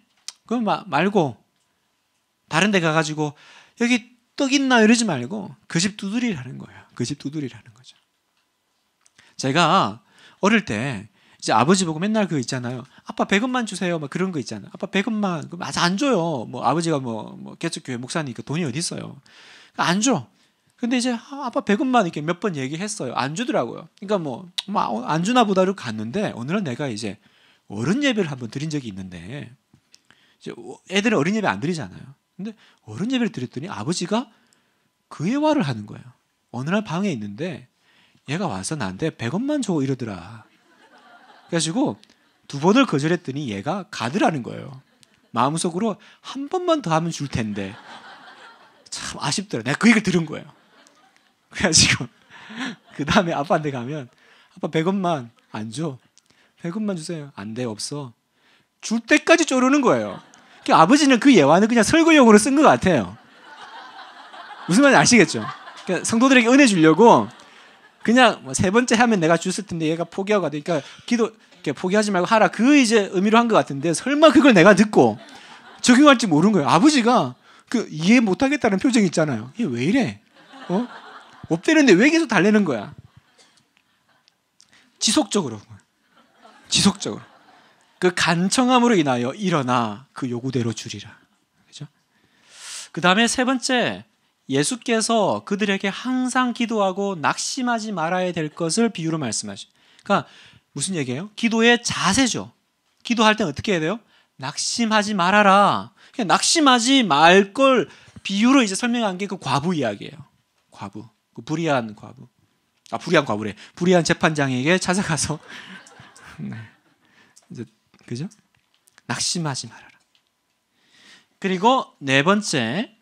S1: 그럼 말고 다른 데 가가지고 여기 떡 있나 이러지 말고 그 집 두드리라는 거예요. 그집 두드리라는 거죠. 제가 어릴 때 이제 아버지 보고 맨날 그 있잖아요. 아빠 100원만 주세요. 막 그런 거 있잖아요. 아빠 100원만. 아직 안 줘요. 뭐 아버지가 뭐, 뭐 개척교회 목사니까 그 돈이 어디 있어요. 안 줘. 근데 이제 아, 아빠 100원만 이렇게 몇 번 얘기했어요. 안 주더라고요. 그러니까 뭐, 뭐, 안 주나 보다로 갔는데 오늘은 내가 이제 어른 예배를 한번 드린 적이 있는데 이제 애들은 어린 예배 안 드리잖아요. 근데 어른 예배를 드렸더니 아버지가 그예화를 하는 거예요. 어느 날 방에 있는데 얘가 와서 나한테 100원만 줘 이러더라. 그래가지고 두 번을 거절했더니 얘가 가드라는 거예요. 마음속으로 한 번만 더 하면 줄 텐데. 참 아쉽더라. 내가 그 얘기를 들은 거예요. 그래가지고 그 다음에 아빠한테 가면 아빠 100원만 안 줘. 100원만 주세요. 안 돼, 없어. 줄 때까지 쪼르는 거예요. 그러니까 아버지는 그 예화는 그냥 설교용으로 쓴 것 같아요. 무슨 말인지 아시겠죠? 그러니까 성도들에게 은혜 주려고 그냥 뭐세 번째 하면 내가 줬을 텐데 얘가 포기하고 그러니까 기도 이렇게 포기하지 말고 하라 그 이제 의미로 한 것 같은데 설마 그걸 내가 듣고 적용할지 모르는 거예요. 아버지가 그 이해 못하겠다는 표정 이 있잖아요. 얘 왜 이래? 어? 엎대는데왜 계속 달래는 거야? 지속적으로. 지속적으로. 그 간청함으로 인하여 일어나 그 요구대로 줄이라. 그죠? 그 다음에 세 번째, 예수께서 그들에게 항상 기도하고 낙심하지 말아야 될 것을 비유로 말씀하시. 그러니까 무슨 얘기예요? 기도의 자세죠. 기도할 땐 어떻게 해야 돼요? 낙심하지 말아라. 낙심하지 말 걸 비유로 이제 설명한 게 그 과부 이야기예요. 과부. 그 불의한 과부. 아, 불의한 과부래. 불의한 재판장에게 찾아가서 네. 이제 그죠? 낙심하지 말아라. 그리고 네 번째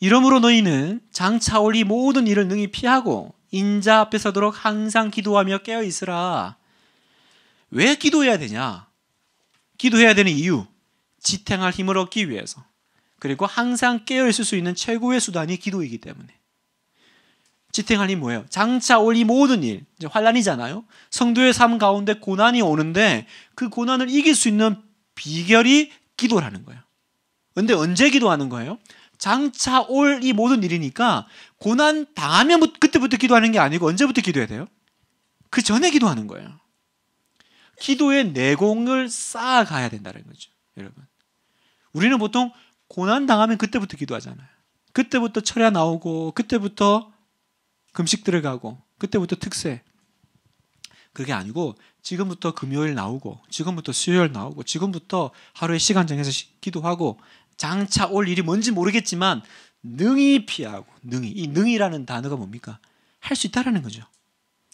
S1: 이러므로 너희는 장차 올리 모든 일을 능히 피하고 인자 앞에 서도록 항상 기도하며 깨어 있으라. 왜 기도해야 되냐? 기도해야 되는 이유. 지탱할 힘을 얻기 위해서. 그리고 항상 깨어 있을 수 있는 최고의 수단이 기도이기 때문에. 지탱할 힘 뭐예요? 장차 올이 모든 일, 이제 환란이잖아요. 성도의 삶 가운데 고난이 오는데 그 고난을 이길 수 있는 비결이 기도라는 거예요. 근데 언제 기도하는 거예요? 장차 올 이 모든 일이니까 고난 당하면 그때부터 기도하는 게 아니고 언제부터 기도해야 돼요? 그 전에 기도하는 거예요. 기도의 내공을 쌓아가야 된다는 거죠, 여러분. 우리는 보통 고난 당하면 그때부터 기도하잖아요. 그때부터 철야 나오고 그때부터 금식 들어가고 그때부터 특세. 그게 아니고 지금부터 금요일 나오고 지금부터 수요일 나오고 지금부터 하루에 시간 정해서 기도하고 장차 올 일이 뭔지 모르겠지만 능히 피하고 능히 이 능이라는 단어가 뭡니까? 할 수 있다라는 거죠.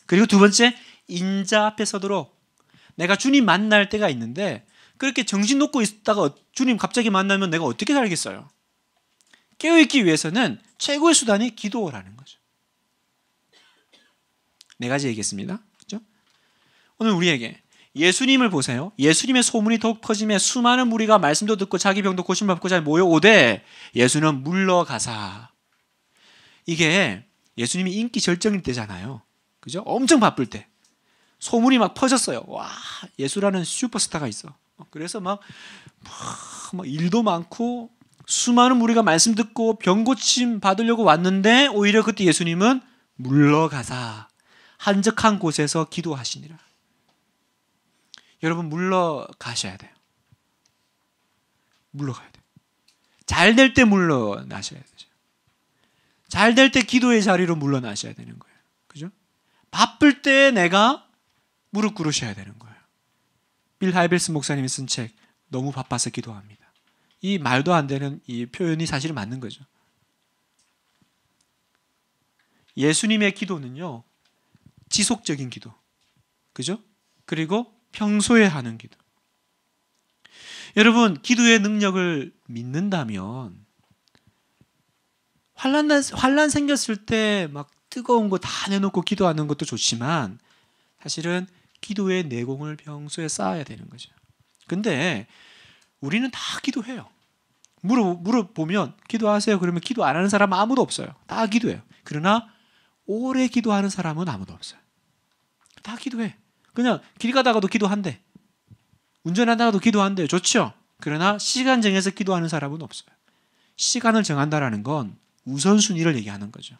S1: 그리고 두 번째 인자 앞에 서도록 내가 주님 만날 때가 있는데 그렇게 정신 놓고 있다가 주님 갑자기 만나면 내가 어떻게 살겠어요? 깨어 있기 위해서는 최고의 수단이 기도라는 거죠. 네 가지 얘기했습니다. 그렇죠? 오늘 우리에게 예수님을 보세요. 예수님의 소문이 더욱 퍼지며 수많은 무리가 말씀도 듣고 자기 병도 고심받고잘 모여오되 예수는 물러가사. 이게 예수님이 인기 절정일 때잖아요. 그죠? 엄청 바쁠 때. 소문이 막 퍼졌어요. 와, 예수라는 슈퍼스타가 있어. 그래서 막, 막 일도 많고 수많은 무리가 말씀 듣고 병 고침 받으려고 왔는데 오히려 그때 예수님은 물러가사 한적한 곳에서 기도하시니라. 여러분 물러가셔야 돼요. 물러가야 돼요. 잘될 때 물러나셔야 되죠. 잘 될 때 기도의 자리로 물러나셔야 되는 거예요. 그죠? 바쁠 때 내가 무릎 꿇으셔야 되는 거예요. 빌 하이벨스 목사님이 쓴 책 너무 바빠서 기도합니다. 이 말도 안 되는 이 표현이 사실 맞는 거죠. 예수님의 기도는요. 지속적인 기도. 그죠? 그리고 평소에 하는 기도. 여러분 기도의 능력을 믿는다면 환란 환란 생겼을 때 막 뜨거운 거 다 내놓고 기도하는 것도 좋지만 사실은 기도의 내공을 평소에 쌓아야 되는 거죠. 근데 우리는 다 기도해요. 물어 물어보면 기도하세요. 그러면 기도 안 하는 사람 아무도 없어요. 다 기도해요. 그러나 오래 기도하는 사람은 아무도 없어요. 다 기도해. 그냥 길 가다가도 기도한대. 운전하다가도 기도한대 좋죠? 그러나 시간 정해서 기도하는 사람은 없어요. 시간을 정한다라는 건 우선순위를 얘기하는 거죠.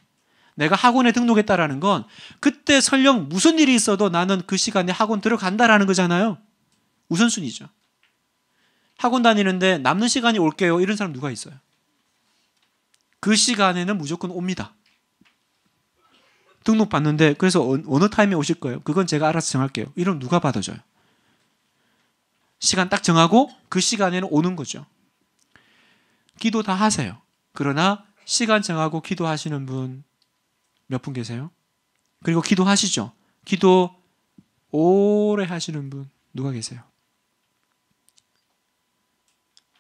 S1: 내가 학원에 등록했다라는 건 그때 설령 무슨 일이 있어도 나는 그 시간에 학원 들어간다라는 거잖아요. 우선순위죠. 학원 다니는데 남는 시간이 올게요. 이런 사람 누가 있어요? 그 시간에는 무조건 옵니다. 등록 받는데 그래서 어느 타임에 오실 거예요? 그건 제가 알아서 정할게요. 이런 누가 받아줘요? 시간 딱 정하고 그 시간에는 오는 거죠. 기도 다 하세요. 그러나 시간 정하고 기도하시는 분 몇분 분 계세요? 그리고 기도하시죠. 기도 오래 하시는 분 누가 계세요?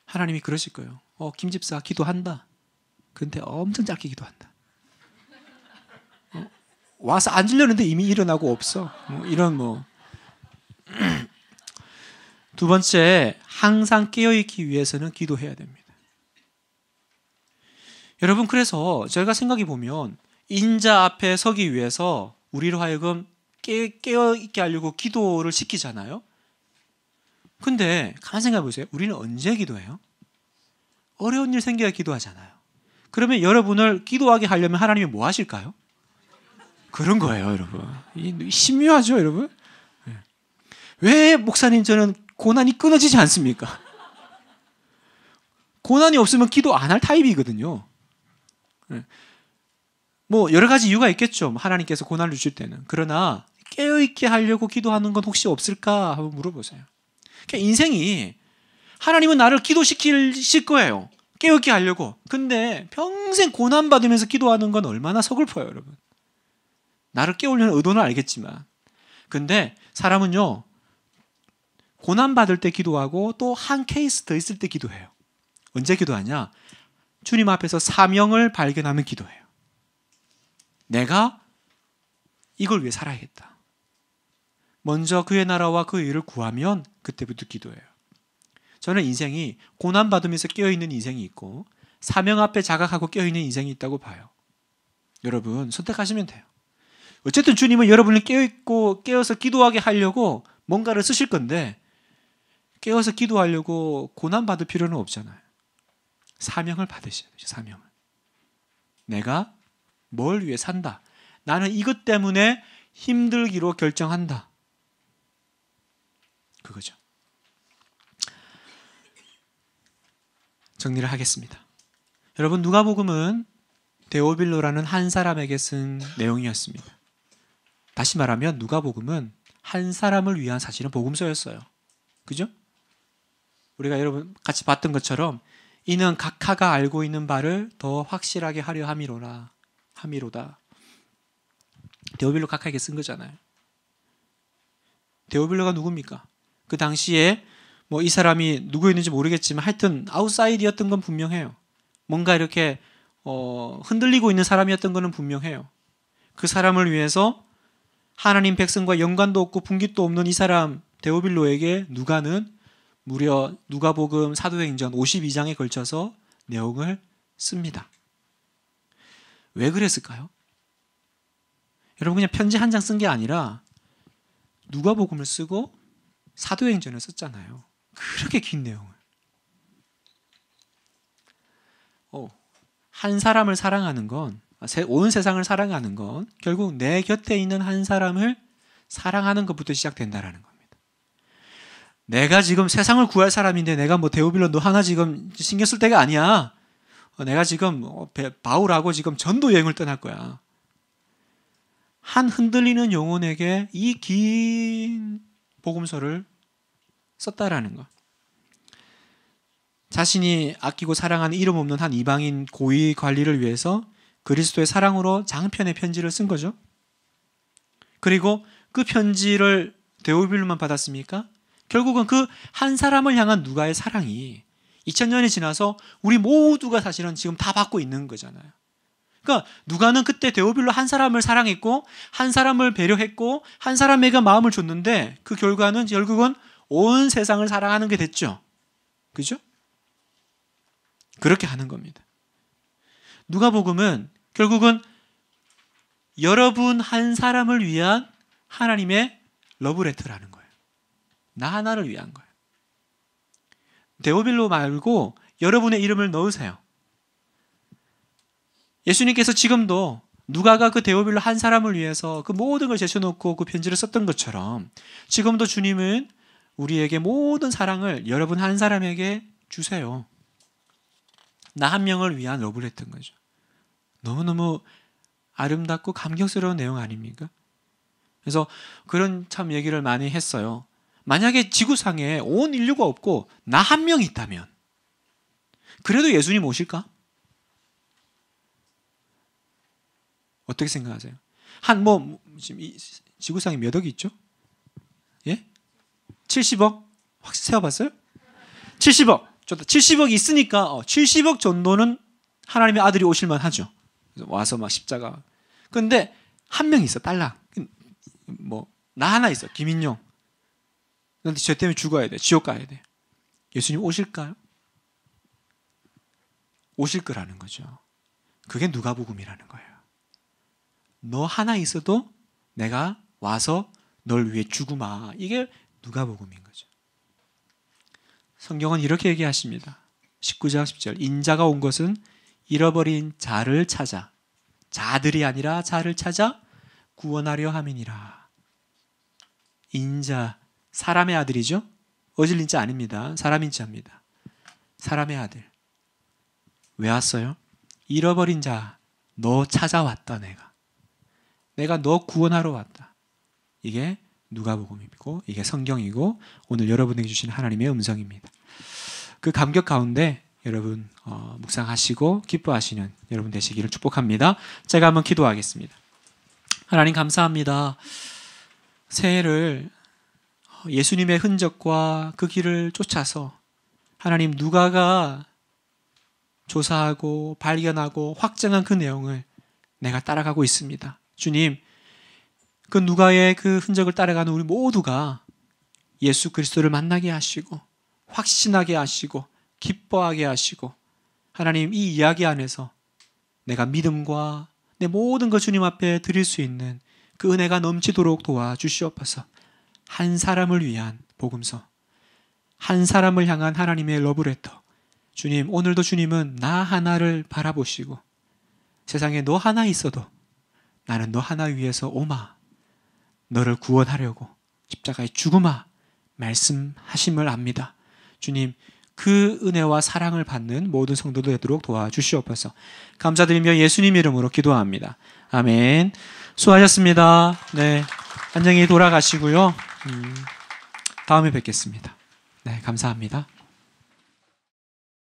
S1: 하나님이 그러실 거예요. 어, 김 집사 기도한다. 근데 엄청 짧게 기도한다. 와서 앉으려는데 이미 일어나고 없어. 뭐 이런 뭐. 두 번째, 항상 깨어있기 위해서는 기도해야 됩니다. 여러분, 그래서 저가 생각해 보면, 인자 앞에 서기 위해서 우리로 하여금 깨어있게 하려고 기도를 시키잖아요? 근데, 가만 생각해 보세요. 우리는 언제 기도해요? 어려운 일 생겨야 기도하잖아요. 그러면 여러분을 기도하게 하려면 하나님이 뭐 하실까요? 그런 거예요, 여러분. 신묘하죠, 여러분? 예. 왜 목사님 저는 고난이 끊어지지 않습니까? 고난이 없으면 기도 안 할 타입이거든요. 예. 뭐 여러 가지 이유가 있겠죠. 뭐 하나님께서 고난을 주실 때는. 그러나 깨어 있게 하려고 기도하는 건 혹시 없을까 한번 물어보세요. 그러니까 인생이 하나님은 나를 기도시키실 거예요. 깨어 있게 하려고. 근데 평생 고난 받으면서 기도하는 건 얼마나 서글퍼요, 여러분. 나를 깨우려는 의도는 알겠지만. 근데 사람은요, 고난받을 때 기도하고 또 한 케이스 더 있을 때 기도해요. 언제 기도하냐? 주님 앞에서 사명을 발견하면 기도해요. 내가 이걸 위해 살아야겠다. 먼저 그의 나라와 그의 일을 구하면 그때부터 기도해요. 저는 인생이 고난받으면서 깨어있는 인생이 있고 사명 앞에 자각하고 깨어있는 인생이 있다고 봐요. 여러분 선택하시면 돼요. 어쨌든 주님은 여러분을 깨어있고 깨어서 기도하게 하려고 뭔가를 쓰실 건데 깨어서 기도하려고 고난받을 필요는 없잖아요. 사명을 받으셔야 되죠. 사명을. 내가 뭘 위해 산다. 나는 이것 때문에 힘들기로 결정한다. 그거죠. 정리를 하겠습니다. 여러분 누가복음은 데오빌로라는 한 사람에게 쓴 내용이었습니다. 다시 말하면 누가복음은 한 사람을 위한 사실은 복음서였어요. 그죠? 우리가 여러분 같이 봤던 것처럼 이는 각하가 알고 있는 바를 더 확실하게 하려 함이로라. 함이로다. 데오빌로 각하에게 쓴 거잖아요. 데오빌로가 누굽니까? 그 당시에 뭐 이 사람이 누구였는지 모르겠지만 하여튼 아웃사이드였던 건 분명해요. 뭔가 이렇게 어 흔들리고 있는 사람이었던 거는 분명해요. 그 사람을 위해서 하나님 백성과 연관도 없고 분깃도 없는 이 사람 데오빌로에게 누가는 무려 누가복음 사도행전 52장에 걸쳐서 내용을 씁니다. 왜 그랬을까요? 여러분 그냥 편지 한 장 쓴 게 아니라 누가복음을 쓰고 사도행전을 썼잖아요. 그렇게 긴 내용을. 어, 한 사람을 사랑하는 건온 세상을 사랑하는 건 결국 내 곁에 있는 한 사람을 사랑하는 것부터 시작된다라는 겁니다. 내가 지금 세상을 구할 사람인데 내가 뭐 데오빌런도 하나 지금 신경 쓸 때가 아니야. 어, 내가 지금 뭐 바울하고 지금 전도 여행을 떠날 거야. 한 흔들리는 영혼에게 이 긴 복음서를 썼다라는 것. 자신이 아끼고 사랑하는 이름 없는 한 이방인 고위 관리를 위해서 그리스도의 사랑으로 장편의 편지를 쓴 거죠. 그리고 그 편지를 데오빌로만 받았습니까? 결국은 그 한 사람을 향한 누가의 사랑이 2000년이 지나서 우리 모두가 사실은 지금 다 받고 있는 거잖아요. 그러니까 누가는 그때 데오빌로 한 사람을 사랑했고 한 사람을 배려했고 한 사람에게 마음을 줬는데 그 결과는 결국은 온 세상을 사랑하는 게 됐죠. 그죠? 그렇게 하는 겁니다. 누가복음은 결국은 여러분 한 사람을 위한 하나님의 러브레터라는 거예요. 나 하나를 위한 거예요. 데오빌로 말고 여러분의 이름을 넣으세요. 예수님께서 지금도 누가가 그 데오빌로 한 사람을 위해서 그 모든 걸 제쳐놓고 그 편지를 썼던 것처럼 지금도 주님은 우리에게 모든 사랑을 여러분 한 사람에게 주세요. 나 한 명을 위한 러브레터인 거죠. 너무너무 아름답고 감격스러운 내용 아닙니까? 그래서 그런 참 얘기를 많이 했어요. 만약에 지구상에 온 인류가 없고 나 한 명 있다면 그래도 예수님 오실까? 어떻게 생각하세요? 한 뭐 지금 지구상에 몇 억이 있죠? 예? 70억? 확 세어봤어요? 70억. 좋다. 7 0억 있으니까 70억 어, 정도는 하나님의 아들이 오실만 하죠. 와서 막 십자가. 근데 한 명 있어, 딸라 뭐, 나 하나 있어, 김인용. 근데 죄 때문에 죽어야 돼. 지옥 가야 돼. 예수님 오실까요? 오실 거라는 거죠. 그게 누가복음이라는 거예요. 너 하나 있어도 내가 와서 널 위해 죽음아. 이게 누가복음인 거죠. 성경은 이렇게 얘기하십니다. 19장 10절. 인자가 온 것은 잃어버린 자를 찾아 자들이 아니라 자를 찾아 구원하려 함이니라. 인자 사람의 아들이죠. 어질린 자 아닙니다. 사람인 자입니다. 사람의 아들. 왜 왔어요? 잃어버린 자, 너 찾아왔다 내가. 내가 너 구원하러 왔다. 이게 누가복음이고 이게 성경이고 오늘 여러분에게 주신 하나님의 음성입니다. 그 감격 가운데 여러분 어, 묵상하시고 기뻐하시는 여러분 되시기를 축복합니다. 제가 한번 기도하겠습니다. 하나님 감사합니다. 새해를 예수님의 흔적과 그 길을 쫓아서 하나님 누가가 조사하고 발견하고 확정한 그 내용을 내가 따라가고 있습니다. 주님, 그 누가의 그 흔적을 따라가는 우리 모두가 예수 그리스도를 만나게 하시고 확신하게 하시고 기뻐하게 하시고 하나님 이 이야기 안에서 내가 믿음과 내 모든 것 주님 앞에 드릴 수 있는 그 은혜가 넘치도록 도와주시옵소서. 한 사람을 위한 복음서, 한 사람을 향한 하나님의 러브레터. 주님, 오늘도 주님은 나 하나를 바라보시고 세상에 너 하나 있어도 나는 너 하나 위해서 오마, 너를 구원하려고 십자가에 죽음아 말씀하심을 압니다. 주님, 그 은혜와 사랑을 받는 모든 성도도 되도록 도와주시옵소서. 감사드리며 예수님 이름으로 기도합니다. 아멘. 수고하셨습니다. 네. 안녕히 돌아가시고요. 음, 다음에 뵙겠습니다. 네, 감사합니다.